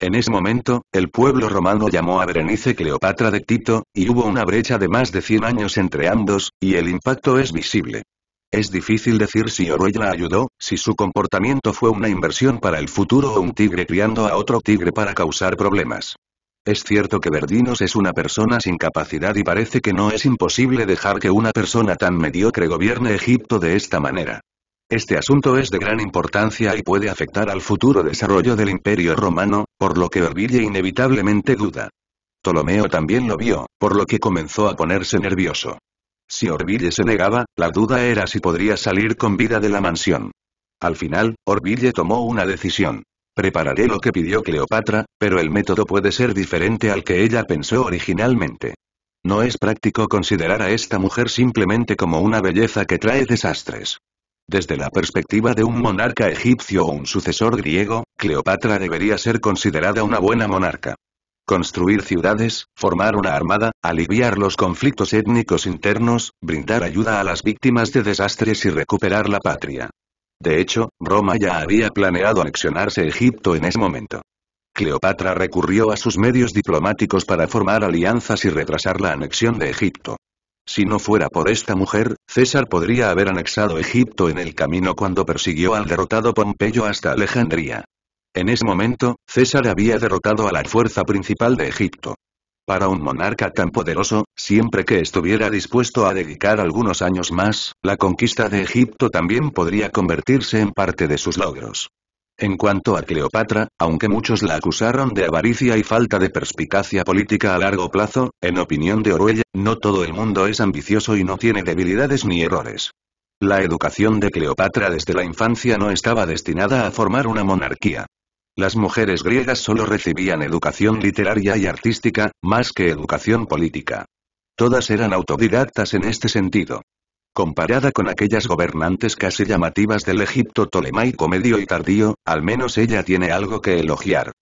En ese momento, el pueblo romano llamó a Berenice Cleopatra de Tito, y hubo una brecha de más de 100 años entre ambos, y el impacto es visible. Es difícil decir si Oruella ayudó, si su comportamiento fue una inversión para el futuro o un tigre criando a otro tigre para causar problemas. Es cierto que Verdinos es una persona sin capacidad y parece que no es imposible dejar que una persona tan mediocre gobierne Egipto de esta manera. Este asunto es de gran importancia y puede afectar al futuro desarrollo del Imperio Romano, por lo que Orville inevitablemente duda. Ptolomeo también lo vio, por lo que comenzó a ponerse nervioso. Si Orville se negaba, la duda era si podría salir con vida de la mansión. Al final, Orville tomó una decisión. Prepararé lo que pidió Cleopatra, pero el método puede ser diferente al que ella pensó originalmente. No es práctico considerar a esta mujer simplemente como una belleza que trae desastres. Desde la perspectiva de un monarca egipcio o un sucesor griego, Cleopatra debería ser considerada una buena monarca. Construir ciudades, formar una armada, aliviar los conflictos étnicos internos, brindar ayuda a las víctimas de desastres y recuperar la patria. De hecho, Roma ya había planeado anexionarse Egipto en ese momento. Cleopatra recurrió a sus medios diplomáticos para formar alianzas y retrasar la anexión de Egipto. Si no fuera por esta mujer, César podría haber anexado Egipto en el camino cuando persiguió al derrotado Pompeyo hasta Alejandría. En ese momento, César había derrotado a la fuerza principal de Egipto. Para un monarca tan poderoso, siempre que estuviera dispuesto a dedicar algunos años más, la conquista de Egipto también podría convertirse en parte de sus logros. En cuanto a Cleopatra, aunque muchos la acusaron de avaricia y falta de perspicacia política a largo plazo, en opinión de Oruella, no todo el mundo es ambicioso y no tiene debilidades ni errores. La educación de Cleopatra desde la infancia no estaba destinada a formar una monarquía. Las mujeres griegas solo recibían educación literaria y artística, más que educación política. Todas eran autodidactas en este sentido. Comparada con aquellas gobernantes casi llamativas del Egipto tolemaico medio y tardío, al menos ella tiene algo que elogiar.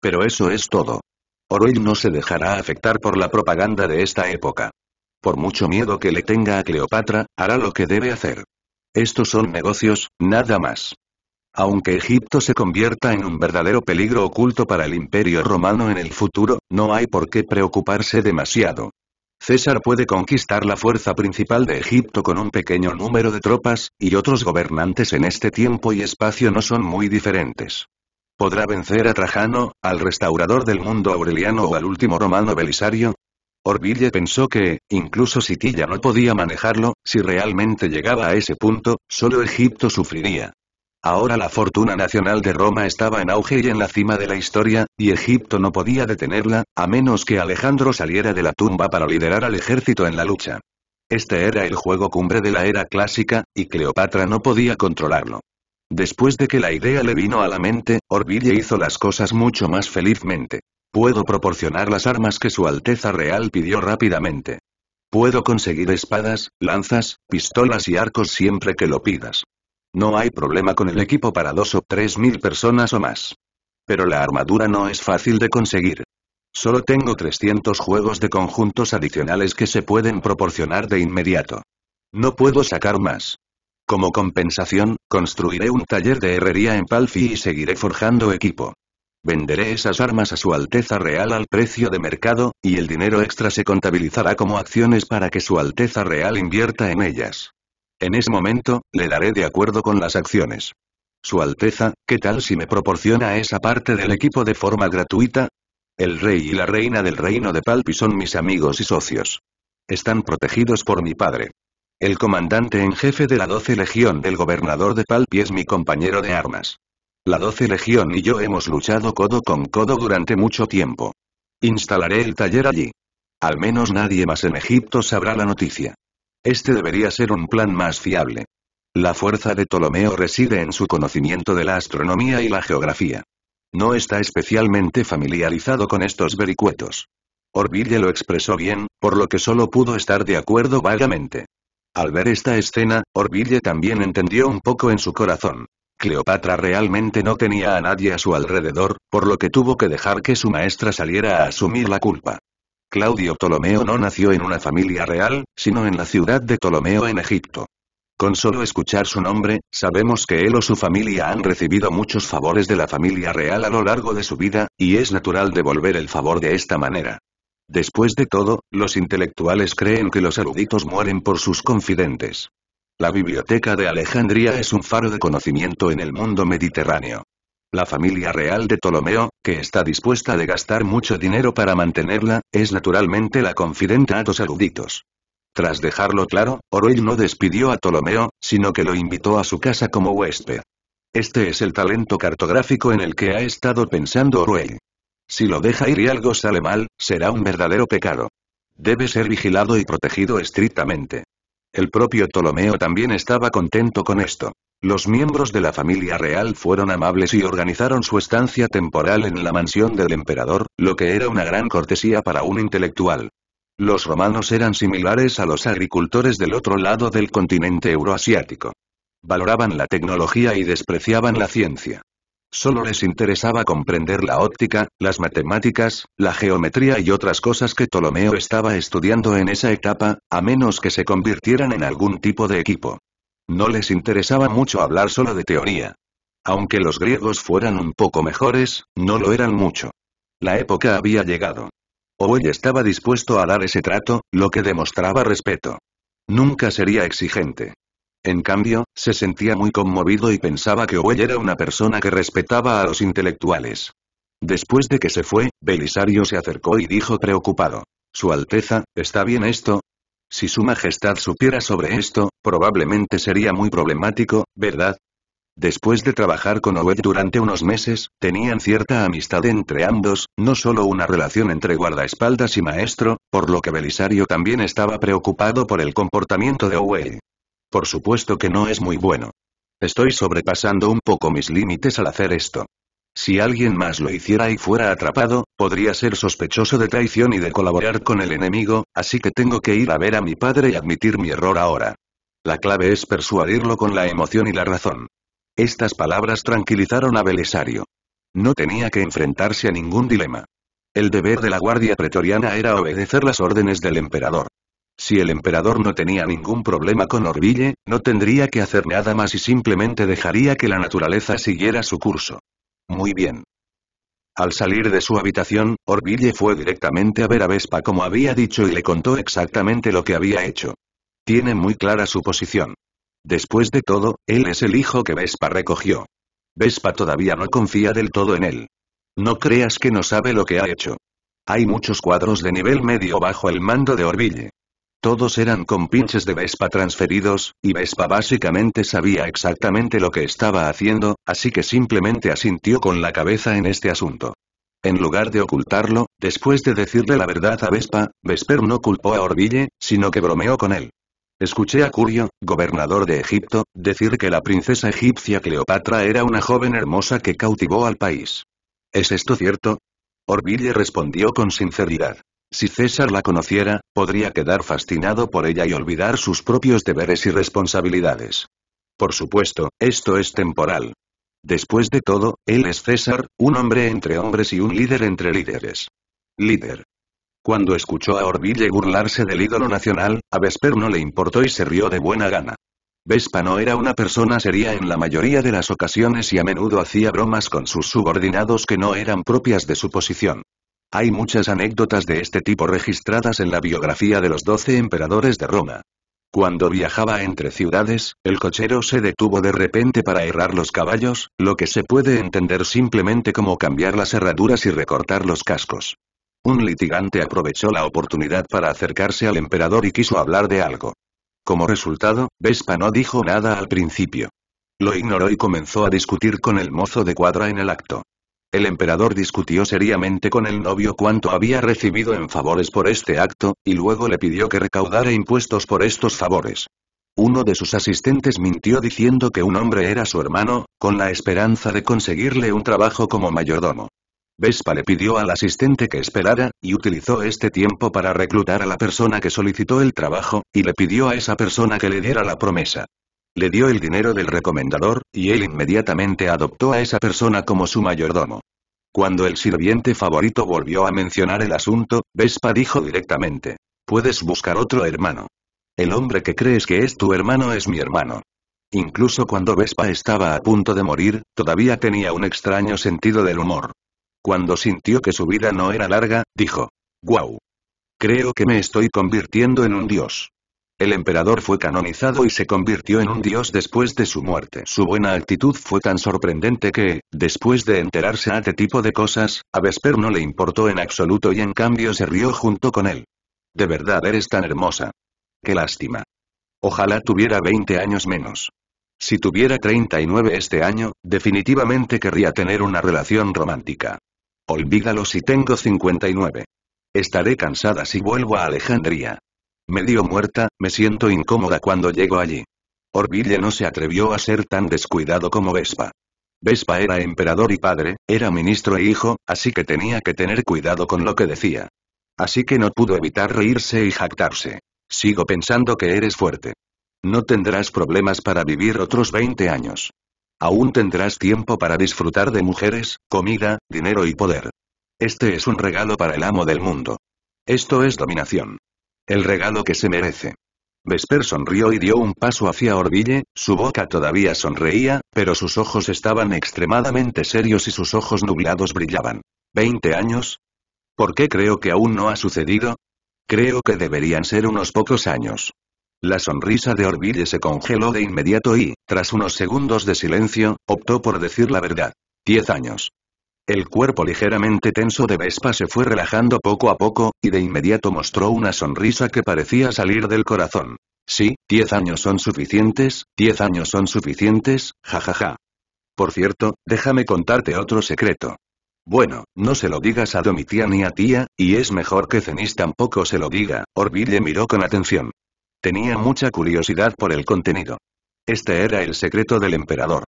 Pero eso es todo. Orwell no se dejará afectar por la propaganda de esta época. Por mucho miedo que le tenga a Cleopatra, hará lo que debe hacer. Estos son negocios, nada más. Aunque Egipto se convierta en un verdadero peligro oculto para el imperio romano en el futuro, no hay por qué preocuparse demasiado. César puede conquistar la fuerza principal de Egipto con un pequeño número de tropas, y otros gobernantes en este tiempo y espacio no son muy diferentes. ¿Podrá vencer a Trajano, al restaurador del mundo Aureliano o al último romano Belisario? Orville pensó que, incluso si Tilla no podía manejarlo, si realmente llegaba a ese punto, solo Egipto sufriría. Ahora la fortuna nacional de Roma estaba en auge y en la cima de la historia, y Egipto no podía detenerla, a menos que Alejandro saliera de la tumba para liderar al ejército en la lucha. Este era el juego cumbre de la era clásica, y Cleopatra no podía controlarlo. Después de que la idea le vino a la mente, Orville hizo las cosas mucho más felizmente. Puedo proporcionar las armas que su Alteza Real pidió rápidamente. Puedo conseguir espadas, lanzas, pistolas y arcos siempre que lo pidas. No hay problema con el equipo para dos o tres mil personas o más. Pero la armadura no es fácil de conseguir. Solo tengo 300 juegos de conjuntos adicionales que se pueden proporcionar de inmediato. No puedo sacar más. Como compensación, construiré un taller de herrería en Palfi y seguiré forjando equipo. Venderé esas armas a su Alteza Real al precio de mercado, y el dinero extra se contabilizará como acciones para que su Alteza Real invierta en ellas. En ese momento, le daré de acuerdo con las acciones. Su Alteza, ¿qué tal si me proporciona esa parte del equipo de forma gratuita? El rey y la reina del reino de Palpi son mis amigos y socios. Están protegidos por mi padre. El comandante en jefe de la 12 Legión del gobernador de Palpi es mi compañero de armas. La 12 Legión y yo hemos luchado codo con codo durante mucho tiempo. Instalaré el taller allí. Al menos nadie más en Egipto sabrá la noticia. Este debería ser un plan más fiable. La fuerza de Ptolomeo reside en su conocimiento de la astronomía y la geografía. No está especialmente familiarizado con estos vericuetos. Orville lo expresó bien, por lo que solo pudo estar de acuerdo vagamente. Al ver esta escena, Orville también entendió un poco en su corazón. Cleopatra realmente no tenía a nadie a su alrededor, por lo que tuvo que dejar que su maestra saliera a asumir la culpa. Claudio Ptolomeo no nació en una familia real, sino en la ciudad de Ptolomeo en Egipto. Con solo escuchar su nombre, sabemos que él o su familia han recibido muchos favores de la familia real a lo largo de su vida, y es natural devolver el favor de esta manera. Después de todo, los intelectuales creen que los eruditos mueren por sus confidentes. La Biblioteca de Alejandría es un faro de conocimiento en el mundo mediterráneo. La familia real de Ptolomeo, que está dispuesta de gastar mucho dinero para mantenerla, es naturalmente la confidente a dos eruditos. Tras dejarlo claro, Orwell no despidió a Ptolomeo, sino que lo invitó a su casa como huésped. Este es el talento cartográfico en el que ha estado pensando Orwell. Si lo deja ir y algo sale mal, será un verdadero pecado. Debe ser vigilado y protegido estrictamente. El propio Ptolomeo también estaba contento con esto. Los miembros de la familia real fueron amables y organizaron su estancia temporal en la mansión del emperador, lo que era una gran cortesía para un intelectual. Los romanos eran similares a los agricultores del otro lado del continente euroasiático. Valoraban la tecnología y despreciaban la ciencia. Solo les interesaba comprender la óptica, las matemáticas, la geometría y otras cosas que Ptolomeo estaba estudiando en esa etapa, a menos que se convirtieran en algún tipo de equipo. No les interesaba mucho hablar solo de teoría. Aunque los griegos fueran un poco mejores, no lo eran mucho. La época había llegado. Oey estaba dispuesto a dar ese trato, lo que demostraba respeto. Nunca sería exigente. En cambio, se sentía muy conmovido y pensaba que oey era una persona que respetaba a los intelectuales. Después de que se fue, Belisario se acercó y dijo preocupado. Su Alteza, ¿está bien esto? Si su majestad supiera sobre esto, probablemente sería muy problemático, ¿verdad? Después de trabajar con Oed durante unos meses, tenían cierta amistad entre ambos, no solo una relación entre guardaespaldas y maestro, por lo que Belisario también estaba preocupado por el comportamiento de Oed. Por supuesto que no es muy bueno. Estoy sobrepasando un poco mis límites al hacer esto. Si alguien más lo hiciera y fuera atrapado, podría ser sospechoso de traición y de colaborar con el enemigo, así que tengo que ir a ver a mi padre y admitir mi error ahora. La clave es persuadirlo con la emoción y la razón. Estas palabras tranquilizaron a Belisario. No tenía que enfrentarse a ningún dilema. El deber de la guardia pretoriana era obedecer las órdenes del emperador. Si el emperador no tenía ningún problema con Orville, no tendría que hacer nada más y simplemente dejaría que la naturaleza siguiera su curso. Muy bien. Al salir de su habitación, Orville fue directamente a ver a Vespa como había dicho y le contó exactamente lo que había hecho. Tiene muy clara su posición. Después de todo, él es el hijo que Vespa recogió. Vespa todavía no confía del todo en él. No creas que no sabe lo que ha hecho. Hay muchos cuadros de nivel medio bajo el mando de Orville. Todos eran compinches de Vespa transferidos, y Vespa básicamente sabía exactamente lo que estaba haciendo, así que simplemente asintió con la cabeza en este asunto. En lugar de ocultarlo, después de decirle la verdad a Vespa, Vesper no culpó a Orville, sino que bromeó con él. Escuché a Curio, gobernador de Egipto, decir que la princesa egipcia Cleopatra era una joven hermosa que cautivó al país. ¿Es esto cierto? Orville respondió con sinceridad. Si César la conociera, podría quedar fascinado por ella y olvidar sus propios deberes y responsabilidades. Por supuesto, esto es temporal. Después de todo, él es César, un hombre entre hombres y un líder entre líderes. Líder. Cuando escuchó a Orville burlarse del ídolo nacional, a Vesper no le importó y se rió de buena gana. Vespa no era una persona seria en la mayoría de las ocasiones y a menudo hacía bromas con sus subordinados que no eran propias de su posición. Hay muchas anécdotas de este tipo registradas en la biografía de los doce emperadores de Roma. Cuando viajaba entre ciudades, el cochero se detuvo de repente para errar los caballos, lo que se puede entender simplemente como cambiar las herraduras y recortar los cascos. Un litigante aprovechó la oportunidad para acercarse al emperador y quiso hablar de algo. Como resultado, Vespa no dijo nada al principio. Lo ignoró y comenzó a discutir con el mozo de cuadra en el acto. El emperador discutió seriamente con el novio cuánto había recibido en favores por este acto, y luego le pidió que recaudara impuestos por estos favores. Uno de sus asistentes mintió diciendo que un hombre era su hermano, con la esperanza de conseguirle un trabajo como mayordomo. Vespa le pidió al asistente que esperara, y utilizó este tiempo para reclutar a la persona que solicitó el trabajo, y le pidió a esa persona que le diera la promesa. Le dio el dinero del recomendador, y él inmediatamente adoptó a esa persona como su mayordomo. Cuando el sirviente favorito volvió a mencionar el asunto, Vespa dijo directamente. Puedes buscar otro hermano. El hombre que crees que es tu hermano es mi hermano. Incluso cuando Vespa estaba a punto de morir, todavía tenía un extraño sentido del humor. Cuando sintió que su vida no era larga, dijo. ¡Guau! Creo que me estoy convirtiendo en un dios. El emperador fue canonizado y se convirtió en un dios después de su muerte. Su buena actitud fue tan sorprendente que, después de enterarse a este tipo de cosas, a Vesper no le importó en absoluto y en cambio se rió junto con él. De verdad eres tan hermosa. Qué lástima. Ojalá tuviera 20 años menos. Si tuviera 39 este año, definitivamente querría tener una relación romántica. Olvídalo si tengo 59. Estaré cansada si vuelvo a Alejandría. Medio muerta, me siento incómoda cuando llego allí. Orville no se atrevió a ser tan descuidado como Vespa. Vespa era emperador y padre, era ministro e hijo, así que tenía que tener cuidado con lo que decía. Así que no pudo evitar reírse y jactarse. Sigo pensando que eres fuerte. No tendrás problemas para vivir otros 20 años. Aún tendrás tiempo para disfrutar de mujeres, comida, dinero y poder. Este es un regalo para el amo del mundo. Esto es dominación. El regalo que se merece. Vesper sonrió y dio un paso hacia Orville, su boca todavía sonreía, pero sus ojos estaban extremadamente serios y sus ojos nublados brillaban. ¿Veinte años? ¿Por qué creo que aún no ha sucedido? Creo que deberían ser unos pocos años. La sonrisa de Orville se congeló de inmediato y, tras unos segundos de silencio, optó por decir la verdad. Diez años. El cuerpo ligeramente tenso de Vespa se fue relajando poco a poco, y de inmediato mostró una sonrisa que parecía salir del corazón. Sí, diez años son suficientes, diez años son suficientes, jajaja. Por cierto, déjame contarte otro secreto. Bueno, no se lo digas a Domitia ni a tía, y es mejor que Zenis tampoco se lo diga, Orville miró con atención. Tenía mucha curiosidad por el contenido. Este era el secreto del emperador.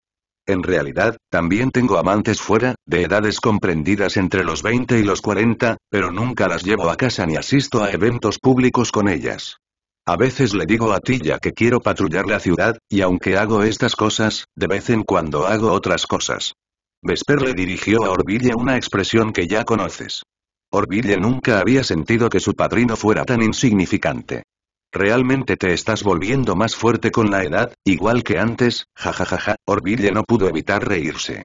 En realidad, también tengo amantes fuera, de edades comprendidas entre los 20 y los 40, pero nunca las llevo a casa ni asisto a eventos públicos con ellas. A veces le digo a Tilla que quiero patrullar la ciudad, y aunque hago estas cosas, de vez en cuando hago otras cosas. Vesper le dirigió a Orville una expresión que ya conoces. Orville nunca había sentido que su padrino fuera tan insignificante. Realmente te estás volviendo más fuerte con la edad, igual que antes, jajajaja, Orville no pudo evitar reírse.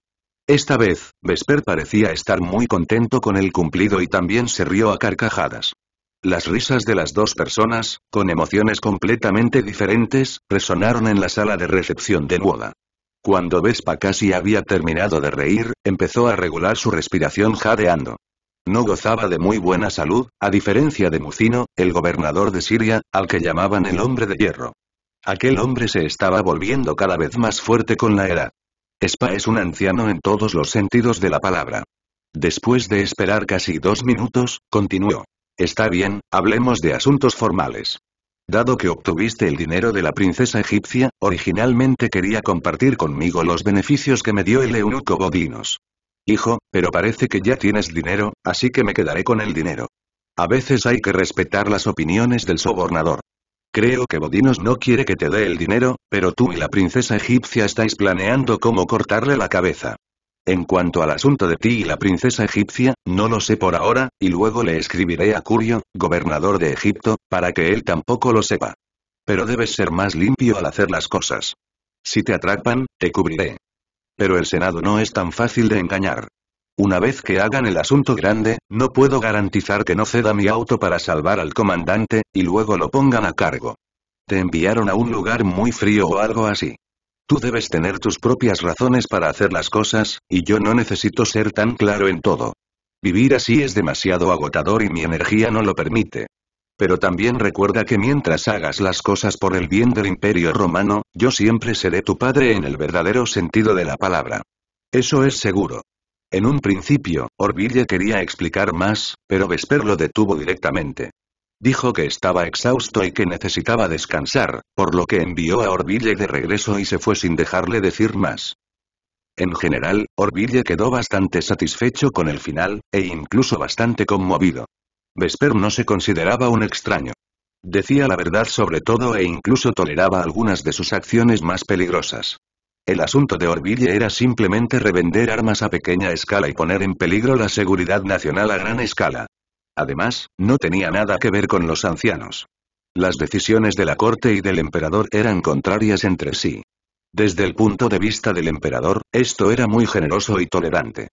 Esta vez, Vesper parecía estar muy contento con el cumplido y también se rió a carcajadas. Las risas de las dos personas, con emociones completamente diferentes, resonaron en la sala de recepción de nuoda Cuando Vespa casi había terminado de reír, empezó a regular su respiración jadeando. No gozaba de muy buena salud, a diferencia de Mucino, el gobernador de Siria, al que llamaban el hombre de hierro. Aquel hombre se estaba volviendo cada vez más fuerte con la edad. Spa es un anciano en todos los sentidos de la palabra. Después de esperar casi dos minutos, continuó. Está bien, hablemos de asuntos formales. Dado que obtuviste el dinero de la princesa egipcia, originalmente quería compartir conmigo los beneficios que me dio el eunuco Bodinos. Hijo, pero parece que ya tienes dinero, así que me quedaré con el dinero. A veces hay que respetar las opiniones del sobornador. Creo que Bodinos no quiere que te dé el dinero, pero tú y la princesa egipcia estáis planeando cómo cortarle la cabeza. En cuanto al asunto de ti y la princesa egipcia, no lo sé por ahora, y luego le escribiré a Curio, gobernador de Egipto, para que él tampoco lo sepa. Pero debes ser más limpio al hacer las cosas. Si te atrapan, te cubriré. Pero el Senado no es tan fácil de engañar. Una vez que hagan el asunto grande, no puedo garantizar que no ceda mi auto para salvar al comandante, y luego lo pongan a cargo. Te enviaron a un lugar muy frío o algo así. Tú debes tener tus propias razones para hacer las cosas, y yo no necesito ser tan claro en todo. Vivir así es demasiado agotador y mi energía no lo permite. Pero también recuerda que mientras hagas las cosas por el bien del imperio romano, yo siempre seré tu padre en el verdadero sentido de la palabra. Eso es seguro. En un principio, Orville quería explicar más, pero Vesper lo detuvo directamente. Dijo que estaba exhausto y que necesitaba descansar, por lo que envió a Orville de regreso y se fue sin dejarle decir más. En general, Orville quedó bastante satisfecho con el final, e incluso bastante conmovido. Vesper no se consideraba un extraño. Decía la verdad sobre todo e incluso toleraba algunas de sus acciones más peligrosas. El asunto de Orville era simplemente revender armas a pequeña escala y poner en peligro la seguridad nacional a gran escala. Además, no tenía nada que ver con los ancianos. Las decisiones de la corte y del emperador eran contrarias entre sí. Desde el punto de vista del emperador, esto era muy generoso y tolerante.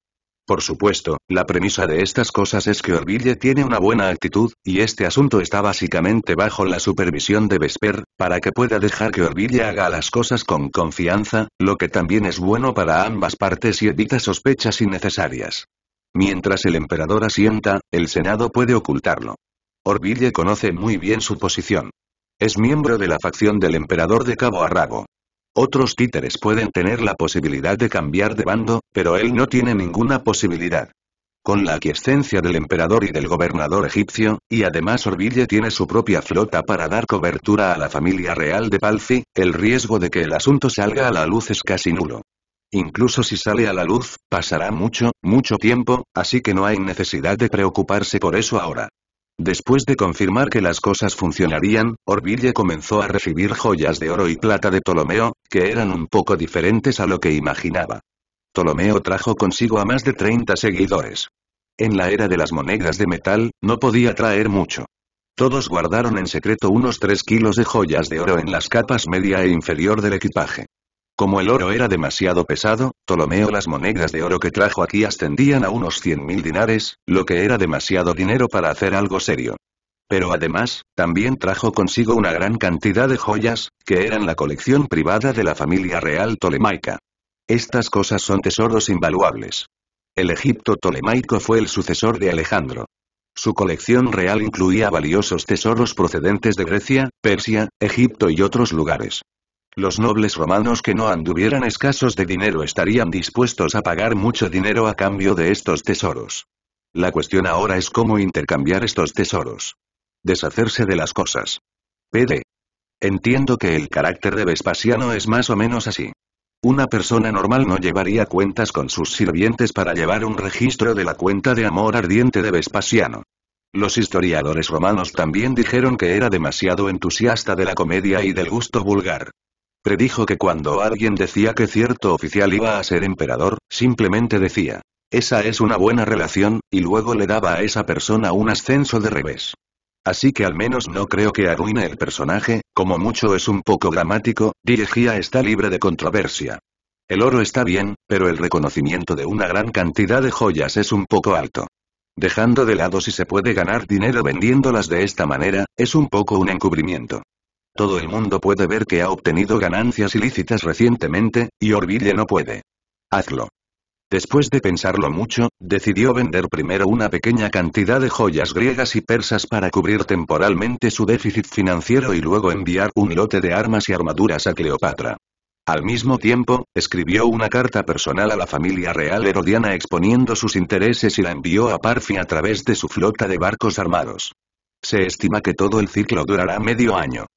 Por supuesto, la premisa de estas cosas es que Orville tiene una buena actitud, y este asunto está básicamente bajo la supervisión de Vesper, para que pueda dejar que Orville haga las cosas con confianza, lo que también es bueno para ambas partes y evita sospechas innecesarias. Mientras el emperador asienta, el Senado puede ocultarlo. Orville conoce muy bien su posición. Es miembro de la facción del emperador de cabo a otros títeres pueden tener la posibilidad de cambiar de bando, pero él no tiene ninguna posibilidad. Con la aquiescencia del emperador y del gobernador egipcio, y además Orville tiene su propia flota para dar cobertura a la familia real de Palfi, el riesgo de que el asunto salga a la luz es casi nulo. Incluso si sale a la luz, pasará mucho, mucho tiempo, así que no hay necesidad de preocuparse por eso ahora. Después de confirmar que las cosas funcionarían, Orville comenzó a recibir joyas de oro y plata de Ptolomeo, que eran un poco diferentes a lo que imaginaba. Ptolomeo trajo consigo a más de 30 seguidores. En la era de las monedas de metal, no podía traer mucho. Todos guardaron en secreto unos 3 kilos de joyas de oro en las capas media e inferior del equipaje. Como el oro era demasiado pesado, Ptolomeo las monedas de oro que trajo aquí ascendían a unos 100.000 dinares, lo que era demasiado dinero para hacer algo serio. Pero además, también trajo consigo una gran cantidad de joyas, que eran la colección privada de la familia real tolemaica. Estas cosas son tesoros invaluables. El Egipto tolemaico fue el sucesor de Alejandro. Su colección real incluía valiosos tesoros procedentes de Grecia, Persia, Egipto y otros lugares. Los nobles romanos que no anduvieran escasos de dinero estarían dispuestos a pagar mucho dinero a cambio de estos tesoros. La cuestión ahora es cómo intercambiar estos tesoros. Deshacerse de las cosas. PD. Entiendo que el carácter de Vespasiano es más o menos así. Una persona normal no llevaría cuentas con sus sirvientes para llevar un registro de la cuenta de amor ardiente de Vespasiano. Los historiadores romanos también dijeron que era demasiado entusiasta de la comedia y del gusto vulgar. Predijo que cuando alguien decía que cierto oficial iba a ser emperador, simplemente decía, esa es una buena relación, y luego le daba a esa persona un ascenso de revés. Así que al menos no creo que arruine el personaje, como mucho es un poco dramático, dirigía está libre de controversia. El oro está bien, pero el reconocimiento de una gran cantidad de joyas es un poco alto. Dejando de lado si se puede ganar dinero vendiéndolas de esta manera, es un poco un encubrimiento. Todo el mundo puede ver que ha obtenido ganancias ilícitas recientemente, y Orville no puede. Hazlo. Después de pensarlo mucho, decidió vender primero una pequeña cantidad de joyas griegas y persas para cubrir temporalmente su déficit financiero y luego enviar un lote de armas y armaduras a Cleopatra. Al mismo tiempo, escribió una carta personal a la familia real herodiana exponiendo sus intereses y la envió a Parfi a través de su flota de barcos armados. Se estima que todo el ciclo durará medio año.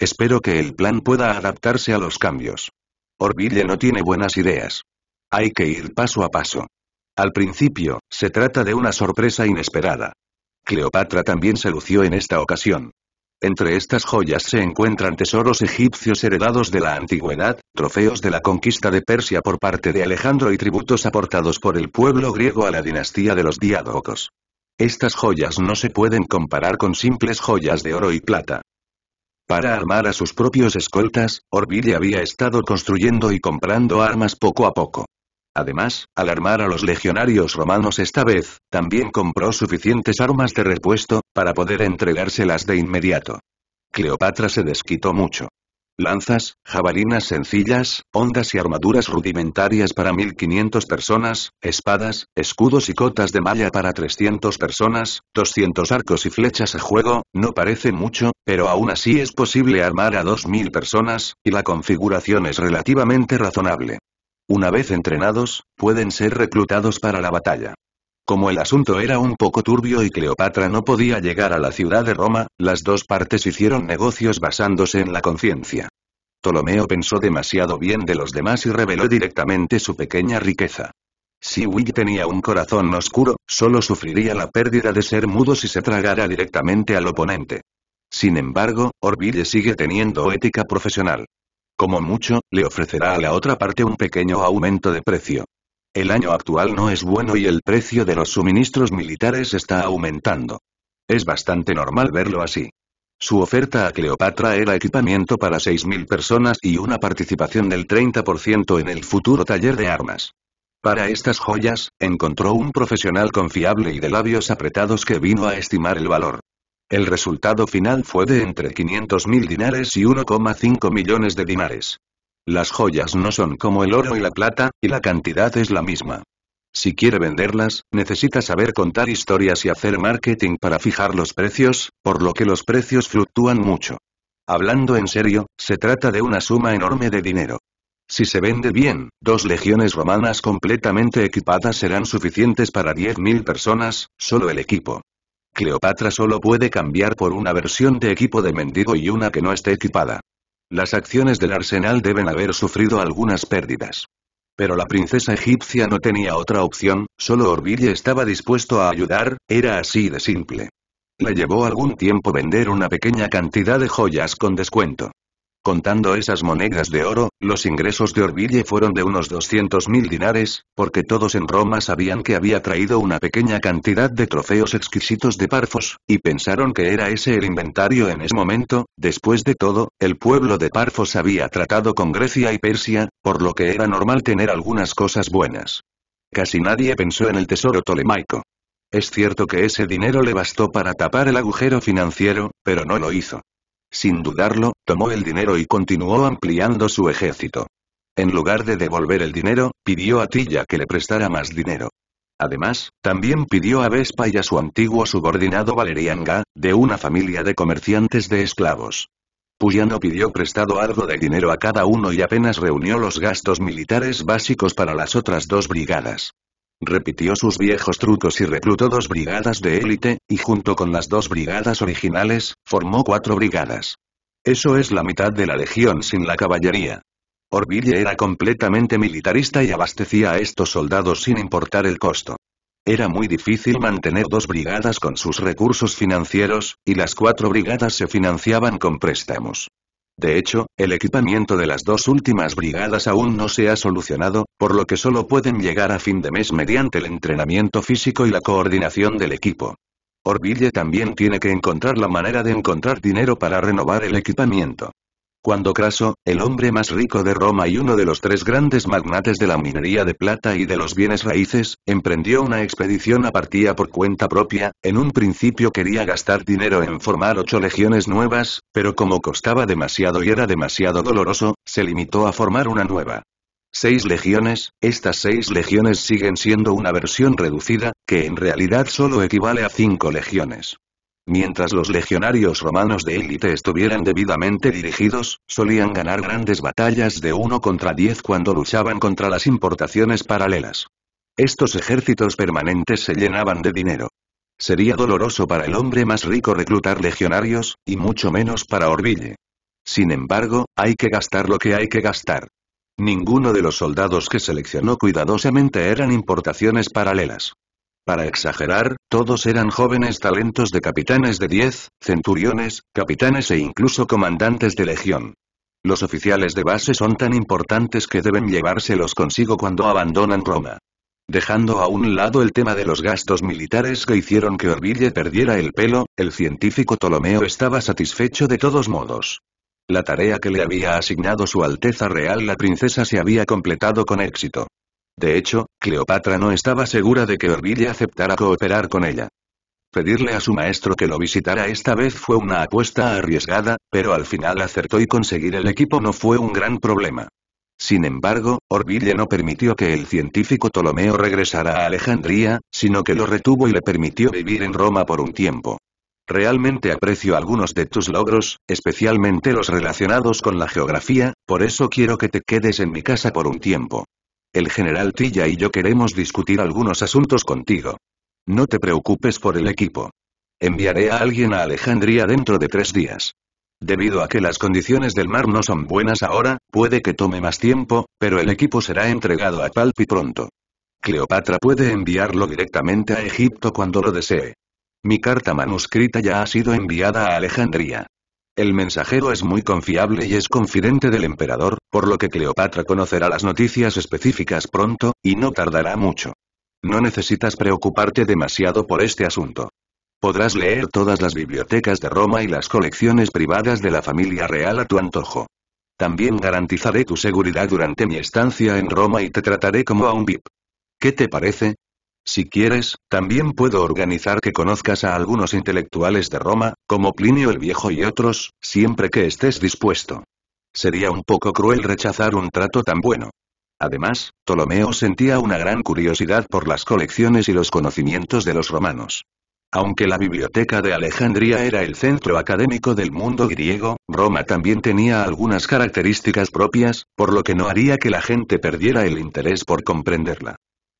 Espero que el plan pueda adaptarse a los cambios. Orville no tiene buenas ideas. Hay que ir paso a paso. Al principio, se trata de una sorpresa inesperada. Cleopatra también se lució en esta ocasión. Entre estas joyas se encuentran tesoros egipcios heredados de la antigüedad, trofeos de la conquista de Persia por parte de Alejandro y tributos aportados por el pueblo griego a la dinastía de los Diádocos. Estas joyas no se pueden comparar con simples joyas de oro y plata. Para armar a sus propios escoltas, Orville había estado construyendo y comprando armas poco a poco. Además, al armar a los legionarios romanos esta vez, también compró suficientes armas de repuesto, para poder entregárselas de inmediato. Cleopatra se desquitó mucho lanzas, jabalinas sencillas, ondas y armaduras rudimentarias para 1500 personas, espadas, escudos y cotas de malla para 300 personas, 200 arcos y flechas a juego, no parece mucho, pero aún así es posible armar a 2000 personas, y la configuración es relativamente razonable. Una vez entrenados, pueden ser reclutados para la batalla. Como el asunto era un poco turbio y Cleopatra no podía llegar a la ciudad de Roma, las dos partes hicieron negocios basándose en la conciencia. Ptolomeo pensó demasiado bien de los demás y reveló directamente su pequeña riqueza. Si Will tenía un corazón oscuro, solo sufriría la pérdida de ser mudo si se tragara directamente al oponente. Sin embargo, Orville sigue teniendo ética profesional. Como mucho, le ofrecerá a la otra parte un pequeño aumento de precio. El año actual no es bueno y el precio de los suministros militares está aumentando. Es bastante normal verlo así. Su oferta a Cleopatra era equipamiento para 6.000 personas y una participación del 30% en el futuro taller de armas. Para estas joyas, encontró un profesional confiable y de labios apretados que vino a estimar el valor. El resultado final fue de entre 500.000 dinares y 1,5 millones de dinares. Las joyas no son como el oro y la plata, y la cantidad es la misma. Si quiere venderlas, necesita saber contar historias y hacer marketing para fijar los precios, por lo que los precios fluctúan mucho. Hablando en serio, se trata de una suma enorme de dinero. Si se vende bien, dos legiones romanas completamente equipadas serán suficientes para 10.000 personas, solo el equipo. Cleopatra solo puede cambiar por una versión de equipo de mendigo y una que no esté equipada. Las acciones del arsenal deben haber sufrido algunas pérdidas. Pero la princesa egipcia no tenía otra opción, solo Orville estaba dispuesto a ayudar, era así de simple. Le llevó algún tiempo vender una pequeña cantidad de joyas con descuento. Contando esas monedas de oro, los ingresos de Orville fueron de unos 200.000 dinares, porque todos en Roma sabían que había traído una pequeña cantidad de trofeos exquisitos de Parfos, y pensaron que era ese el inventario en ese momento, después de todo, el pueblo de Parfos había tratado con Grecia y Persia, por lo que era normal tener algunas cosas buenas. Casi nadie pensó en el tesoro tolemaico. Es cierto que ese dinero le bastó para tapar el agujero financiero, pero no lo hizo. Sin dudarlo, tomó el dinero y continuó ampliando su ejército. En lugar de devolver el dinero, pidió a Tilla que le prestara más dinero. Además, también pidió a Vespa y a su antiguo subordinado Valerianga, de una familia de comerciantes de esclavos. Puyano pidió prestado algo de dinero a cada uno y apenas reunió los gastos militares básicos para las otras dos brigadas. Repitió sus viejos trucos y reclutó dos brigadas de élite, y junto con las dos brigadas originales, formó cuatro brigadas. Eso es la mitad de la legión sin la caballería. Orville era completamente militarista y abastecía a estos soldados sin importar el costo. Era muy difícil mantener dos brigadas con sus recursos financieros, y las cuatro brigadas se financiaban con préstamos. De hecho, el equipamiento de las dos últimas brigadas aún no se ha solucionado, por lo que solo pueden llegar a fin de mes mediante el entrenamiento físico y la coordinación del equipo. Orville también tiene que encontrar la manera de encontrar dinero para renovar el equipamiento. Cuando Craso, el hombre más rico de Roma y uno de los tres grandes magnates de la minería de plata y de los bienes raíces, emprendió una expedición a partida por cuenta propia, en un principio quería gastar dinero en formar ocho legiones nuevas, pero como costaba demasiado y era demasiado doloroso, se limitó a formar una nueva. Seis legiones, estas seis legiones siguen siendo una versión reducida, que en realidad solo equivale a cinco legiones. Mientras los legionarios romanos de élite estuvieran debidamente dirigidos, solían ganar grandes batallas de uno contra diez cuando luchaban contra las importaciones paralelas. Estos ejércitos permanentes se llenaban de dinero. Sería doloroso para el hombre más rico reclutar legionarios, y mucho menos para Orville. Sin embargo, hay que gastar lo que hay que gastar. Ninguno de los soldados que seleccionó cuidadosamente eran importaciones paralelas. Para exagerar, todos eran jóvenes talentos de capitanes de 10, centuriones, capitanes e incluso comandantes de legión. Los oficiales de base son tan importantes que deben llevárselos consigo cuando abandonan Roma. Dejando a un lado el tema de los gastos militares que hicieron que Orville perdiera el pelo, el científico Ptolomeo estaba satisfecho de todos modos. La tarea que le había asignado su Alteza Real la princesa se había completado con éxito. De hecho, Cleopatra no estaba segura de que Orville aceptara cooperar con ella. Pedirle a su maestro que lo visitara esta vez fue una apuesta arriesgada, pero al final acertó y conseguir el equipo no fue un gran problema. Sin embargo, Orville no permitió que el científico Ptolomeo regresara a Alejandría, sino que lo retuvo y le permitió vivir en Roma por un tiempo. Realmente aprecio algunos de tus logros, especialmente los relacionados con la geografía, por eso quiero que te quedes en mi casa por un tiempo. El general Tilla y yo queremos discutir algunos asuntos contigo. No te preocupes por el equipo. Enviaré a alguien a Alejandría dentro de tres días. Debido a que las condiciones del mar no son buenas ahora, puede que tome más tiempo, pero el equipo será entregado a Palpi pronto. Cleopatra puede enviarlo directamente a Egipto cuando lo desee. Mi carta manuscrita ya ha sido enviada a Alejandría. El mensajero es muy confiable y es confidente del emperador, por lo que Cleopatra conocerá las noticias específicas pronto, y no tardará mucho. No necesitas preocuparte demasiado por este asunto. Podrás leer todas las bibliotecas de Roma y las colecciones privadas de la familia real a tu antojo. También garantizaré tu seguridad durante mi estancia en Roma y te trataré como a un VIP. ¿Qué te parece? Si quieres, también puedo organizar que conozcas a algunos intelectuales de Roma, como Plinio el Viejo y otros, siempre que estés dispuesto. Sería un poco cruel rechazar un trato tan bueno. Además, Ptolomeo sentía una gran curiosidad por las colecciones y los conocimientos de los romanos. Aunque la biblioteca de Alejandría era el centro académico del mundo griego, Roma también tenía algunas características propias, por lo que no haría que la gente perdiera el interés por comprenderla.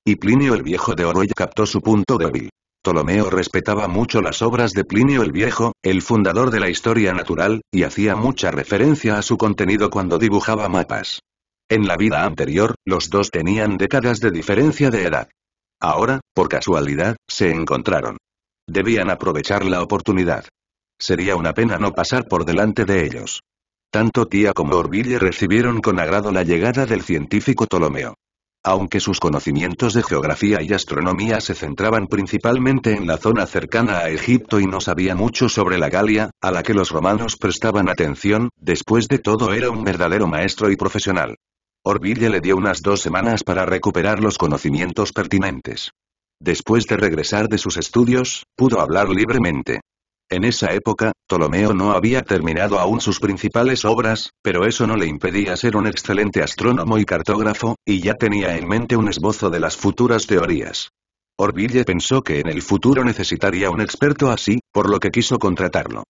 Y Plinio el Viejo de Orwell captó su punto débil. Ptolomeo respetaba mucho las obras de Plinio el Viejo, el fundador de la historia natural, y hacía mucha referencia a su contenido cuando dibujaba mapas. En la vida anterior, los dos tenían décadas de diferencia de edad. Ahora, por casualidad, se encontraron. Debían aprovechar la oportunidad. Sería una pena no pasar por delante de ellos. Tanto Tía como Orville recibieron con agrado la llegada del científico Ptolomeo. Aunque sus conocimientos de geografía y astronomía se centraban principalmente en la zona cercana a Egipto y no sabía mucho sobre la Galia, a la que los romanos prestaban atención, después de todo era un verdadero maestro y profesional. Orville le dio unas dos semanas para recuperar los conocimientos pertinentes. Después de regresar de sus estudios, pudo hablar libremente. En esa época, Ptolomeo no había terminado aún sus principales obras, pero eso no le impedía ser un excelente astrónomo y cartógrafo, y ya tenía en mente un esbozo de las futuras teorías. Orville pensó que en el futuro necesitaría un experto así, por lo que quiso contratarlo.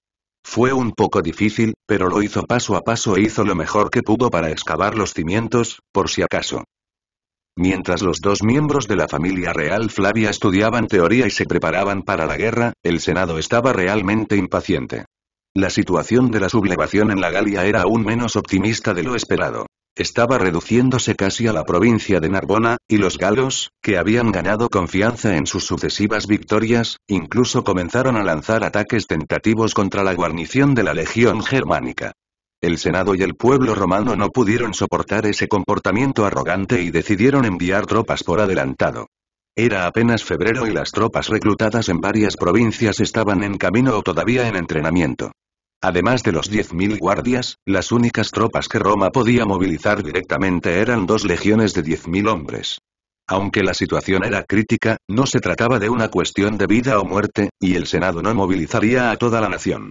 Fue un poco difícil, pero lo hizo paso a paso e hizo lo mejor que pudo para excavar los cimientos, por si acaso. Mientras los dos miembros de la familia real Flavia estudiaban teoría y se preparaban para la guerra, el Senado estaba realmente impaciente. La situación de la sublevación en la Galia era aún menos optimista de lo esperado. Estaba reduciéndose casi a la provincia de Narbona, y los galos, que habían ganado confianza en sus sucesivas victorias, incluso comenzaron a lanzar ataques tentativos contra la guarnición de la legión germánica. El Senado y el pueblo romano no pudieron soportar ese comportamiento arrogante y decidieron enviar tropas por adelantado. Era apenas febrero y las tropas reclutadas en varias provincias estaban en camino o todavía en entrenamiento. Además de los 10.000 guardias, las únicas tropas que Roma podía movilizar directamente eran dos legiones de 10.000 hombres. Aunque la situación era crítica, no se trataba de una cuestión de vida o muerte, y el Senado no movilizaría a toda la nación.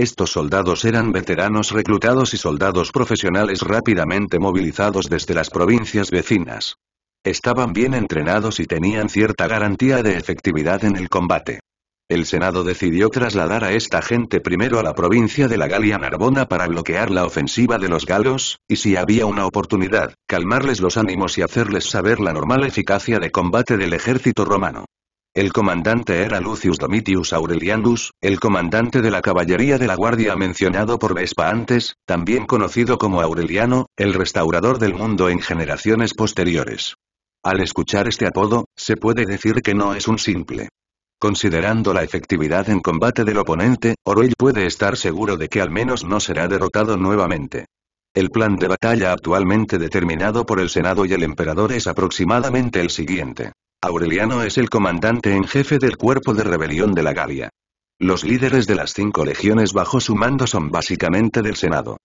Estos soldados eran veteranos reclutados y soldados profesionales rápidamente movilizados desde las provincias vecinas. Estaban bien entrenados y tenían cierta garantía de efectividad en el combate. El Senado decidió trasladar a esta gente primero a la provincia de la Galia Narbona para bloquear la ofensiva de los galos, y si había una oportunidad, calmarles los ánimos y hacerles saber la normal eficacia de combate del ejército romano. El comandante era Lucius Domitius Aurelianus, el comandante de la caballería de la guardia mencionado por Vespa antes, también conocido como Aureliano, el restaurador del mundo en generaciones posteriores. Al escuchar este apodo, se puede decir que no es un simple. Considerando la efectividad en combate del oponente, Orwell puede estar seguro de que al menos no será derrotado nuevamente. El plan de batalla actualmente determinado por el Senado y el Emperador es aproximadamente el siguiente. Aureliano es el comandante en jefe del cuerpo de rebelión de la Galia. Los líderes de las cinco legiones bajo su mando son básicamente del Senado.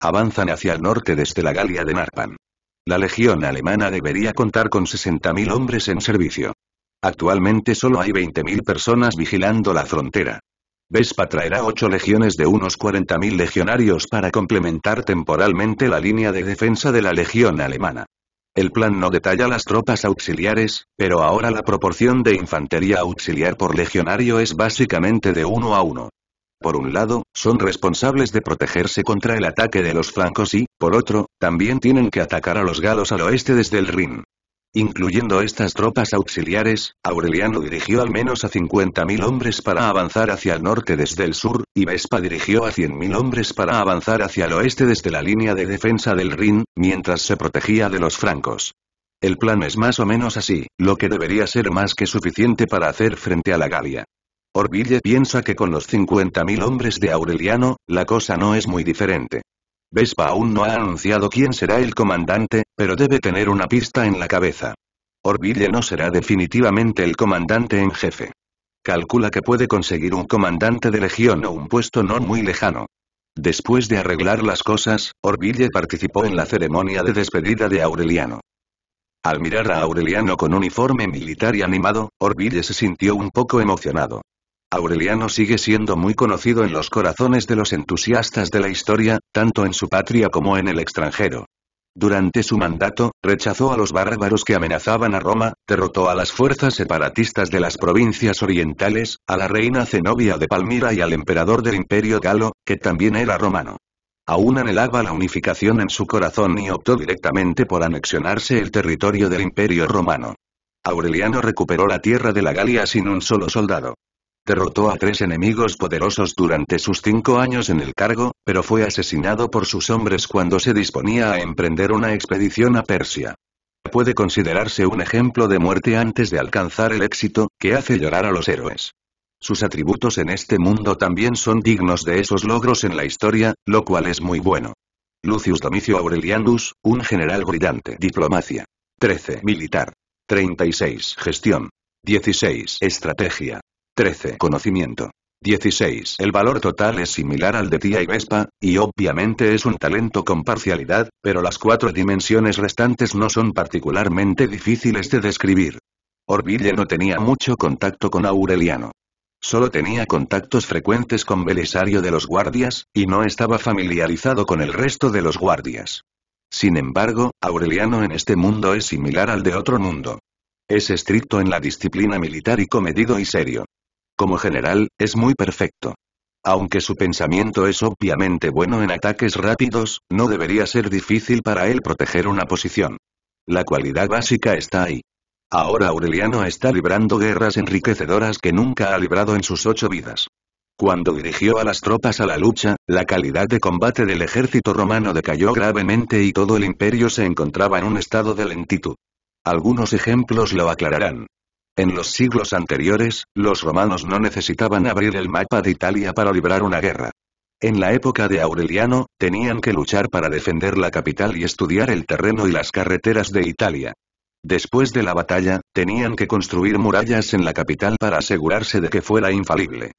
Avanzan hacia el norte desde la Galia de Narpan. La legión alemana debería contar con 60.000 hombres en servicio. Actualmente solo hay 20.000 personas vigilando la frontera. Vespa traerá ocho legiones de unos 40.000 legionarios para complementar temporalmente la línea de defensa de la legión alemana. El plan no detalla las tropas auxiliares, pero ahora la proporción de infantería auxiliar por legionario es básicamente de uno a uno. Por un lado, son responsables de protegerse contra el ataque de los flancos y, por otro, también tienen que atacar a los galos al oeste desde el Rin. Incluyendo estas tropas auxiliares, Aureliano dirigió al menos a 50.000 hombres para avanzar hacia el norte desde el sur, y Vespa dirigió a 100.000 hombres para avanzar hacia el oeste desde la línea de defensa del Rin, mientras se protegía de los francos. El plan es más o menos así, lo que debería ser más que suficiente para hacer frente a la Galia. Orville piensa que con los 50.000 hombres de Aureliano, la cosa no es muy diferente. Vespa aún no ha anunciado quién será el comandante, pero debe tener una pista en la cabeza. Orville no será definitivamente el comandante en jefe. Calcula que puede conseguir un comandante de legión o un puesto no muy lejano. Después de arreglar las cosas, Orville participó en la ceremonia de despedida de Aureliano. Al mirar a Aureliano con uniforme militar y animado, Orville se sintió un poco emocionado. Aureliano sigue siendo muy conocido en los corazones de los entusiastas de la historia, tanto en su patria como en el extranjero. Durante su mandato, rechazó a los bárbaros que amenazaban a Roma, derrotó a las fuerzas separatistas de las provincias orientales, a la reina Zenobia de Palmira y al emperador del imperio galo, que también era romano. Aún anhelaba la unificación en su corazón y optó directamente por anexionarse el territorio del imperio romano. Aureliano recuperó la tierra de la Galia sin un solo soldado. Derrotó a tres enemigos poderosos durante sus cinco años en el cargo, pero fue asesinado por sus hombres cuando se disponía a emprender una expedición a Persia. Puede considerarse un ejemplo de muerte antes de alcanzar el éxito, que hace llorar a los héroes. Sus atributos en este mundo también son dignos de esos logros en la historia, lo cual es muy bueno. Lucius Domicio Aurelianus, un general brillante. Diplomacia. 13. Militar. 36. Gestión. 16. Estrategia. 13. Conocimiento. 16. El valor total es similar al de Tía y Vespa, y obviamente es un talento con parcialidad, pero las cuatro dimensiones restantes no son particularmente difíciles de describir. Orville no tenía mucho contacto con Aureliano. Solo tenía contactos frecuentes con Belisario de los guardias, y no estaba familiarizado con el resto de los guardias. Sin embargo, Aureliano en este mundo es similar al de otro mundo. Es estricto en la disciplina militar y comedido y serio. Como general, es muy perfecto. Aunque su pensamiento es obviamente bueno en ataques rápidos, no debería ser difícil para él proteger una posición. La cualidad básica está ahí. Ahora Aureliano está librando guerras enriquecedoras que nunca ha librado en sus ocho vidas. Cuando dirigió a las tropas a la lucha, la calidad de combate del ejército romano decayó gravemente y todo el imperio se encontraba en un estado de lentitud. Algunos ejemplos lo aclararán. En los siglos anteriores, los romanos no necesitaban abrir el mapa de Italia para librar una guerra. En la época de Aureliano, tenían que luchar para defender la capital y estudiar el terreno y las carreteras de Italia. Después de la batalla, tenían que construir murallas en la capital para asegurarse de que fuera infalible.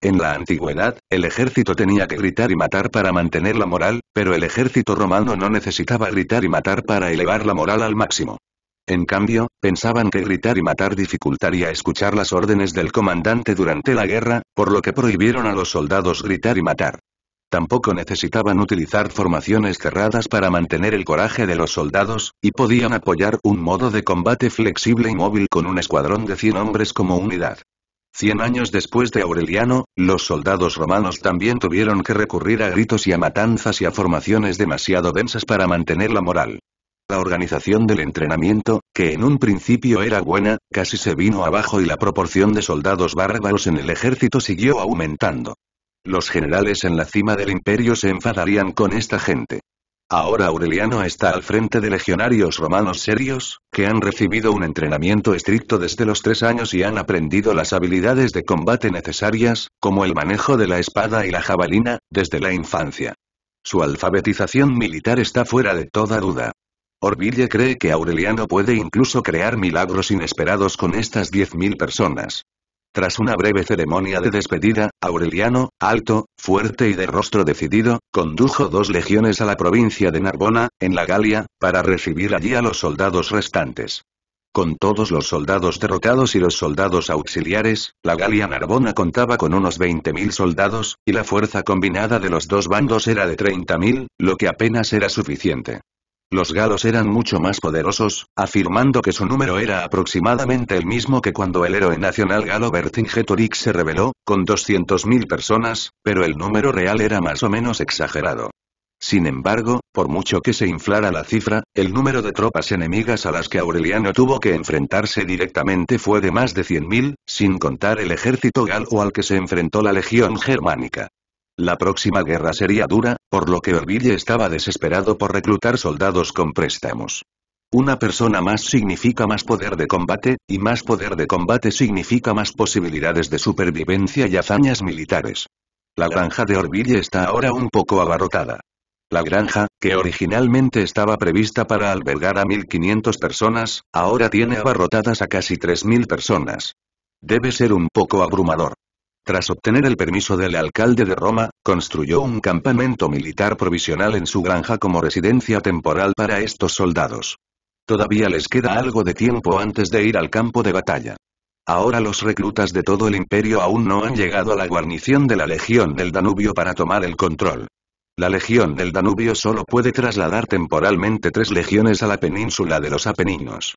En la antigüedad, el ejército tenía que gritar y matar para mantener la moral, pero el ejército romano no necesitaba gritar y matar para elevar la moral al máximo. En cambio, pensaban que gritar y matar dificultaría escuchar las órdenes del comandante durante la guerra, por lo que prohibieron a los soldados gritar y matar. Tampoco necesitaban utilizar formaciones cerradas para mantener el coraje de los soldados, y podían apoyar un modo de combate flexible y móvil con un escuadrón de 100 hombres como unidad. Cien años después de Aureliano, los soldados romanos también tuvieron que recurrir a gritos y a matanzas y a formaciones demasiado densas para mantener la moral. La organización del entrenamiento, que en un principio era buena, casi se vino abajo y la proporción de soldados bárbaros en el ejército siguió aumentando. Los generales en la cima del imperio se enfadarían con esta gente. Ahora Aureliano está al frente de legionarios romanos serios, que han recibido un entrenamiento estricto desde los tres años y han aprendido las habilidades de combate necesarias, como el manejo de la espada y la jabalina, desde la infancia. Su alfabetización militar está fuera de toda duda. Orville cree que Aureliano puede incluso crear milagros inesperados con estas 10.000 personas. Tras una breve ceremonia de despedida, Aureliano, alto, fuerte y de rostro decidido, condujo dos legiones a la provincia de Narbona, en la Galia, para recibir allí a los soldados restantes. Con todos los soldados derrotados y los soldados auxiliares, la Galia Narbona contaba con unos 20.000 soldados, y la fuerza combinada de los dos bandos era de 30.000, lo que apenas era suficiente. Los galos eran mucho más poderosos, afirmando que su número era aproximadamente el mismo que cuando el héroe nacional galo Vercingetorix se rebeló, con 200.000 personas, pero el número real era más o menos exagerado. Sin embargo, por mucho que se inflara la cifra, el número de tropas enemigas a las que Aureliano tuvo que enfrentarse directamente fue de más de 100.000, sin contar el ejército galo al que se enfrentó la legión germánica. La próxima guerra sería dura, por lo que Orville estaba desesperado por reclutar soldados con préstamos. Una persona más significa más poder de combate, y más poder de combate significa más posibilidades de supervivencia y hazañas militares. La granja de Orville está ahora un poco abarrotada. La granja, que originalmente estaba prevista para albergar a 1.500 personas, ahora tiene abarrotadas a casi 3.000 personas. Debe ser un poco abrumador. Tras obtener el permiso del alcalde de Roma, construyó un campamento militar provisional en su granja como residencia temporal para estos soldados. Todavía les queda algo de tiempo antes de ir al campo de batalla. Ahora los reclutas de todo el imperio aún no han llegado a la guarnición de la Legión del Danubio para tomar el control. La Legión del Danubio solo puede trasladar temporalmente tres legiones a la península de los Apeninos.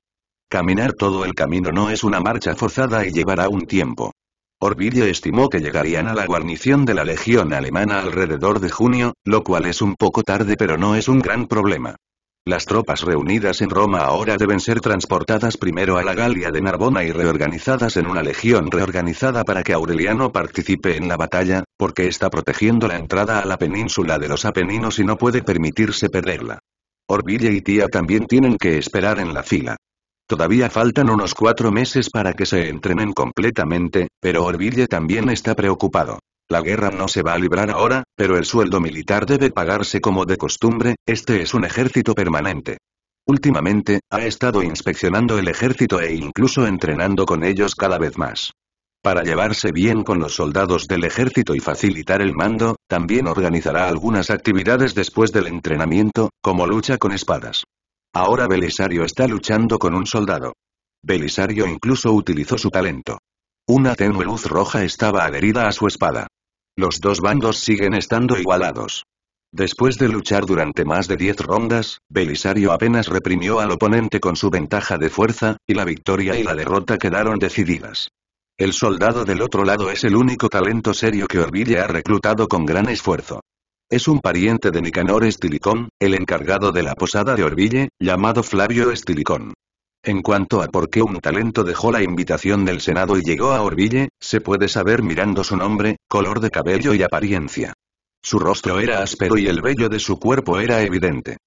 Caminar todo el camino no es una marcha forzada y llevará un tiempo. Orville estimó que llegarían a la guarnición de la Legión Alemana alrededor de junio, lo cual es un poco tarde pero no es un gran problema. Las tropas reunidas en Roma ahora deben ser transportadas primero a la Galia de Narbona y reorganizadas en una legión reorganizada para que Aureliano participe en la batalla, porque está protegiendo la entrada a la península de los Apeninos y no puede permitirse perderla. Orville y Tía también tienen que esperar en la fila. Todavía faltan unos cuatro meses para que se entrenen completamente, pero Orville también está preocupado. La guerra no se va a librar ahora, pero el sueldo militar debe pagarse como de costumbre, este es un ejército permanente. Últimamente, ha estado inspeccionando el ejército e incluso entrenando con ellos cada vez más. Para llevarse bien con los soldados del ejército y facilitar el mando, también organizará algunas actividades después del entrenamiento, como lucha con espadas. Ahora Belisario está luchando con un soldado. Belisario incluso utilizó su talento. Una tenue luz roja estaba adherida a su espada. Los dos bandos siguen estando igualados. Después de luchar durante más de 10 rondas, Belisario apenas reprimió al oponente con su ventaja de fuerza, y la victoria y la derrota quedaron decididas. El soldado del otro lado es el único talento serio que Orville ha reclutado con gran esfuerzo. Es un pariente de Nicanor Estilicón, el encargado de la posada de Orville, llamado Flavio Estilicón. En cuanto a por qué un talento dejó la invitación del Senado y llegó a Orville, se puede saber mirando su nombre, color de cabello y apariencia. Su rostro era áspero y el vello de su cuerpo era evidente.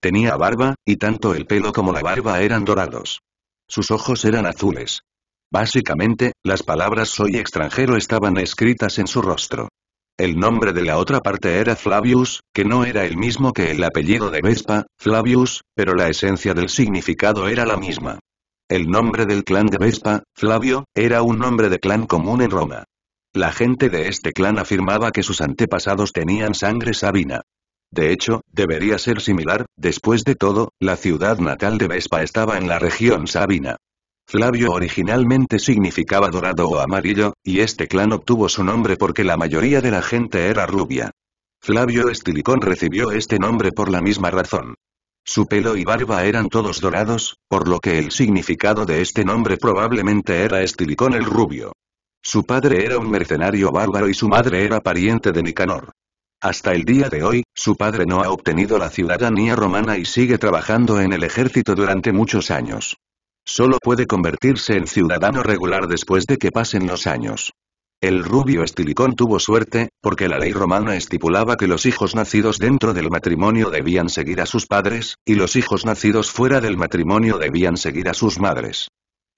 Tenía barba, y tanto el pelo como la barba eran dorados. Sus ojos eran azules. Básicamente, las palabras soy extranjero estaban escritas en su rostro. El nombre de la otra parte era Flavius, que no era el mismo que el apellido de Vespa, Flavius, pero la esencia del significado era la misma. El nombre del clan de Vespa, Flavio, era un nombre de clan común en Roma. La gente de este clan afirmaba que sus antepasados tenían sangre sabina. De hecho, debería ser similar, después de todo, la ciudad natal de Vespa estaba en la región sabina. Flavio originalmente significaba dorado o amarillo, y este clan obtuvo su nombre porque la mayoría de la gente era rubia. Flavio Estilicón recibió este nombre por la misma razón. Su pelo y barba eran todos dorados, por lo que el significado de este nombre probablemente era Estilicón el Rubio. Su padre era un mercenario bárbaro y su madre era pariente de Nicanor. Hasta el día de hoy, su padre no ha obtenido la ciudadanía romana y sigue trabajando en el ejército durante muchos años. Solo puede convertirse en ciudadano regular después de que pasen los años. El rubio Estilicón tuvo suerte, porque la ley romana estipulaba que los hijos nacidos dentro del matrimonio debían seguir a sus padres, y los hijos nacidos fuera del matrimonio debían seguir a sus madres.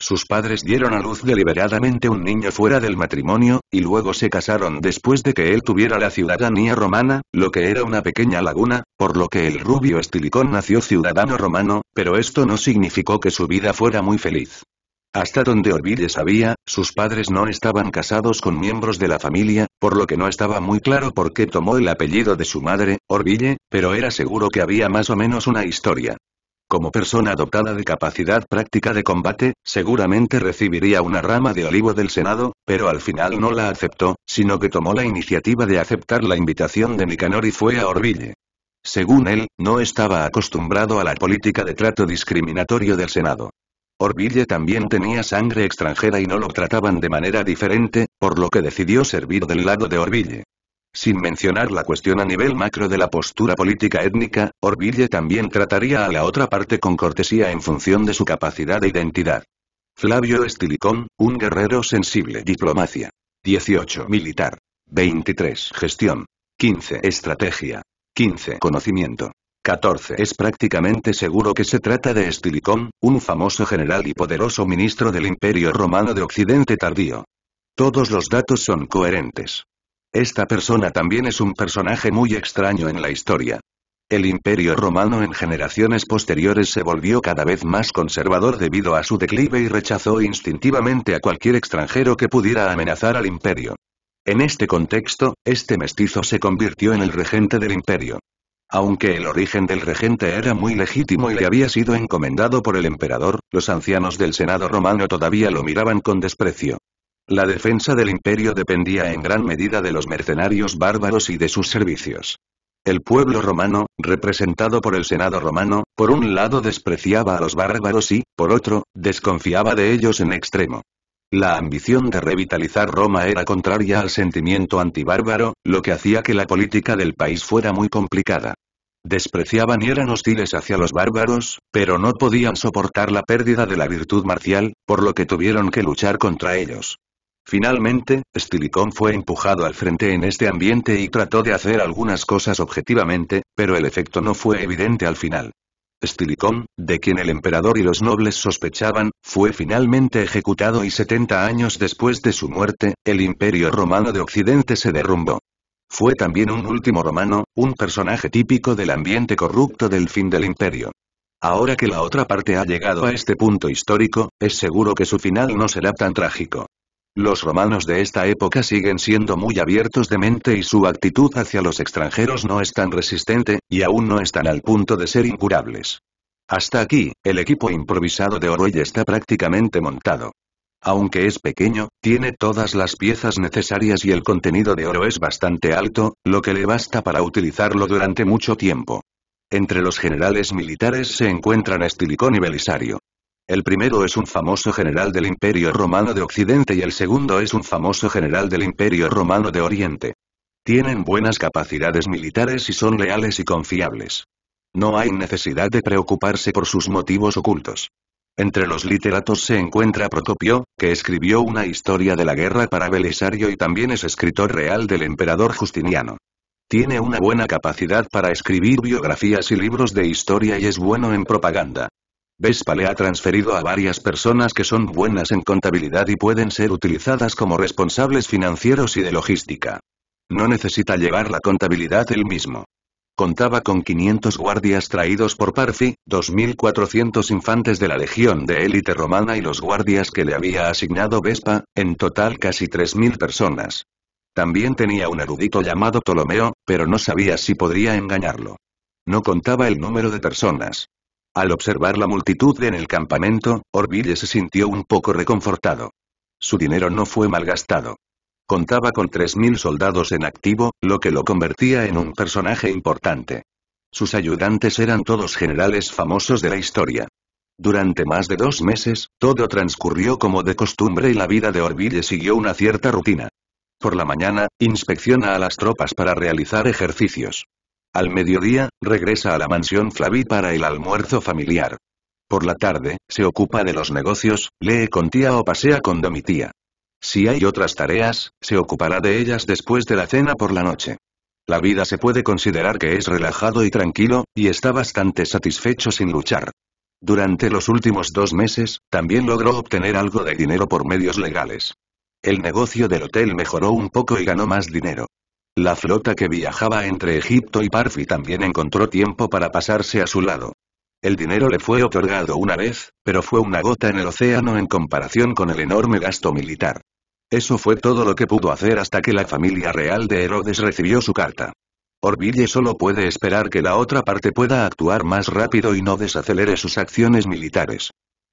Sus padres dieron a luz deliberadamente un niño fuera del matrimonio, y luego se casaron después de que él tuviera la ciudadanía romana, lo que era una pequeña laguna, por lo que el rubio Estilicón nació ciudadano romano, pero esto no significó que su vida fuera muy feliz. Hasta donde Orville sabía, sus padres no estaban casados con miembros de la familia, por lo que no estaba muy claro por qué tomó el apellido de su madre, Orville, pero era seguro que había más o menos una historia. Como persona adoptada de capacidad práctica de combate, seguramente recibiría una rama de olivo del Senado, pero al final no la aceptó, sino que tomó la iniciativa de aceptar la invitación de Nicanor y fue a Orville. Según él, no estaba acostumbrado a la política de trato discriminatorio del Senado. Orville también tenía sangre extranjera y no lo trataban de manera diferente, por lo que decidió servir del lado de Orville. Sin mencionar la cuestión a nivel macro de la postura política étnica, Orville también trataría a la otra parte con cortesía en función de su capacidad de identidad. Flavio Estilicón, un guerrero sensible. Diplomacia. 18. Militar. 23. Gestión. 15. Estrategia. 15. Conocimiento. 14. Es prácticamente seguro que se trata de Estilicón, un famoso general y poderoso ministro del Imperio Romano de Occidente tardío. Todos los datos son coherentes. Esta persona también es un personaje muy extraño en la historia. El imperio romano en generaciones posteriores se volvió cada vez más conservador debido a su declive y rechazó instintivamente a cualquier extranjero que pudiera amenazar al imperio. En este contexto, este mestizo se convirtió en el regente del imperio. Aunque el origen del regente era muy legítimo y le había sido encomendado por el emperador, los ancianos del Senado romano todavía lo miraban con desprecio. La defensa del imperio dependía en gran medida de los mercenarios bárbaros y de sus servicios. El pueblo romano, representado por el Senado romano, por un lado despreciaba a los bárbaros y, por otro, desconfiaba de ellos en extremo. La ambición de revitalizar Roma era contraria al sentimiento antibárbaro, lo que hacía que la política del país fuera muy complicada. Despreciaban y eran hostiles hacia los bárbaros, pero no podían soportar la pérdida de la virtud marcial, por lo que tuvieron que luchar contra ellos. Finalmente, Stilicón fue empujado al frente en este ambiente y trató de hacer algunas cosas objetivamente, pero el efecto no fue evidente al final. Stilicón, de quien el emperador y los nobles sospechaban, fue finalmente ejecutado y 70 años después de su muerte, el imperio romano de Occidente se derrumbó. Fue también un último romano, un personaje típico del ambiente corrupto del fin del imperio. Ahora que la otra parte ha llegado a este punto histórico, es seguro que su final no será tan trágico. Los romanos de esta época siguen siendo muy abiertos de mente y su actitud hacia los extranjeros no es tan resistente, y aún no están al punto de ser incurables. Hasta aquí, el equipo improvisado de oro ya está prácticamente montado. Aunque es pequeño, tiene todas las piezas necesarias y el contenido de oro es bastante alto, lo que le basta para utilizarlo durante mucho tiempo. Entre los generales militares se encuentran Estilicón y Belisario. El primero es un famoso general del Imperio Romano de Occidente y el segundo es un famoso general del Imperio Romano de Oriente. Tienen buenas capacidades militares y son leales y confiables. No hay necesidad de preocuparse por sus motivos ocultos. Entre los literatos se encuentra Procopio, que escribió una historia de la guerra para Belisario y también es escritor real del emperador Justiniano. Tiene una buena capacidad para escribir biografías y libros de historia y es bueno en propaganda. Vespa le ha transferido a varias personas que son buenas en contabilidad y pueden ser utilizadas como responsables financieros y de logística. No necesita llevar la contabilidad él mismo. Contaba con 500 guardias traídos por Parfi, 2.400 infantes de la Legión de Élite Romana y los guardias que le había asignado Vespa, en total casi 3.000 personas. También tenía un erudito llamado Ptolomeo, pero no sabía si podría engañarlo. No contaba el número de personas. Al observar la multitud en el campamento, Orville se sintió un poco reconfortado. Su dinero no fue malgastado. Contaba con 3.000 soldados en activo, lo que lo convertía en un personaje importante. Sus ayudantes eran todos generales famosos de la historia. Durante más de dos meses, todo transcurrió como de costumbre y la vida de Orville siguió una cierta rutina. Por la mañana, inspecciona a las tropas para realizar ejercicios. Al mediodía, regresa a la mansión Flavi para el almuerzo familiar. Por la tarde, se ocupa de los negocios, lee con tía o pasea con Domitía. Si hay otras tareas, se ocupará de ellas después de la cena por la noche. La vida se puede considerar que es relajado y tranquilo, y está bastante satisfecho sin luchar. Durante los últimos dos meses, también logró obtener algo de dinero por medios legales. El negocio del hotel mejoró un poco y ganó más dinero. La flota que viajaba entre Egipto y Parfi también encontró tiempo para pasarse a su lado. El dinero le fue otorgado una vez, pero fue una gota en el océano en comparación con el enorme gasto militar. Eso fue todo lo que pudo hacer hasta que la familia real de Herodes recibió su carta. Orville solo puede esperar que la otra parte pueda actuar más rápido y no desacelere sus acciones militares.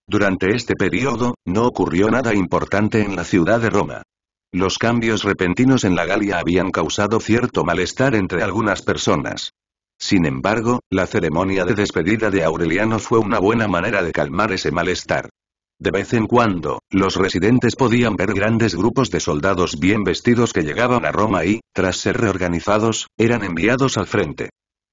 Durante este periodo, no ocurrió nada importante en la ciudad de Roma. Los cambios repentinos en la Galia habían causado cierto malestar entre algunas personas. Sin embargo, la ceremonia de despedida de Aureliano fue una buena manera de calmar ese malestar. De vez en cuando, los residentes podían ver grandes grupos de soldados bien vestidos que llegaban a Roma y, tras ser reorganizados, eran enviados al frente.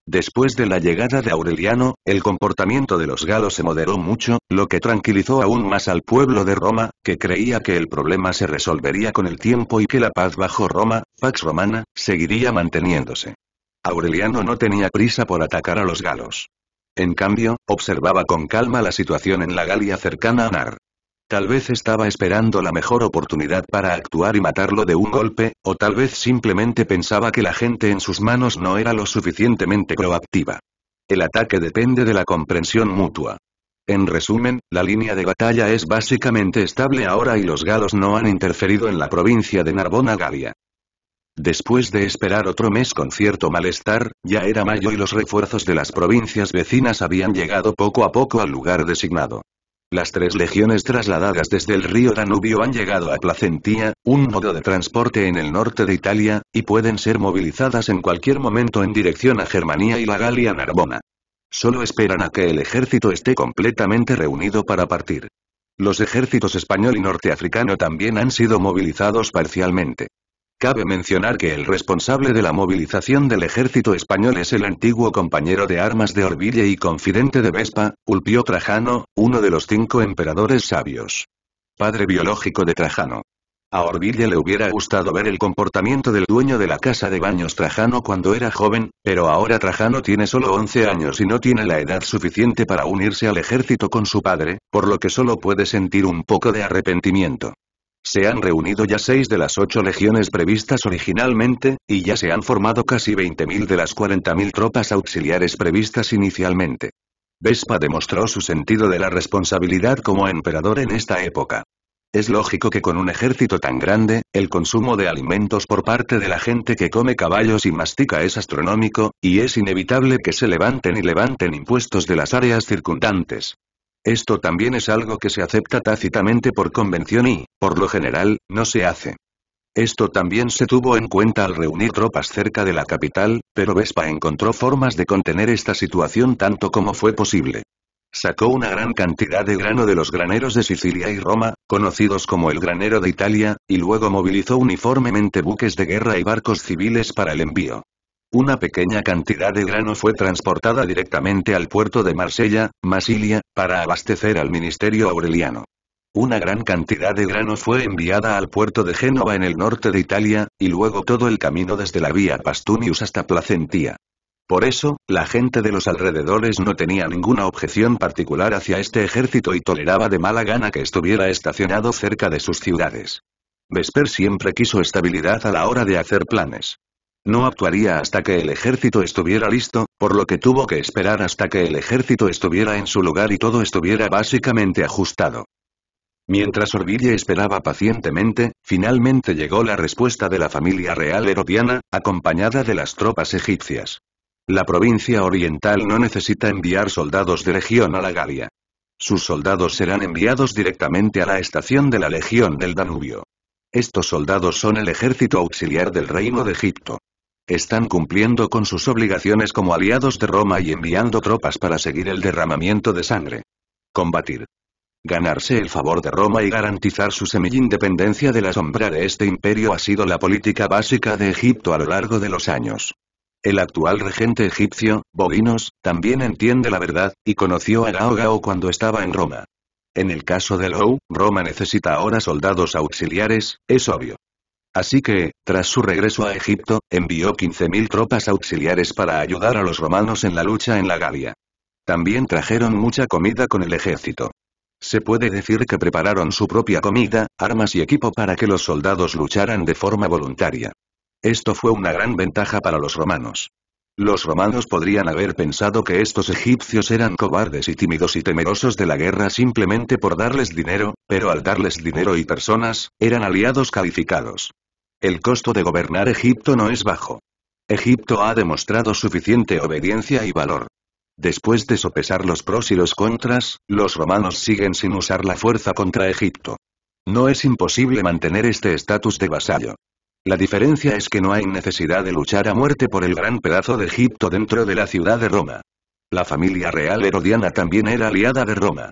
Después de la llegada de Aureliano, el comportamiento de los galos se moderó mucho, lo que tranquilizó aún más al pueblo de Roma, que creía que el problema se resolvería con el tiempo y que la paz bajo Roma, Pax Romana, seguiría manteniéndose. Aureliano no tenía prisa por atacar a los galos. En cambio, observaba con calma la situación en la Galia cercana a Nar. Tal vez estaba esperando la mejor oportunidad para actuar y matarlo de un golpe, o tal vez simplemente pensaba que la gente en sus manos no era lo suficientemente proactiva. El ataque depende de la comprensión mutua. En resumen, la línea de batalla es básicamente estable ahora y los galos no han interferido en la provincia de Narbona Galia. Después de esperar otro mes con cierto malestar, ya era mayo y los refuerzos de las provincias vecinas habían llegado poco a poco al lugar designado. Las tres legiones trasladadas desde el río Danubio han llegado a Placentia, un nodo de transporte en el norte de Italia, y pueden ser movilizadas en cualquier momento en dirección a Germania y la Galia Narbona. Solo esperan a que el ejército esté completamente reunido para partir. Los ejércitos español y norteafricano también han sido movilizados parcialmente. Cabe mencionar que el responsable de la movilización del ejército español es el antiguo compañero de armas de Orville y confidente de Vespa, Ulpio Trajano, uno de los cinco emperadores sabios. Padre biológico de Trajano. A Orville le hubiera gustado ver el comportamiento del dueño de la casa de baños Trajano cuando era joven, pero ahora Trajano tiene solo 11 años y no tiene la edad suficiente para unirse al ejército con su padre, por lo que solo puede sentir un poco de arrepentimiento. Se han reunido ya seis de las ocho legiones previstas originalmente, y ya se han formado casi 20.000 de las 40.000 tropas auxiliares previstas inicialmente. Vespa demostró su sentido de la responsabilidad como emperador en esta época. Es lógico que con un ejército tan grande, el consumo de alimentos por parte de la gente que come caballos y mastica es astronómico, y es inevitable que se levanten y levanten impuestos de las áreas circundantes. Esto también es algo que se acepta tácitamente por convención y, por lo general, no se hace. Esto también se tuvo en cuenta al reunir tropas cerca de la capital, pero Vespa encontró formas de contener esta situación tanto como fue posible. Sacó una gran cantidad de grano de los graneros de Sicilia y Roma, conocidos como el granero de Italia, y luego movilizó uniformemente buques de guerra y barcos civiles para el envío. Una pequeña cantidad de grano fue transportada directamente al puerto de Marsella, Masilia, para abastecer al ministerio aureliano. Una gran cantidad de grano fue enviada al puerto de Génova en el norte de Italia, y luego todo el camino desde la vía Pastunius hasta Placentia. Por eso, la gente de los alrededores no tenía ninguna objeción particular hacia este ejército y toleraba de mala gana que estuviera estacionado cerca de sus ciudades. Vesper siempre quiso estabilidad a la hora de hacer planes. No actuaría hasta que el ejército estuviera listo, por lo que tuvo que esperar hasta que el ejército estuviera en su lugar y todo estuviera básicamente ajustado. Mientras Orville esperaba pacientemente, finalmente llegó la respuesta de la familia real herodiana, acompañada de las tropas egipcias. La provincia oriental no necesita enviar soldados de legión a la Galia. Sus soldados serán enviados directamente a la estación de la legión del Danubio. Estos soldados son el ejército auxiliar del reino de Egipto. Están cumpliendo con sus obligaciones como aliados de Roma y enviando tropas para seguir el derramamiento de sangre. Combatir. Ganarse el favor de Roma y garantizar su semi-independencia de la sombra de este imperio ha sido la política básica de Egipto a lo largo de los años. El actual regente egipcio, Bovinos, también entiende la verdad, y conoció a Gao Gao cuando estaba en Roma. En el caso de Lou, Roma necesita ahora soldados auxiliares, es obvio. Así que, tras su regreso a Egipto, envió 15.000 tropas auxiliares para ayudar a los romanos en la lucha en la Galia. También trajeron mucha comida con el ejército. Se puede decir que prepararon su propia comida, armas y equipo para que los soldados lucharan de forma voluntaria. Esto fue una gran ventaja para los romanos. Los romanos podrían haber pensado que estos egipcios eran cobardes y tímidos y temerosos de la guerra simplemente por darles dinero, pero al darles dinero y personas, eran aliados calificados. El costo de gobernar Egipto no es bajo. Egipto ha demostrado suficiente obediencia y valor. Después de sopesar los pros y los contras, los romanos siguen sin usar la fuerza contra Egipto. No es imposible mantener este estatus de vasallo. La diferencia es que no hay necesidad de luchar a muerte por el gran pedazo de Egipto dentro de la ciudad de Roma. La familia real herodiana también era aliada de Roma.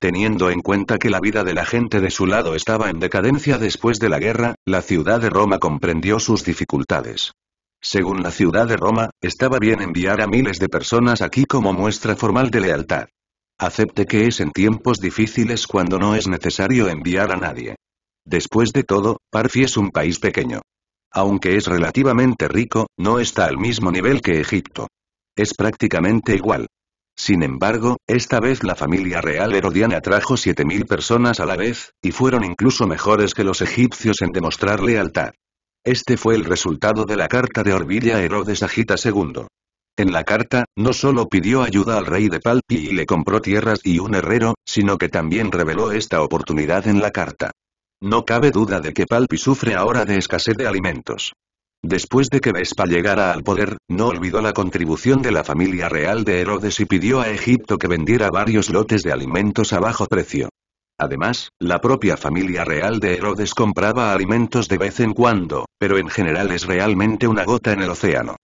Teniendo en cuenta que la vida de la gente de su lado estaba en decadencia después de la guerra, la ciudad de Roma comprendió sus dificultades. Según la ciudad de Roma, estaba bien enviar a miles de personas aquí como muestra formal de lealtad. Acepte que es en tiempos difíciles cuando no es necesario enviar a nadie. Después de todo, Parfi es un país pequeño. Aunque es relativamente rico, no está al mismo nivel que Egipto. Es prácticamente igual. Sin embargo, esta vez la familia real herodiana trajo 7.000 personas a la vez, y fueron incluso mejores que los egipcios en demostrar lealtad. Este fue el resultado de la carta de Orbilla a Herodes Agita II. En la carta, no solo pidió ayuda al rey de Palpi y le compró tierras y un herrero, sino que también reveló esta oportunidad en la carta. No cabe duda de que Palpi sufre ahora de escasez de alimentos. Después de que Vespa llegara al poder, no olvidó la contribución de la familia real de Herodes y pidió a Egipto que vendiera varios lotes de alimentos a bajo precio. Además, la propia familia real de Herodes compraba alimentos de vez en cuando, pero en general es realmente una gota en el océano.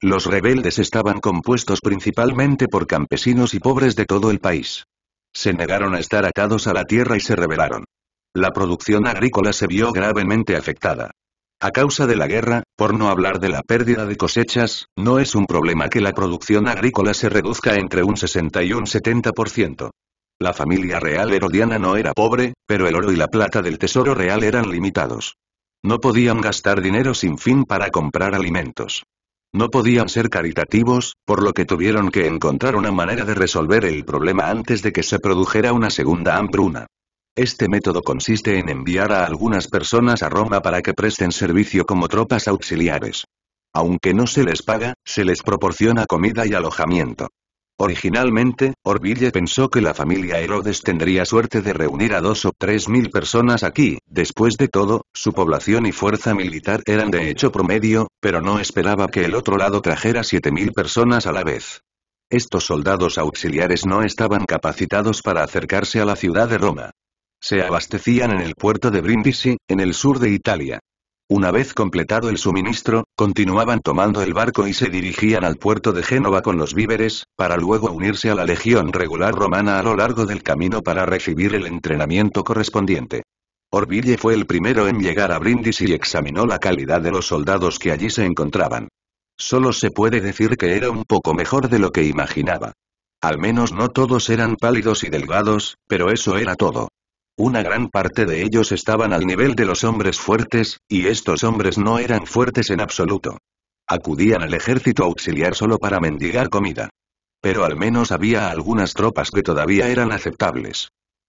Los rebeldes estaban compuestos principalmente por campesinos y pobres de todo el país. Se negaron a estar atados a la tierra y se rebelaron. La producción agrícola se vio gravemente afectada. A causa de la guerra, por no hablar de la pérdida de cosechas, no es un problema que la producción agrícola se reduzca entre un 60 y un 70%. La familia real herodiana no era pobre, pero el oro y la plata del tesoro real eran limitados. No podían gastar dinero sin fin para comprar alimentos. No podían ser caritativos, por lo que tuvieron que encontrar una manera de resolver el problema antes de que se produjera una segunda hambruna. Este método consiste en enviar a algunas personas a Roma para que presten servicio como tropas auxiliares. Aunque no se les paga, se les proporciona comida y alojamiento. Originalmente, Orville pensó que la familia Herodes tendría suerte de reunir a dos o tres mil personas aquí, después de todo, su población y fuerza militar eran de hecho promedio, pero no esperaba que el otro lado trajera siete mil personas a la vez. Estos soldados auxiliares no estaban capacitados para acercarse a la ciudad de Roma. Se abastecían en el puerto de Brindisi, en el sur de Italia. Una vez completado el suministro, continuaban tomando el barco y se dirigían al puerto de Génova con los víveres, para luego unirse a la legión regular romana a lo largo del camino para recibir el entrenamiento correspondiente. Orville fue el primero en llegar a Brindisi y examinó la calidad de los soldados que allí se encontraban. Solo se puede decir que era un poco mejor de lo que imaginaba. Al menos no todos eran pálidos y delgados, pero eso era todo. Una gran parte de ellos estaban al nivel de los hombres fuertes, y estos hombres no eran fuertes en absoluto. Acudían al ejército auxiliar solo para mendigar comida. Pero al menos había algunas tropas que todavía eran aceptables.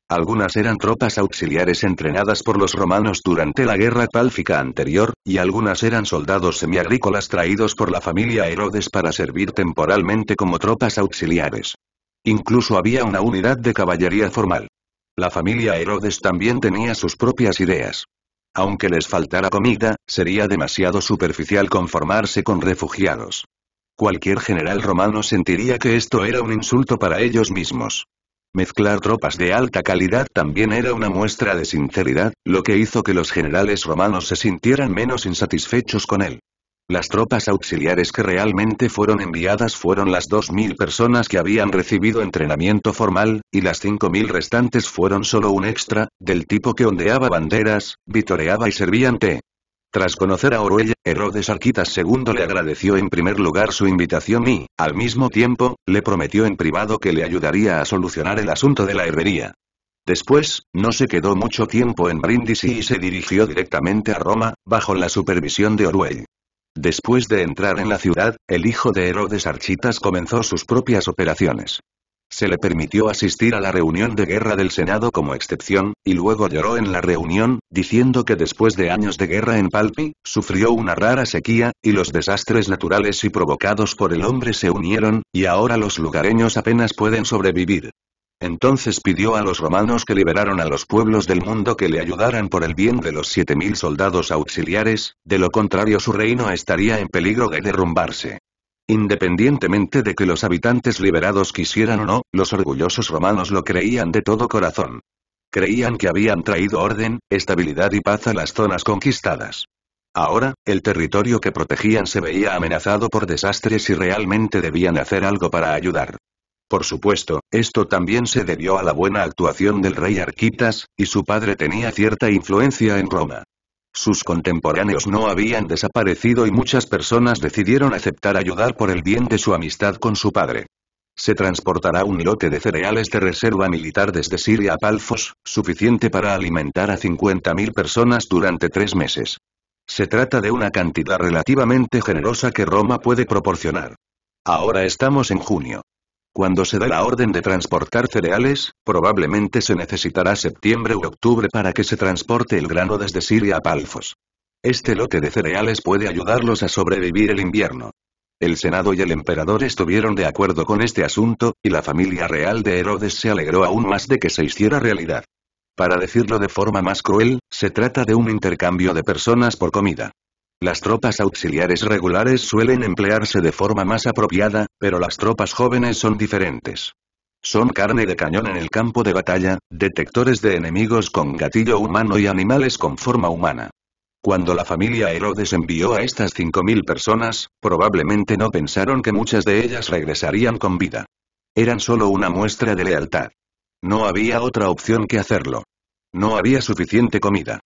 Algunas eran tropas auxiliares entrenadas por los romanos durante la guerra pálfica anterior, y algunas eran soldados semiagrícolas traídos por la familia Herodes para servir temporalmente como tropas auxiliares. Incluso había una unidad de caballería formal. La familia Herodes también tenía sus propias ideas. Aunque les faltara comida, sería demasiado superficial conformarse con refugiados. Cualquier general romano sentiría que esto era un insulto para ellos mismos. Mezclar tropas de alta calidad también era una muestra de sinceridad, lo que hizo que los generales romanos se sintieran menos insatisfechos con él. Las tropas auxiliares que realmente fueron enviadas fueron las 2.000 personas que habían recibido entrenamiento formal, y las 5.000 restantes fueron solo un extra, del tipo que ondeaba banderas, vitoreaba y servían té. Tras conocer a Orwell, Herodes Arquitas II le agradeció en primer lugar su invitación y, al mismo tiempo, le prometió en privado que le ayudaría a solucionar el asunto de la herrería. Después, no se quedó mucho tiempo en Brindisi y se dirigió directamente a Roma, bajo la supervisión de Orwell. Después de entrar en la ciudad, el hijo de Herodes Architas comenzó sus propias operaciones. Se le permitió asistir a la reunión de guerra del Senado como excepción, y luego lloró en la reunión, diciendo que después de años de guerra en Palpi, sufrió una rara sequía, y los desastres naturales y provocados por el hombre se unieron, y ahora los lugareños apenas pueden sobrevivir. Entonces pidió a los romanos que liberaron a los pueblos del mundo que le ayudaran por el bien de los siete mil soldados auxiliares, de lo contrario su reino estaría en peligro de derrumbarse. Independientemente de que los habitantes liberados quisieran o no, los orgullosos romanos lo creían de todo corazón. Creían que habían traído orden, estabilidad y paz a las zonas conquistadas. Ahora, el territorio que protegían se veía amenazado por desastres y realmente debían hacer algo para ayudar. Por supuesto, esto también se debió a la buena actuación del rey Arquitas, y su padre tenía cierta influencia en Roma. Sus contemporáneos no habían desaparecido y muchas personas decidieron aceptar ayudar por el bien de su amistad con su padre. Se transportará un lote de cereales de reserva militar desde Siria a Palfos, suficiente para alimentar a 50.000 personas durante tres meses. Se trata de una cantidad relativamente generosa que Roma puede proporcionar. Ahora estamos en junio. Cuando se da la orden de transportar cereales, probablemente se necesitará septiembre u octubre para que se transporte el grano desde Siria a Palfos. Este lote de cereales puede ayudarlos a sobrevivir el invierno. El Senado y el emperador estuvieron de acuerdo con este asunto, y la familia real de Herodes se alegró aún más de que se hiciera realidad. Para decirlo de forma más cruel, se trata de un intercambio de personas por comida. Las tropas auxiliares regulares suelen emplearse de forma más apropiada, pero las tropas jóvenes son diferentes. Son carne de cañón en el campo de batalla, detectores de enemigos con gatillo humano y animales con forma humana. Cuando la familia Herodes envió a estas 5.000 personas, probablemente no pensaron que muchas de ellas regresarían con vida. Eran solo una muestra de lealtad. No había otra opción que hacerlo. No había suficiente comida.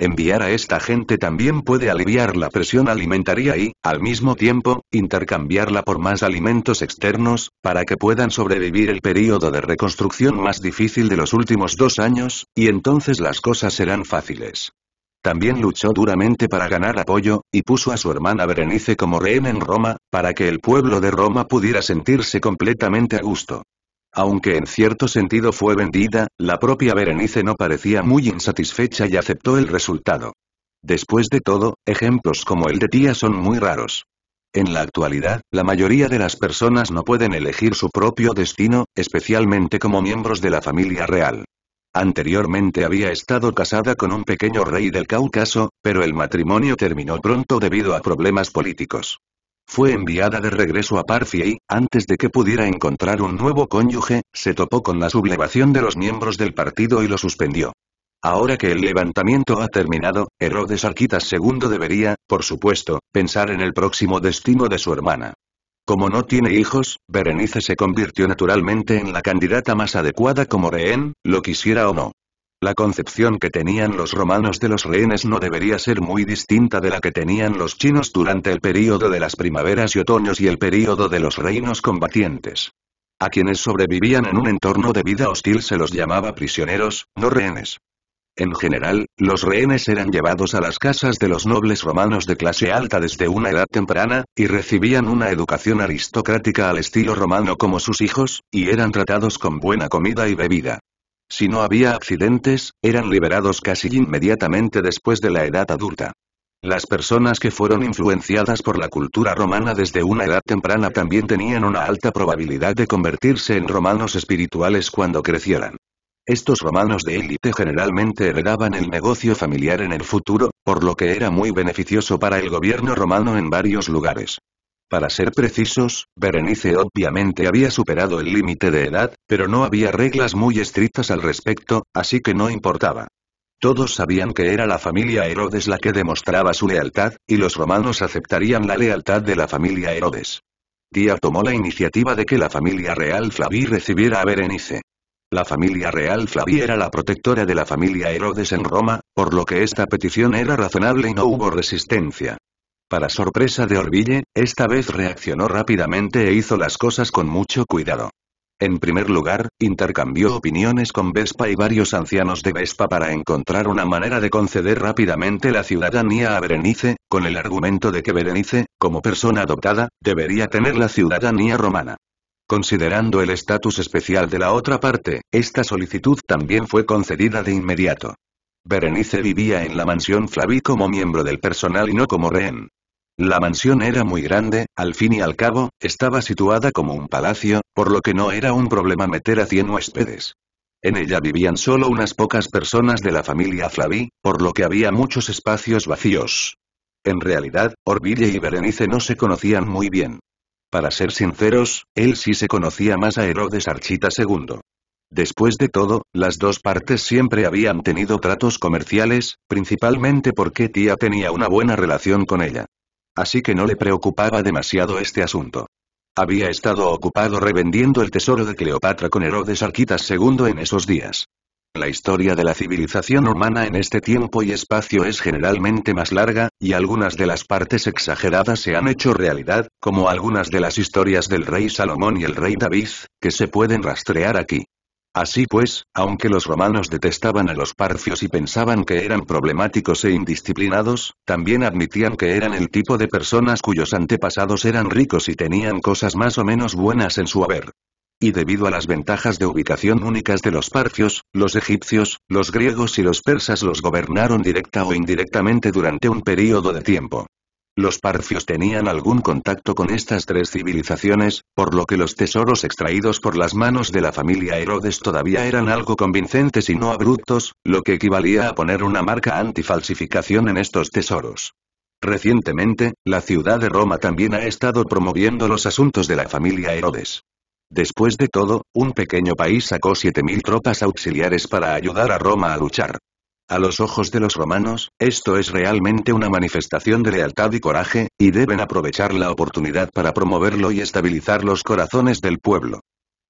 Enviar a esta gente también puede aliviar la presión alimentaria y, al mismo tiempo, intercambiarla por más alimentos externos, para que puedan sobrevivir el período de reconstrucción más difícil de los últimos dos años, y entonces las cosas serán fáciles. También luchó duramente para ganar apoyo, y puso a su hermana Berenice como rehén en Roma, para que el pueblo de Roma pudiera sentirse completamente a gusto. Aunque en cierto sentido fue vendida, la propia Berenice no parecía muy insatisfecha y aceptó el resultado. Después de todo, ejemplos como el de Tía son muy raros. En la actualidad, la mayoría de las personas no pueden elegir su propio destino, especialmente como miembros de la familia real. Anteriormente había estado casada con un pequeño rey del Cáucaso, pero el matrimonio terminó pronto debido a problemas políticos. Fue enviada de regreso a Parfia y, antes de que pudiera encontrar un nuevo cónyuge, se topó con la sublevación de los miembros del partido y lo suspendió. Ahora que el levantamiento ha terminado, Herodes Arquitas II debería, por supuesto, pensar en el próximo destino de su hermana. Como no tiene hijos, Berenice se convirtió naturalmente en la candidata más adecuada como rehén, lo quisiera o no. La concepción que tenían los romanos de los rehenes no debería ser muy distinta de la que tenían los chinos durante el período de las primaveras y otoños y el período de los reinos combatientes. A quienes sobrevivían en un entorno de vida hostil se los llamaba prisioneros, no rehenes. En general, los rehenes eran llevados a las casas de los nobles romanos de clase alta desde una edad temprana, y recibían una educación aristocrática al estilo romano como sus hijos, y eran tratados con buena comida y bebida. Si no había accidentes, eran liberados casi inmediatamente después de la edad adulta. Las personas que fueron influenciadas por la cultura romana desde una edad temprana también tenían una alta probabilidad de convertirse en romanos espirituales cuando crecieran. Estos romanos de élite generalmente heredaban el negocio familiar en el futuro, por lo que era muy beneficioso para el gobierno romano en varios lugares. Para ser precisos, Berenice obviamente había superado el límite de edad, pero no había reglas muy estrictas al respecto, así que no importaba. Todos sabían que era la familia Herodes la que demostraba su lealtad, y los romanos aceptarían la lealtad de la familia Herodes. Tía tomó la iniciativa de que la familia real Flaví recibiera a Berenice. La familia real Flaví era la protectora de la familia Herodes en Roma, por lo que esta petición era razonable y no hubo resistencia. Para sorpresa de Orville, esta vez reaccionó rápidamente e hizo las cosas con mucho cuidado. En primer lugar, intercambió opiniones con Vespa y varios ancianos de Vespa para encontrar una manera de conceder rápidamente la ciudadanía a Berenice, con el argumento de que Berenice, como persona adoptada, debería tener la ciudadanía romana. Considerando el estatus especial de la otra parte, esta solicitud también fue concedida de inmediato. Berenice vivía en la mansión Flaví como miembro del personal y no como rehén. La mansión era muy grande, al fin y al cabo, estaba situada como un palacio, por lo que no era un problema meter a 100 huéspedes. En ella vivían solo unas pocas personas de la familia Flavi, por lo que había muchos espacios vacíos. En realidad, Orville y Berenice no se conocían muy bien. Para ser sinceros, él sí se conocía más a Herodes Archita II. Después de todo, las dos partes siempre habían tenido tratos comerciales, principalmente porque Tía tenía una buena relación con ella así que no le preocupaba demasiado este asunto. Había estado ocupado revendiendo el tesoro de Cleopatra con Herodes Arquitas II en esos días. La historia de la civilización humana en este tiempo y espacio es generalmente más larga, y algunas de las partes exageradas se han hecho realidad, como algunas de las historias del rey Salomón y el rey David, que se pueden rastrear aquí. Así pues, aunque los romanos detestaban a los parcios y pensaban que eran problemáticos e indisciplinados, también admitían que eran el tipo de personas cuyos antepasados eran ricos y tenían cosas más o menos buenas en su haber. Y debido a las ventajas de ubicación únicas de los parcios, los egipcios, los griegos y los persas los gobernaron directa o indirectamente durante un período de tiempo. Los parcios tenían algún contacto con estas tres civilizaciones, por lo que los tesoros extraídos por las manos de la familia Herodes todavía eran algo convincentes y no abruptos, lo que equivalía a poner una marca antifalsificación en estos tesoros. Recientemente, la ciudad de Roma también ha estado promoviendo los asuntos de la familia Herodes. Después de todo, un pequeño país sacó 7.000 tropas auxiliares para ayudar a Roma a luchar. A los ojos de los romanos, esto es realmente una manifestación de lealtad y coraje, y deben aprovechar la oportunidad para promoverlo y estabilizar los corazones del pueblo.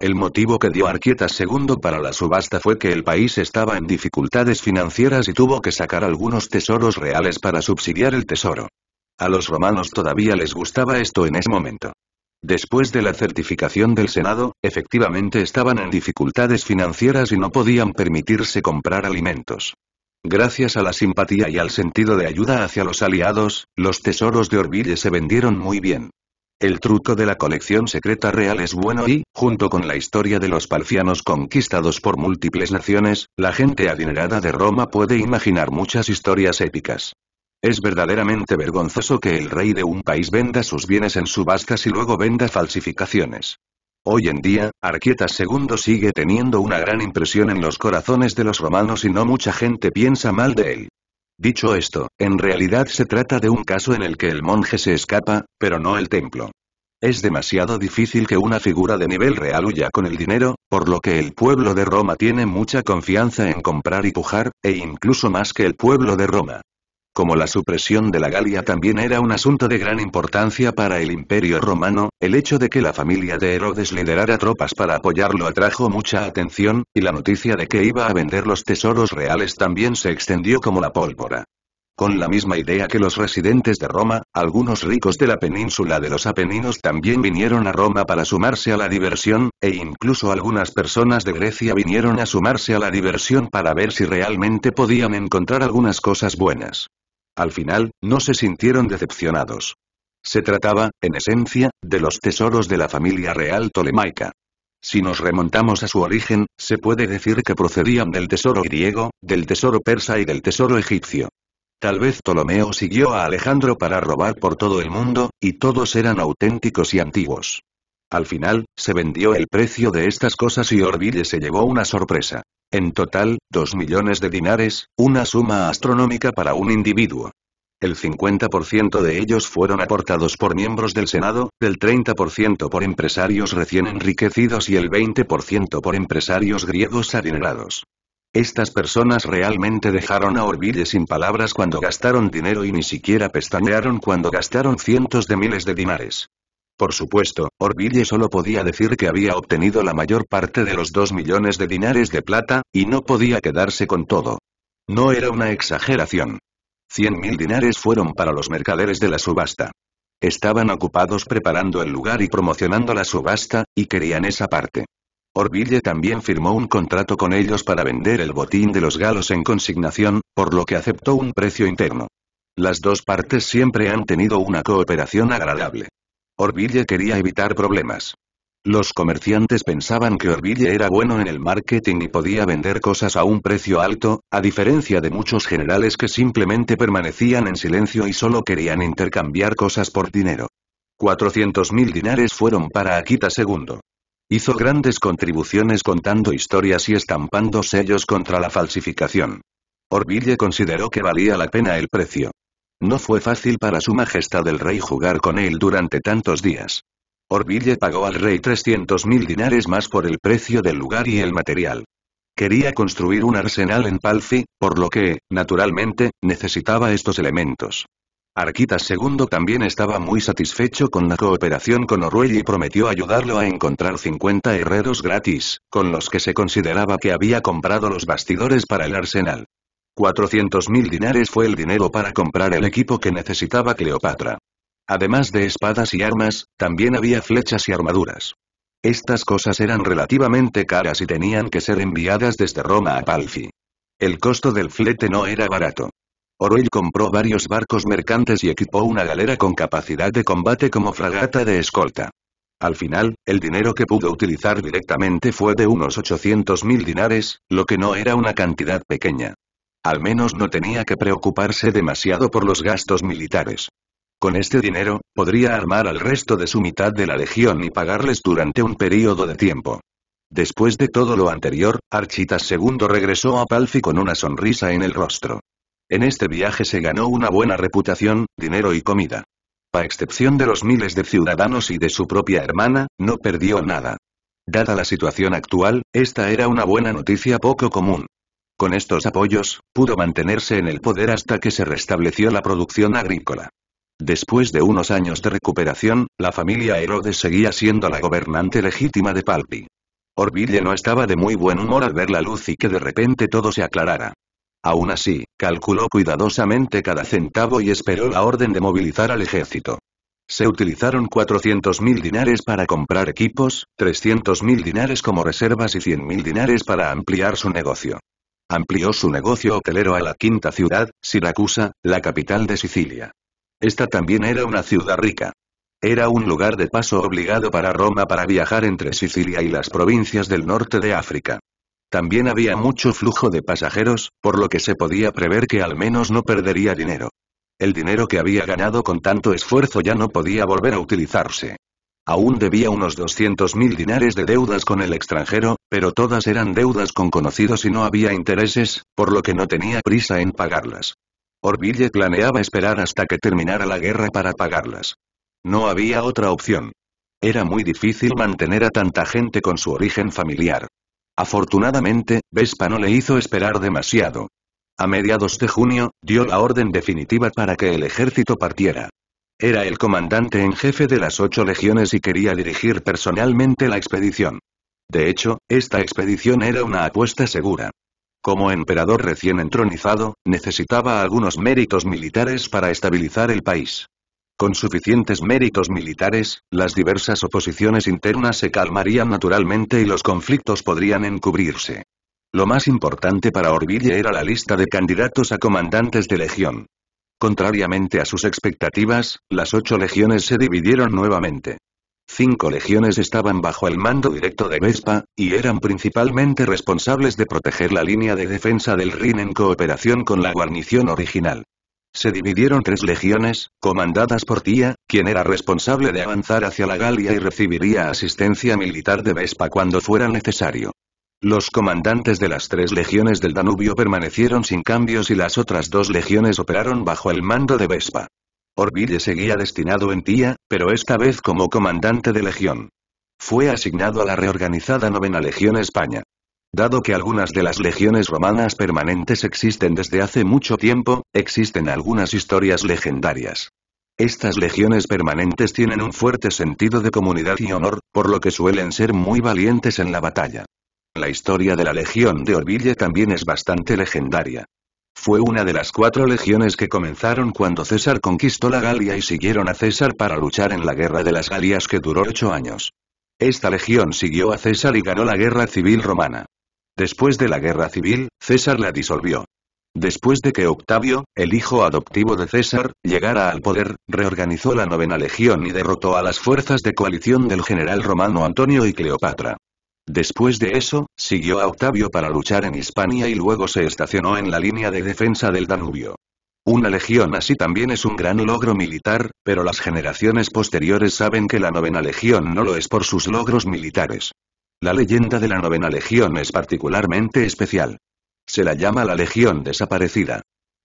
El motivo que dio Arquietas II para la subasta fue que el país estaba en dificultades financieras y tuvo que sacar algunos tesoros reales para subsidiar el tesoro. A los romanos todavía les gustaba esto en ese momento. Después de la certificación del Senado, efectivamente estaban en dificultades financieras y no podían permitirse comprar alimentos. Gracias a la simpatía y al sentido de ayuda hacia los aliados, los tesoros de Orville se vendieron muy bien. El truco de la colección secreta real es bueno y, junto con la historia de los palfianos conquistados por múltiples naciones, la gente adinerada de Roma puede imaginar muchas historias épicas. Es verdaderamente vergonzoso que el rey de un país venda sus bienes en subastas y luego venda falsificaciones. Hoy en día, Arquietas II sigue teniendo una gran impresión en los corazones de los romanos y no mucha gente piensa mal de él. Dicho esto, en realidad se trata de un caso en el que el monje se escapa, pero no el templo. Es demasiado difícil que una figura de nivel real huya con el dinero, por lo que el pueblo de Roma tiene mucha confianza en comprar y pujar, e incluso más que el pueblo de Roma. Como la supresión de la Galia también era un asunto de gran importancia para el Imperio Romano, el hecho de que la familia de Herodes liderara tropas para apoyarlo atrajo mucha atención, y la noticia de que iba a vender los tesoros reales también se extendió como la pólvora. Con la misma idea que los residentes de Roma, algunos ricos de la península de los Apeninos también vinieron a Roma para sumarse a la diversión, e incluso algunas personas de Grecia vinieron a sumarse a la diversión para ver si realmente podían encontrar algunas cosas buenas. Al final, no se sintieron decepcionados. Se trataba, en esencia, de los tesoros de la familia real tolemaica. Si nos remontamos a su origen, se puede decir que procedían del tesoro griego, del tesoro persa y del tesoro egipcio. Tal vez Ptolomeo siguió a Alejandro para robar por todo el mundo, y todos eran auténticos y antiguos. Al final, se vendió el precio de estas cosas y Orville se llevó una sorpresa. En total, dos millones de dinares, una suma astronómica para un individuo. El 50% de ellos fueron aportados por miembros del Senado, el 30% por empresarios recién enriquecidos y el 20% por empresarios griegos adinerados. Estas personas realmente dejaron a Orville sin palabras cuando gastaron dinero y ni siquiera pestañearon cuando gastaron cientos de miles de dinares. Por supuesto, Orville solo podía decir que había obtenido la mayor parte de los dos millones de dinares de plata, y no podía quedarse con todo. No era una exageración. Cien mil dinares fueron para los mercaderes de la subasta. Estaban ocupados preparando el lugar y promocionando la subasta, y querían esa parte. Orville también firmó un contrato con ellos para vender el botín de los galos en consignación, por lo que aceptó un precio interno. Las dos partes siempre han tenido una cooperación agradable. Orville quería evitar problemas. Los comerciantes pensaban que Orville era bueno en el marketing y podía vender cosas a un precio alto, a diferencia de muchos generales que simplemente permanecían en silencio y solo querían intercambiar cosas por dinero. 400.000 dinares fueron para Akita II. Hizo grandes contribuciones contando historias y estampando sellos contra la falsificación. Orville consideró que valía la pena el precio. No fue fácil para su majestad el rey jugar con él durante tantos días. Orville pagó al rey 300.000 dinares más por el precio del lugar y el material. Quería construir un arsenal en Palfi, por lo que, naturalmente, necesitaba estos elementos. Arquitas II también estaba muy satisfecho con la cooperación con Orwell y prometió ayudarlo a encontrar 50 herreros gratis, con los que se consideraba que había comprado los bastidores para el arsenal. 400.000 dinares fue el dinero para comprar el equipo que necesitaba Cleopatra. Además de espadas y armas, también había flechas y armaduras. Estas cosas eran relativamente caras y tenían que ser enviadas desde Roma a Palfi. El costo del flete no era barato. oroil compró varios barcos mercantes y equipó una galera con capacidad de combate como fragata de escolta. Al final, el dinero que pudo utilizar directamente fue de unos 800.000 dinares, lo que no era una cantidad pequeña. Al menos no tenía que preocuparse demasiado por los gastos militares. Con este dinero, podría armar al resto de su mitad de la legión y pagarles durante un período de tiempo. Después de todo lo anterior, Architas II regresó a Palfi con una sonrisa en el rostro. En este viaje se ganó una buena reputación, dinero y comida. A excepción de los miles de ciudadanos y de su propia hermana, no perdió nada. Dada la situación actual, esta era una buena noticia poco común. Con estos apoyos, pudo mantenerse en el poder hasta que se restableció la producción agrícola. Después de unos años de recuperación, la familia Herodes seguía siendo la gobernante legítima de Palpi. Orville no estaba de muy buen humor al ver la luz y que de repente todo se aclarara. Aún así, calculó cuidadosamente cada centavo y esperó la orden de movilizar al ejército. Se utilizaron 400.000 dinares para comprar equipos, 300.000 dinares como reservas y 100.000 dinares para ampliar su negocio. Amplió su negocio hotelero a la quinta ciudad, Siracusa, la capital de Sicilia. Esta también era una ciudad rica. Era un lugar de paso obligado para Roma para viajar entre Sicilia y las provincias del norte de África. También había mucho flujo de pasajeros, por lo que se podía prever que al menos no perdería dinero. El dinero que había ganado con tanto esfuerzo ya no podía volver a utilizarse. Aún debía unos 200.000 dinares de deudas con el extranjero, pero todas eran deudas con conocidos y no había intereses, por lo que no tenía prisa en pagarlas. Orville planeaba esperar hasta que terminara la guerra para pagarlas. No había otra opción. Era muy difícil mantener a tanta gente con su origen familiar. Afortunadamente, Vespa no le hizo esperar demasiado. A mediados de junio, dio la orden definitiva para que el ejército partiera. Era el comandante en jefe de las ocho legiones y quería dirigir personalmente la expedición. De hecho, esta expedición era una apuesta segura. Como emperador recién entronizado, necesitaba algunos méritos militares para estabilizar el país. Con suficientes méritos militares, las diversas oposiciones internas se calmarían naturalmente y los conflictos podrían encubrirse. Lo más importante para Orville era la lista de candidatos a comandantes de legión. Contrariamente a sus expectativas, las ocho legiones se dividieron nuevamente. Cinco legiones estaban bajo el mando directo de Vespa, y eran principalmente responsables de proteger la línea de defensa del Rin en cooperación con la guarnición original. Se dividieron tres legiones, comandadas por Tía, quien era responsable de avanzar hacia la Galia y recibiría asistencia militar de Vespa cuando fuera necesario. Los comandantes de las tres legiones del Danubio permanecieron sin cambios y las otras dos legiones operaron bajo el mando de Vespa. Orville seguía destinado en Tía, pero esta vez como comandante de legión. Fue asignado a la reorganizada novena Legión España. Dado que algunas de las legiones romanas permanentes existen desde hace mucho tiempo, existen algunas historias legendarias. Estas legiones permanentes tienen un fuerte sentido de comunidad y honor, por lo que suelen ser muy valientes en la batalla. La historia de la Legión de Orville también es bastante legendaria. Fue una de las cuatro legiones que comenzaron cuando César conquistó la Galia y siguieron a César para luchar en la Guerra de las Galias que duró ocho años. Esta legión siguió a César y ganó la Guerra Civil Romana. Después de la Guerra Civil, César la disolvió. Después de que Octavio, el hijo adoptivo de César, llegara al poder, reorganizó la novena legión y derrotó a las fuerzas de coalición del general romano Antonio y Cleopatra. Después de eso, siguió a Octavio para luchar en Hispania y luego se estacionó en la línea de defensa del Danubio. Una legión así también es un gran logro militar, pero las generaciones posteriores saben que la novena legión no lo es por sus logros militares. La leyenda de la novena legión es particularmente especial. Se la llama la legión desaparecida.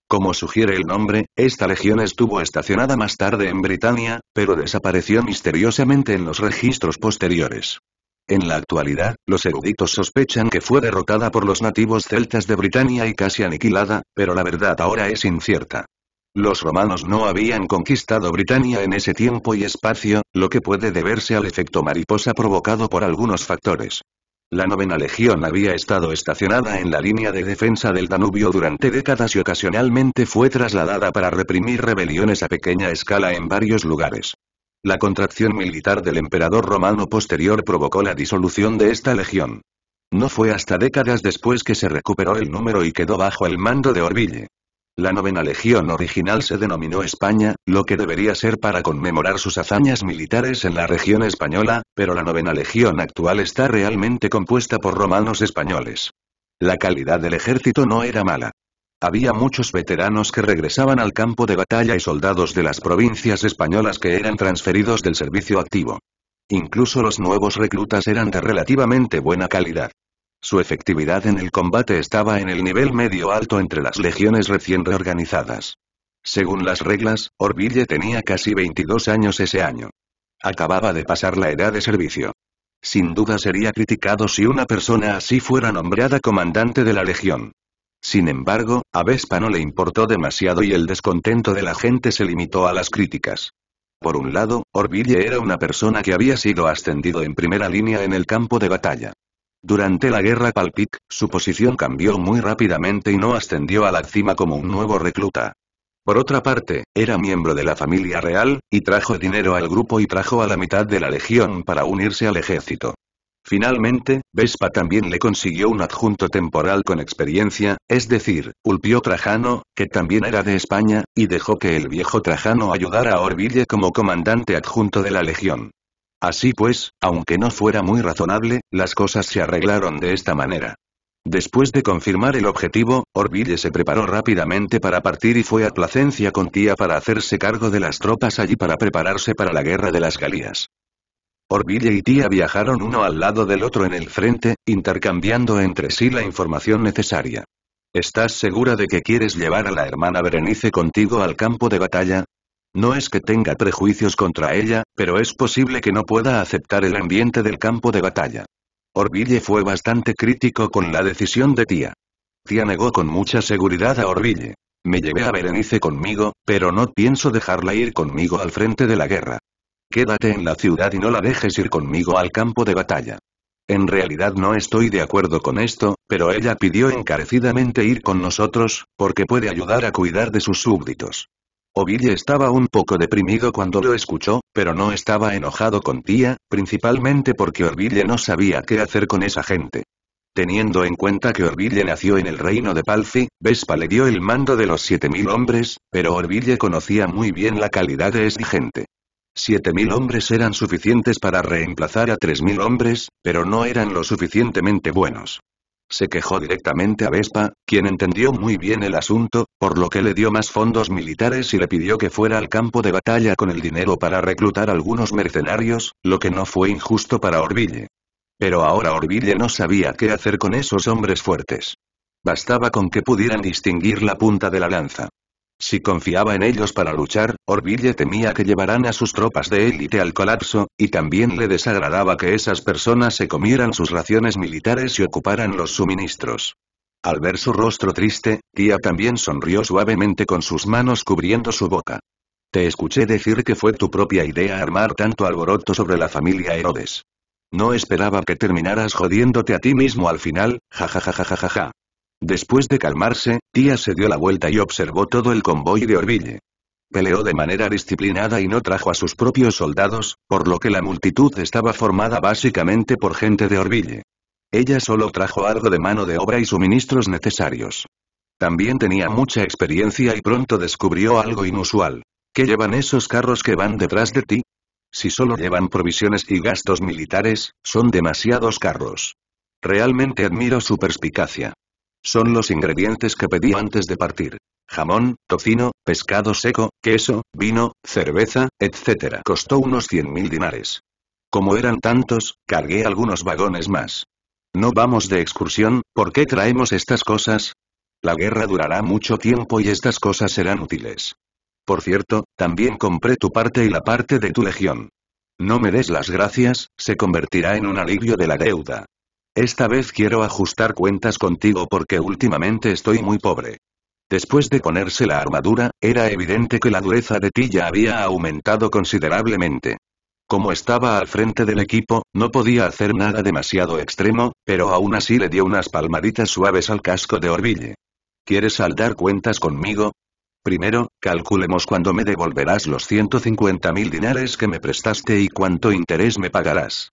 Como sugiere el nombre, esta legión estuvo estacionada más tarde en Britania, pero desapareció misteriosamente en los registros posteriores. En la actualidad, los eruditos sospechan que fue derrotada por los nativos celtas de Britania y casi aniquilada, pero la verdad ahora es incierta. Los romanos no habían conquistado Britania en ese tiempo y espacio, lo que puede deberse al efecto mariposa provocado por algunos factores. La novena legión había estado estacionada en la línea de defensa del Danubio durante décadas y ocasionalmente fue trasladada para reprimir rebeliones a pequeña escala en varios lugares. La contracción militar del emperador romano posterior provocó la disolución de esta legión. No fue hasta décadas después que se recuperó el número y quedó bajo el mando de Orville. La novena legión original se denominó España, lo que debería ser para conmemorar sus hazañas militares en la región española, pero la novena legión actual está realmente compuesta por romanos españoles. La calidad del ejército no era mala. Había muchos veteranos que regresaban al campo de batalla y soldados de las provincias españolas que eran transferidos del servicio activo. Incluso los nuevos reclutas eran de relativamente buena calidad. Su efectividad en el combate estaba en el nivel medio-alto entre las legiones recién reorganizadas. Según las reglas, Orville tenía casi 22 años ese año. Acababa de pasar la edad de servicio. Sin duda sería criticado si una persona así fuera nombrada comandante de la legión. Sin embargo, a Vespa no le importó demasiado y el descontento de la gente se limitó a las críticas. Por un lado, Orville era una persona que había sido ascendido en primera línea en el campo de batalla. Durante la guerra Palpic, su posición cambió muy rápidamente y no ascendió a la cima como un nuevo recluta. Por otra parte, era miembro de la familia real, y trajo dinero al grupo y trajo a la mitad de la legión para unirse al ejército. Finalmente, Vespa también le consiguió un adjunto temporal con experiencia, es decir, Ulpio Trajano, que también era de España, y dejó que el viejo Trajano ayudara a Orville como comandante adjunto de la legión. Así pues, aunque no fuera muy razonable, las cosas se arreglaron de esta manera. Después de confirmar el objetivo, Orville se preparó rápidamente para partir y fue a Placencia con Tía para hacerse cargo de las tropas allí para prepararse para la guerra de las Galías. Orville y Tía viajaron uno al lado del otro en el frente, intercambiando entre sí la información necesaria. ¿Estás segura de que quieres llevar a la hermana Berenice contigo al campo de batalla? No es que tenga prejuicios contra ella, pero es posible que no pueda aceptar el ambiente del campo de batalla. Orville fue bastante crítico con la decisión de Tía. Tía negó con mucha seguridad a Orville. Me llevé a Berenice conmigo, pero no pienso dejarla ir conmigo al frente de la guerra. Quédate en la ciudad y no la dejes ir conmigo al campo de batalla. En realidad no estoy de acuerdo con esto, pero ella pidió encarecidamente ir con nosotros, porque puede ayudar a cuidar de sus súbditos. Oville estaba un poco deprimido cuando lo escuchó, pero no estaba enojado con Tía, principalmente porque Orville no sabía qué hacer con esa gente. Teniendo en cuenta que Orville nació en el reino de Palfi, Vespa le dio el mando de los 7000 hombres, pero Orville conocía muy bien la calidad de esa este gente. Siete mil hombres eran suficientes para reemplazar a tres mil hombres, pero no eran lo suficientemente buenos. Se quejó directamente a Vespa, quien entendió muy bien el asunto, por lo que le dio más fondos militares y le pidió que fuera al campo de batalla con el dinero para reclutar algunos mercenarios, lo que no fue injusto para Orville. Pero ahora Orville no sabía qué hacer con esos hombres fuertes. Bastaba con que pudieran distinguir la punta de la lanza. Si confiaba en ellos para luchar, Orville temía que llevaran a sus tropas de élite al colapso, y también le desagradaba que esas personas se comieran sus raciones militares y ocuparan los suministros. Al ver su rostro triste, Tía también sonrió suavemente con sus manos cubriendo su boca. Te escuché decir que fue tu propia idea armar tanto alboroto sobre la familia Herodes. No esperaba que terminaras jodiéndote a ti mismo al final, jajajajajaja. Después de calmarse, Tía se dio la vuelta y observó todo el convoy de Orville. Peleó de manera disciplinada y no trajo a sus propios soldados, por lo que la multitud estaba formada básicamente por gente de Orville. Ella solo trajo algo de mano de obra y suministros necesarios. También tenía mucha experiencia y pronto descubrió algo inusual. ¿Qué llevan esos carros que van detrás de ti? Si solo llevan provisiones y gastos militares, son demasiados carros. Realmente admiro su perspicacia. Son los ingredientes que pedí antes de partir. Jamón, tocino, pescado seco, queso, vino, cerveza, etc. Costó unos 100.000 dinares. Como eran tantos, cargué algunos vagones más. No vamos de excursión, ¿por qué traemos estas cosas? La guerra durará mucho tiempo y estas cosas serán útiles. Por cierto, también compré tu parte y la parte de tu legión. No me des las gracias, se convertirá en un alivio de la deuda. Esta vez quiero ajustar cuentas contigo porque últimamente estoy muy pobre. Después de ponerse la armadura, era evidente que la dureza de Tilla había aumentado considerablemente. Como estaba al frente del equipo, no podía hacer nada demasiado extremo, pero aún así le dio unas palmaditas suaves al casco de Orville. ¿Quieres saldar cuentas conmigo? Primero, calculemos cuándo me devolverás los 150.000 dinares que me prestaste y cuánto interés me pagarás.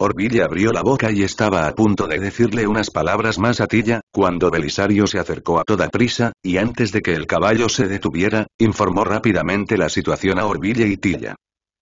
Orville abrió la boca y estaba a punto de decirle unas palabras más a Tilla, cuando Belisario se acercó a toda prisa, y antes de que el caballo se detuviera, informó rápidamente la situación a Orville y Tilla.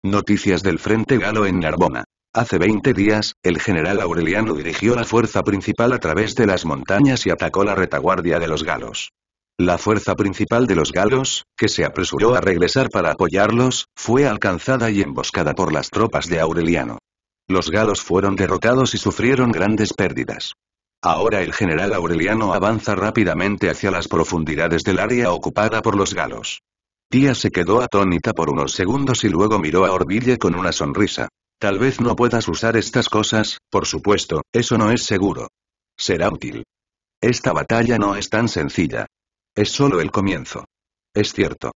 Noticias del Frente Galo en Narbona. Hace 20 días, el general Aureliano dirigió la fuerza principal a través de las montañas y atacó la retaguardia de los galos. La fuerza principal de los galos, que se apresuró a regresar para apoyarlos, fue alcanzada y emboscada por las tropas de Aureliano. Los galos fueron derrotados y sufrieron grandes pérdidas. Ahora el general Aureliano avanza rápidamente hacia las profundidades del área ocupada por los galos. Tía se quedó atónita por unos segundos y luego miró a Orville con una sonrisa. Tal vez no puedas usar estas cosas, por supuesto, eso no es seguro. Será útil. Esta batalla no es tan sencilla. Es solo el comienzo. Es cierto.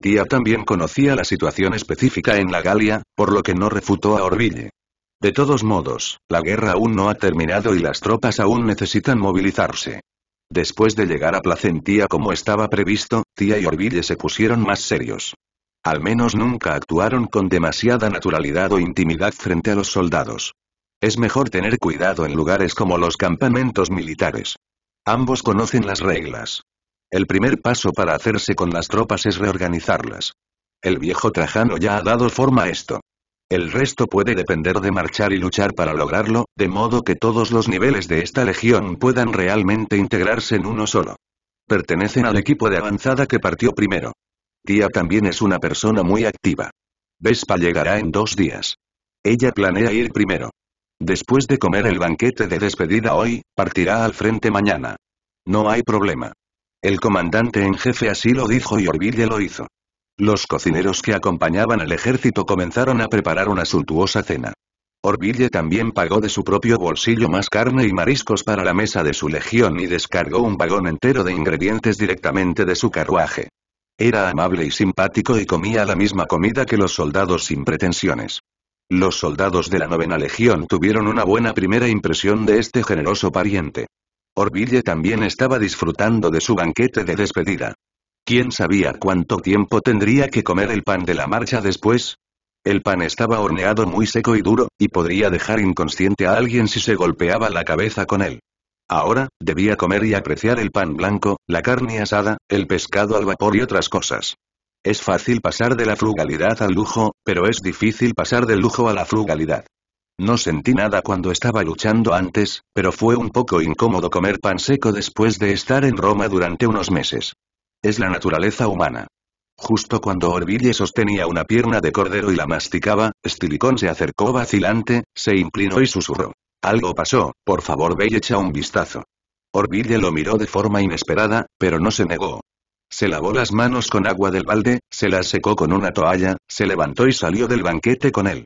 Tía también conocía la situación específica en la Galia, por lo que no refutó a Orville. De todos modos, la guerra aún no ha terminado y las tropas aún necesitan movilizarse. Después de llegar a Placentía como estaba previsto, Tía y Orville se pusieron más serios. Al menos nunca actuaron con demasiada naturalidad o intimidad frente a los soldados. Es mejor tener cuidado en lugares como los campamentos militares. Ambos conocen las reglas. El primer paso para hacerse con las tropas es reorganizarlas. El viejo Trajano ya ha dado forma a esto. El resto puede depender de marchar y luchar para lograrlo, de modo que todos los niveles de esta legión puedan realmente integrarse en uno solo. Pertenecen al equipo de avanzada que partió primero. Tía también es una persona muy activa. Vespa llegará en dos días. Ella planea ir primero. Después de comer el banquete de despedida hoy, partirá al frente mañana. No hay problema. El comandante en jefe así lo dijo y Orville lo hizo. Los cocineros que acompañaban al ejército comenzaron a preparar una suntuosa cena. Orville también pagó de su propio bolsillo más carne y mariscos para la mesa de su legión y descargó un vagón entero de ingredientes directamente de su carruaje. Era amable y simpático y comía la misma comida que los soldados sin pretensiones. Los soldados de la novena legión tuvieron una buena primera impresión de este generoso pariente. Orville también estaba disfrutando de su banquete de despedida. ¿Quién sabía cuánto tiempo tendría que comer el pan de la marcha después? El pan estaba horneado muy seco y duro, y podría dejar inconsciente a alguien si se golpeaba la cabeza con él. Ahora, debía comer y apreciar el pan blanco, la carne asada, el pescado al vapor y otras cosas. Es fácil pasar de la frugalidad al lujo, pero es difícil pasar del lujo a la frugalidad. No sentí nada cuando estaba luchando antes, pero fue un poco incómodo comer pan seco después de estar en Roma durante unos meses. Es la naturaleza humana. Justo cuando Orville sostenía una pierna de cordero y la masticaba, Stilicón se acercó vacilante, se inclinó y susurró. Algo pasó, por favor ve y echa un vistazo. Orville lo miró de forma inesperada, pero no se negó. Se lavó las manos con agua del balde, se las secó con una toalla, se levantó y salió del banquete con él.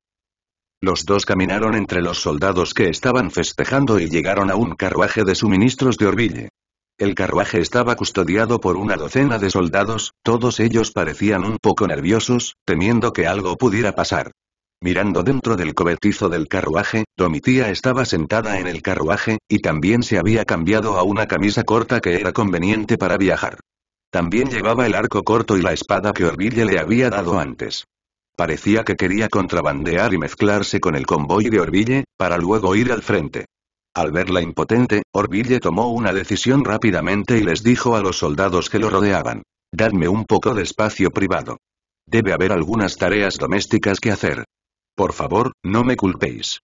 Los dos caminaron entre los soldados que estaban festejando y llegaron a un carruaje de suministros de Orville. El carruaje estaba custodiado por una docena de soldados, todos ellos parecían un poco nerviosos, temiendo que algo pudiera pasar. Mirando dentro del cobertizo del carruaje, Domitía estaba sentada en el carruaje, y también se había cambiado a una camisa corta que era conveniente para viajar. También llevaba el arco corto y la espada que Orville le había dado antes. Parecía que quería contrabandear y mezclarse con el convoy de Orville, para luego ir al frente. Al verla impotente, Orville tomó una decisión rápidamente y les dijo a los soldados que lo rodeaban. Dadme un poco de espacio privado. Debe haber algunas tareas domésticas que hacer. Por favor, no me culpéis.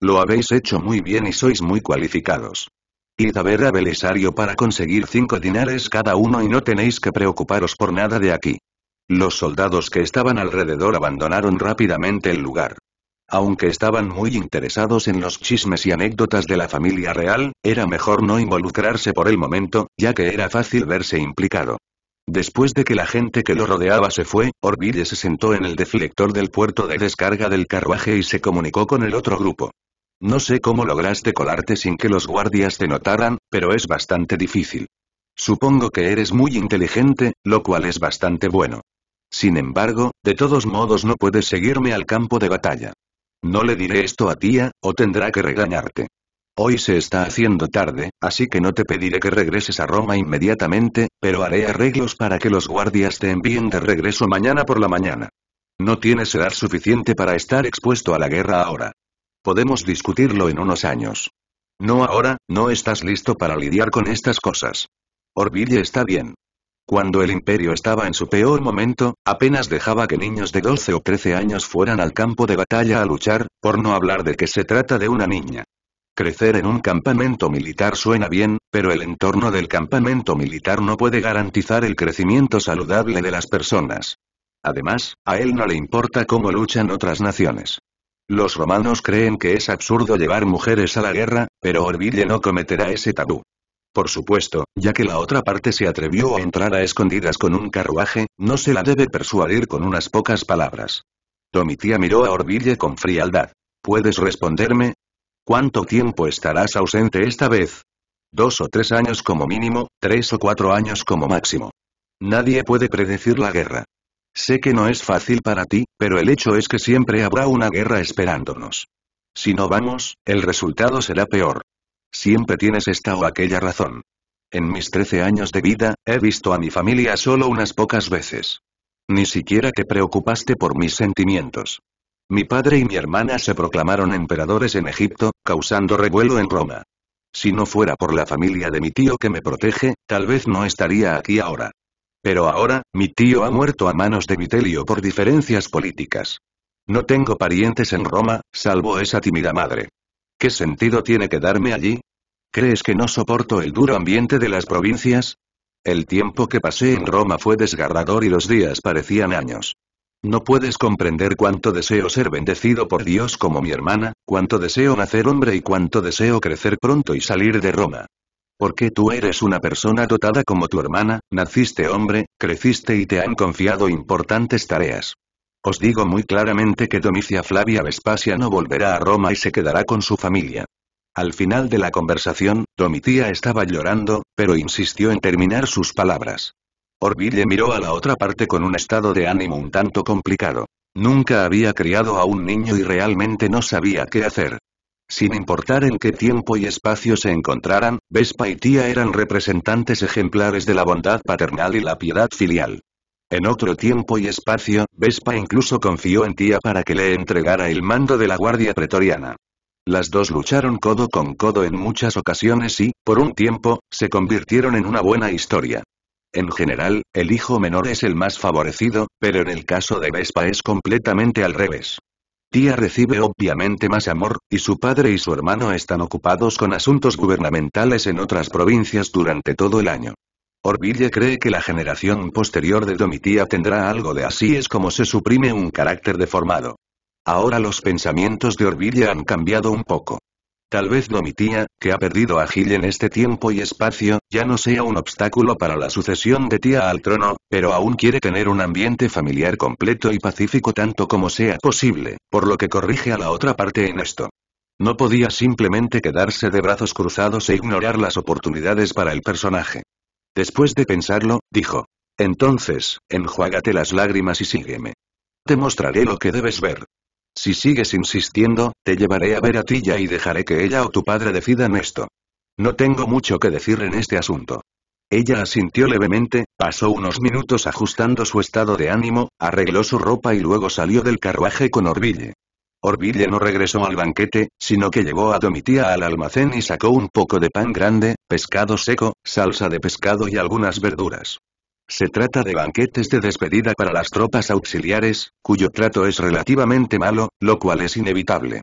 Lo habéis hecho muy bien y sois muy cualificados. Id a ver a Belisario para conseguir cinco dinares cada uno y no tenéis que preocuparos por nada de aquí. Los soldados que estaban alrededor abandonaron rápidamente el lugar. Aunque estaban muy interesados en los chismes y anécdotas de la familia real, era mejor no involucrarse por el momento, ya que era fácil verse implicado. Después de que la gente que lo rodeaba se fue, Orville se sentó en el deflector del puerto de descarga del carruaje y se comunicó con el otro grupo. No sé cómo lograste colarte sin que los guardias te notaran, pero es bastante difícil. Supongo que eres muy inteligente, lo cual es bastante bueno. Sin embargo, de todos modos no puedes seguirme al campo de batalla. No le diré esto a tía, o tendrá que regañarte. Hoy se está haciendo tarde, así que no te pediré que regreses a Roma inmediatamente, pero haré arreglos para que los guardias te envíen de regreso mañana por la mañana. No tienes edad suficiente para estar expuesto a la guerra ahora. Podemos discutirlo en unos años. No ahora, no estás listo para lidiar con estas cosas. Orville está bien. Cuando el imperio estaba en su peor momento, apenas dejaba que niños de 12 o 13 años fueran al campo de batalla a luchar, por no hablar de que se trata de una niña. Crecer en un campamento militar suena bien, pero el entorno del campamento militar no puede garantizar el crecimiento saludable de las personas. Además, a él no le importa cómo luchan otras naciones. Los romanos creen que es absurdo llevar mujeres a la guerra, pero Orville no cometerá ese tabú. Por supuesto, ya que la otra parte se atrevió a entrar a escondidas con un carruaje, no se la debe persuadir con unas pocas palabras. Tomitía miró a Orville con frialdad. ¿Puedes responderme? ¿Cuánto tiempo estarás ausente esta vez? Dos o tres años como mínimo, tres o cuatro años como máximo. Nadie puede predecir la guerra. Sé que no es fácil para ti, pero el hecho es que siempre habrá una guerra esperándonos. Si no vamos, el resultado será peor. Siempre tienes esta o aquella razón. En mis trece años de vida, he visto a mi familia solo unas pocas veces. Ni siquiera te preocupaste por mis sentimientos. Mi padre y mi hermana se proclamaron emperadores en Egipto, causando revuelo en Roma. Si no fuera por la familia de mi tío que me protege, tal vez no estaría aquí ahora. Pero ahora, mi tío ha muerto a manos de Vitelio por diferencias políticas. No tengo parientes en Roma, salvo esa tímida madre. ¿Qué sentido tiene quedarme allí? ¿Crees que no soporto el duro ambiente de las provincias? El tiempo que pasé en Roma fue desgarrador y los días parecían años. No puedes comprender cuánto deseo ser bendecido por Dios como mi hermana, cuánto deseo nacer hombre y cuánto deseo crecer pronto y salir de Roma. Porque tú eres una persona dotada como tu hermana, naciste hombre, creciste y te han confiado importantes tareas. Os digo muy claramente que Domicia Flavia Vespasia no volverá a Roma y se quedará con su familia. Al final de la conversación, Domitía estaba llorando, pero insistió en terminar sus palabras. Orville miró a la otra parte con un estado de ánimo un tanto complicado. Nunca había criado a un niño y realmente no sabía qué hacer. Sin importar en qué tiempo y espacio se encontraran, Vespa y Tía eran representantes ejemplares de la bondad paternal y la piedad filial. En otro tiempo y espacio, Vespa incluso confió en Tía para que le entregara el mando de la Guardia Pretoriana. Las dos lucharon codo con codo en muchas ocasiones y, por un tiempo, se convirtieron en una buena historia. En general, el hijo menor es el más favorecido, pero en el caso de Vespa es completamente al revés. Tía recibe obviamente más amor, y su padre y su hermano están ocupados con asuntos gubernamentales en otras provincias durante todo el año. Orville cree que la generación posterior de Domitia tendrá algo de así es como se suprime un carácter deformado. Ahora los pensamientos de Orville han cambiado un poco. Tal vez Domitia, que ha perdido a Gil en este tiempo y espacio, ya no sea un obstáculo para la sucesión de tía al trono, pero aún quiere tener un ambiente familiar completo y pacífico tanto como sea posible, por lo que corrige a la otra parte en esto. No podía simplemente quedarse de brazos cruzados e ignorar las oportunidades para el personaje. Después de pensarlo, dijo. Entonces, enjuágate las lágrimas y sígueme. Te mostraré lo que debes ver. Si sigues insistiendo, te llevaré a ver a Tilla y dejaré que ella o tu padre decidan esto. No tengo mucho que decir en este asunto. Ella asintió levemente, pasó unos minutos ajustando su estado de ánimo, arregló su ropa y luego salió del carruaje con Orville. Orville no regresó al banquete, sino que llevó a Domitía al almacén y sacó un poco de pan grande, pescado seco, salsa de pescado y algunas verduras. Se trata de banquetes de despedida para las tropas auxiliares, cuyo trato es relativamente malo, lo cual es inevitable.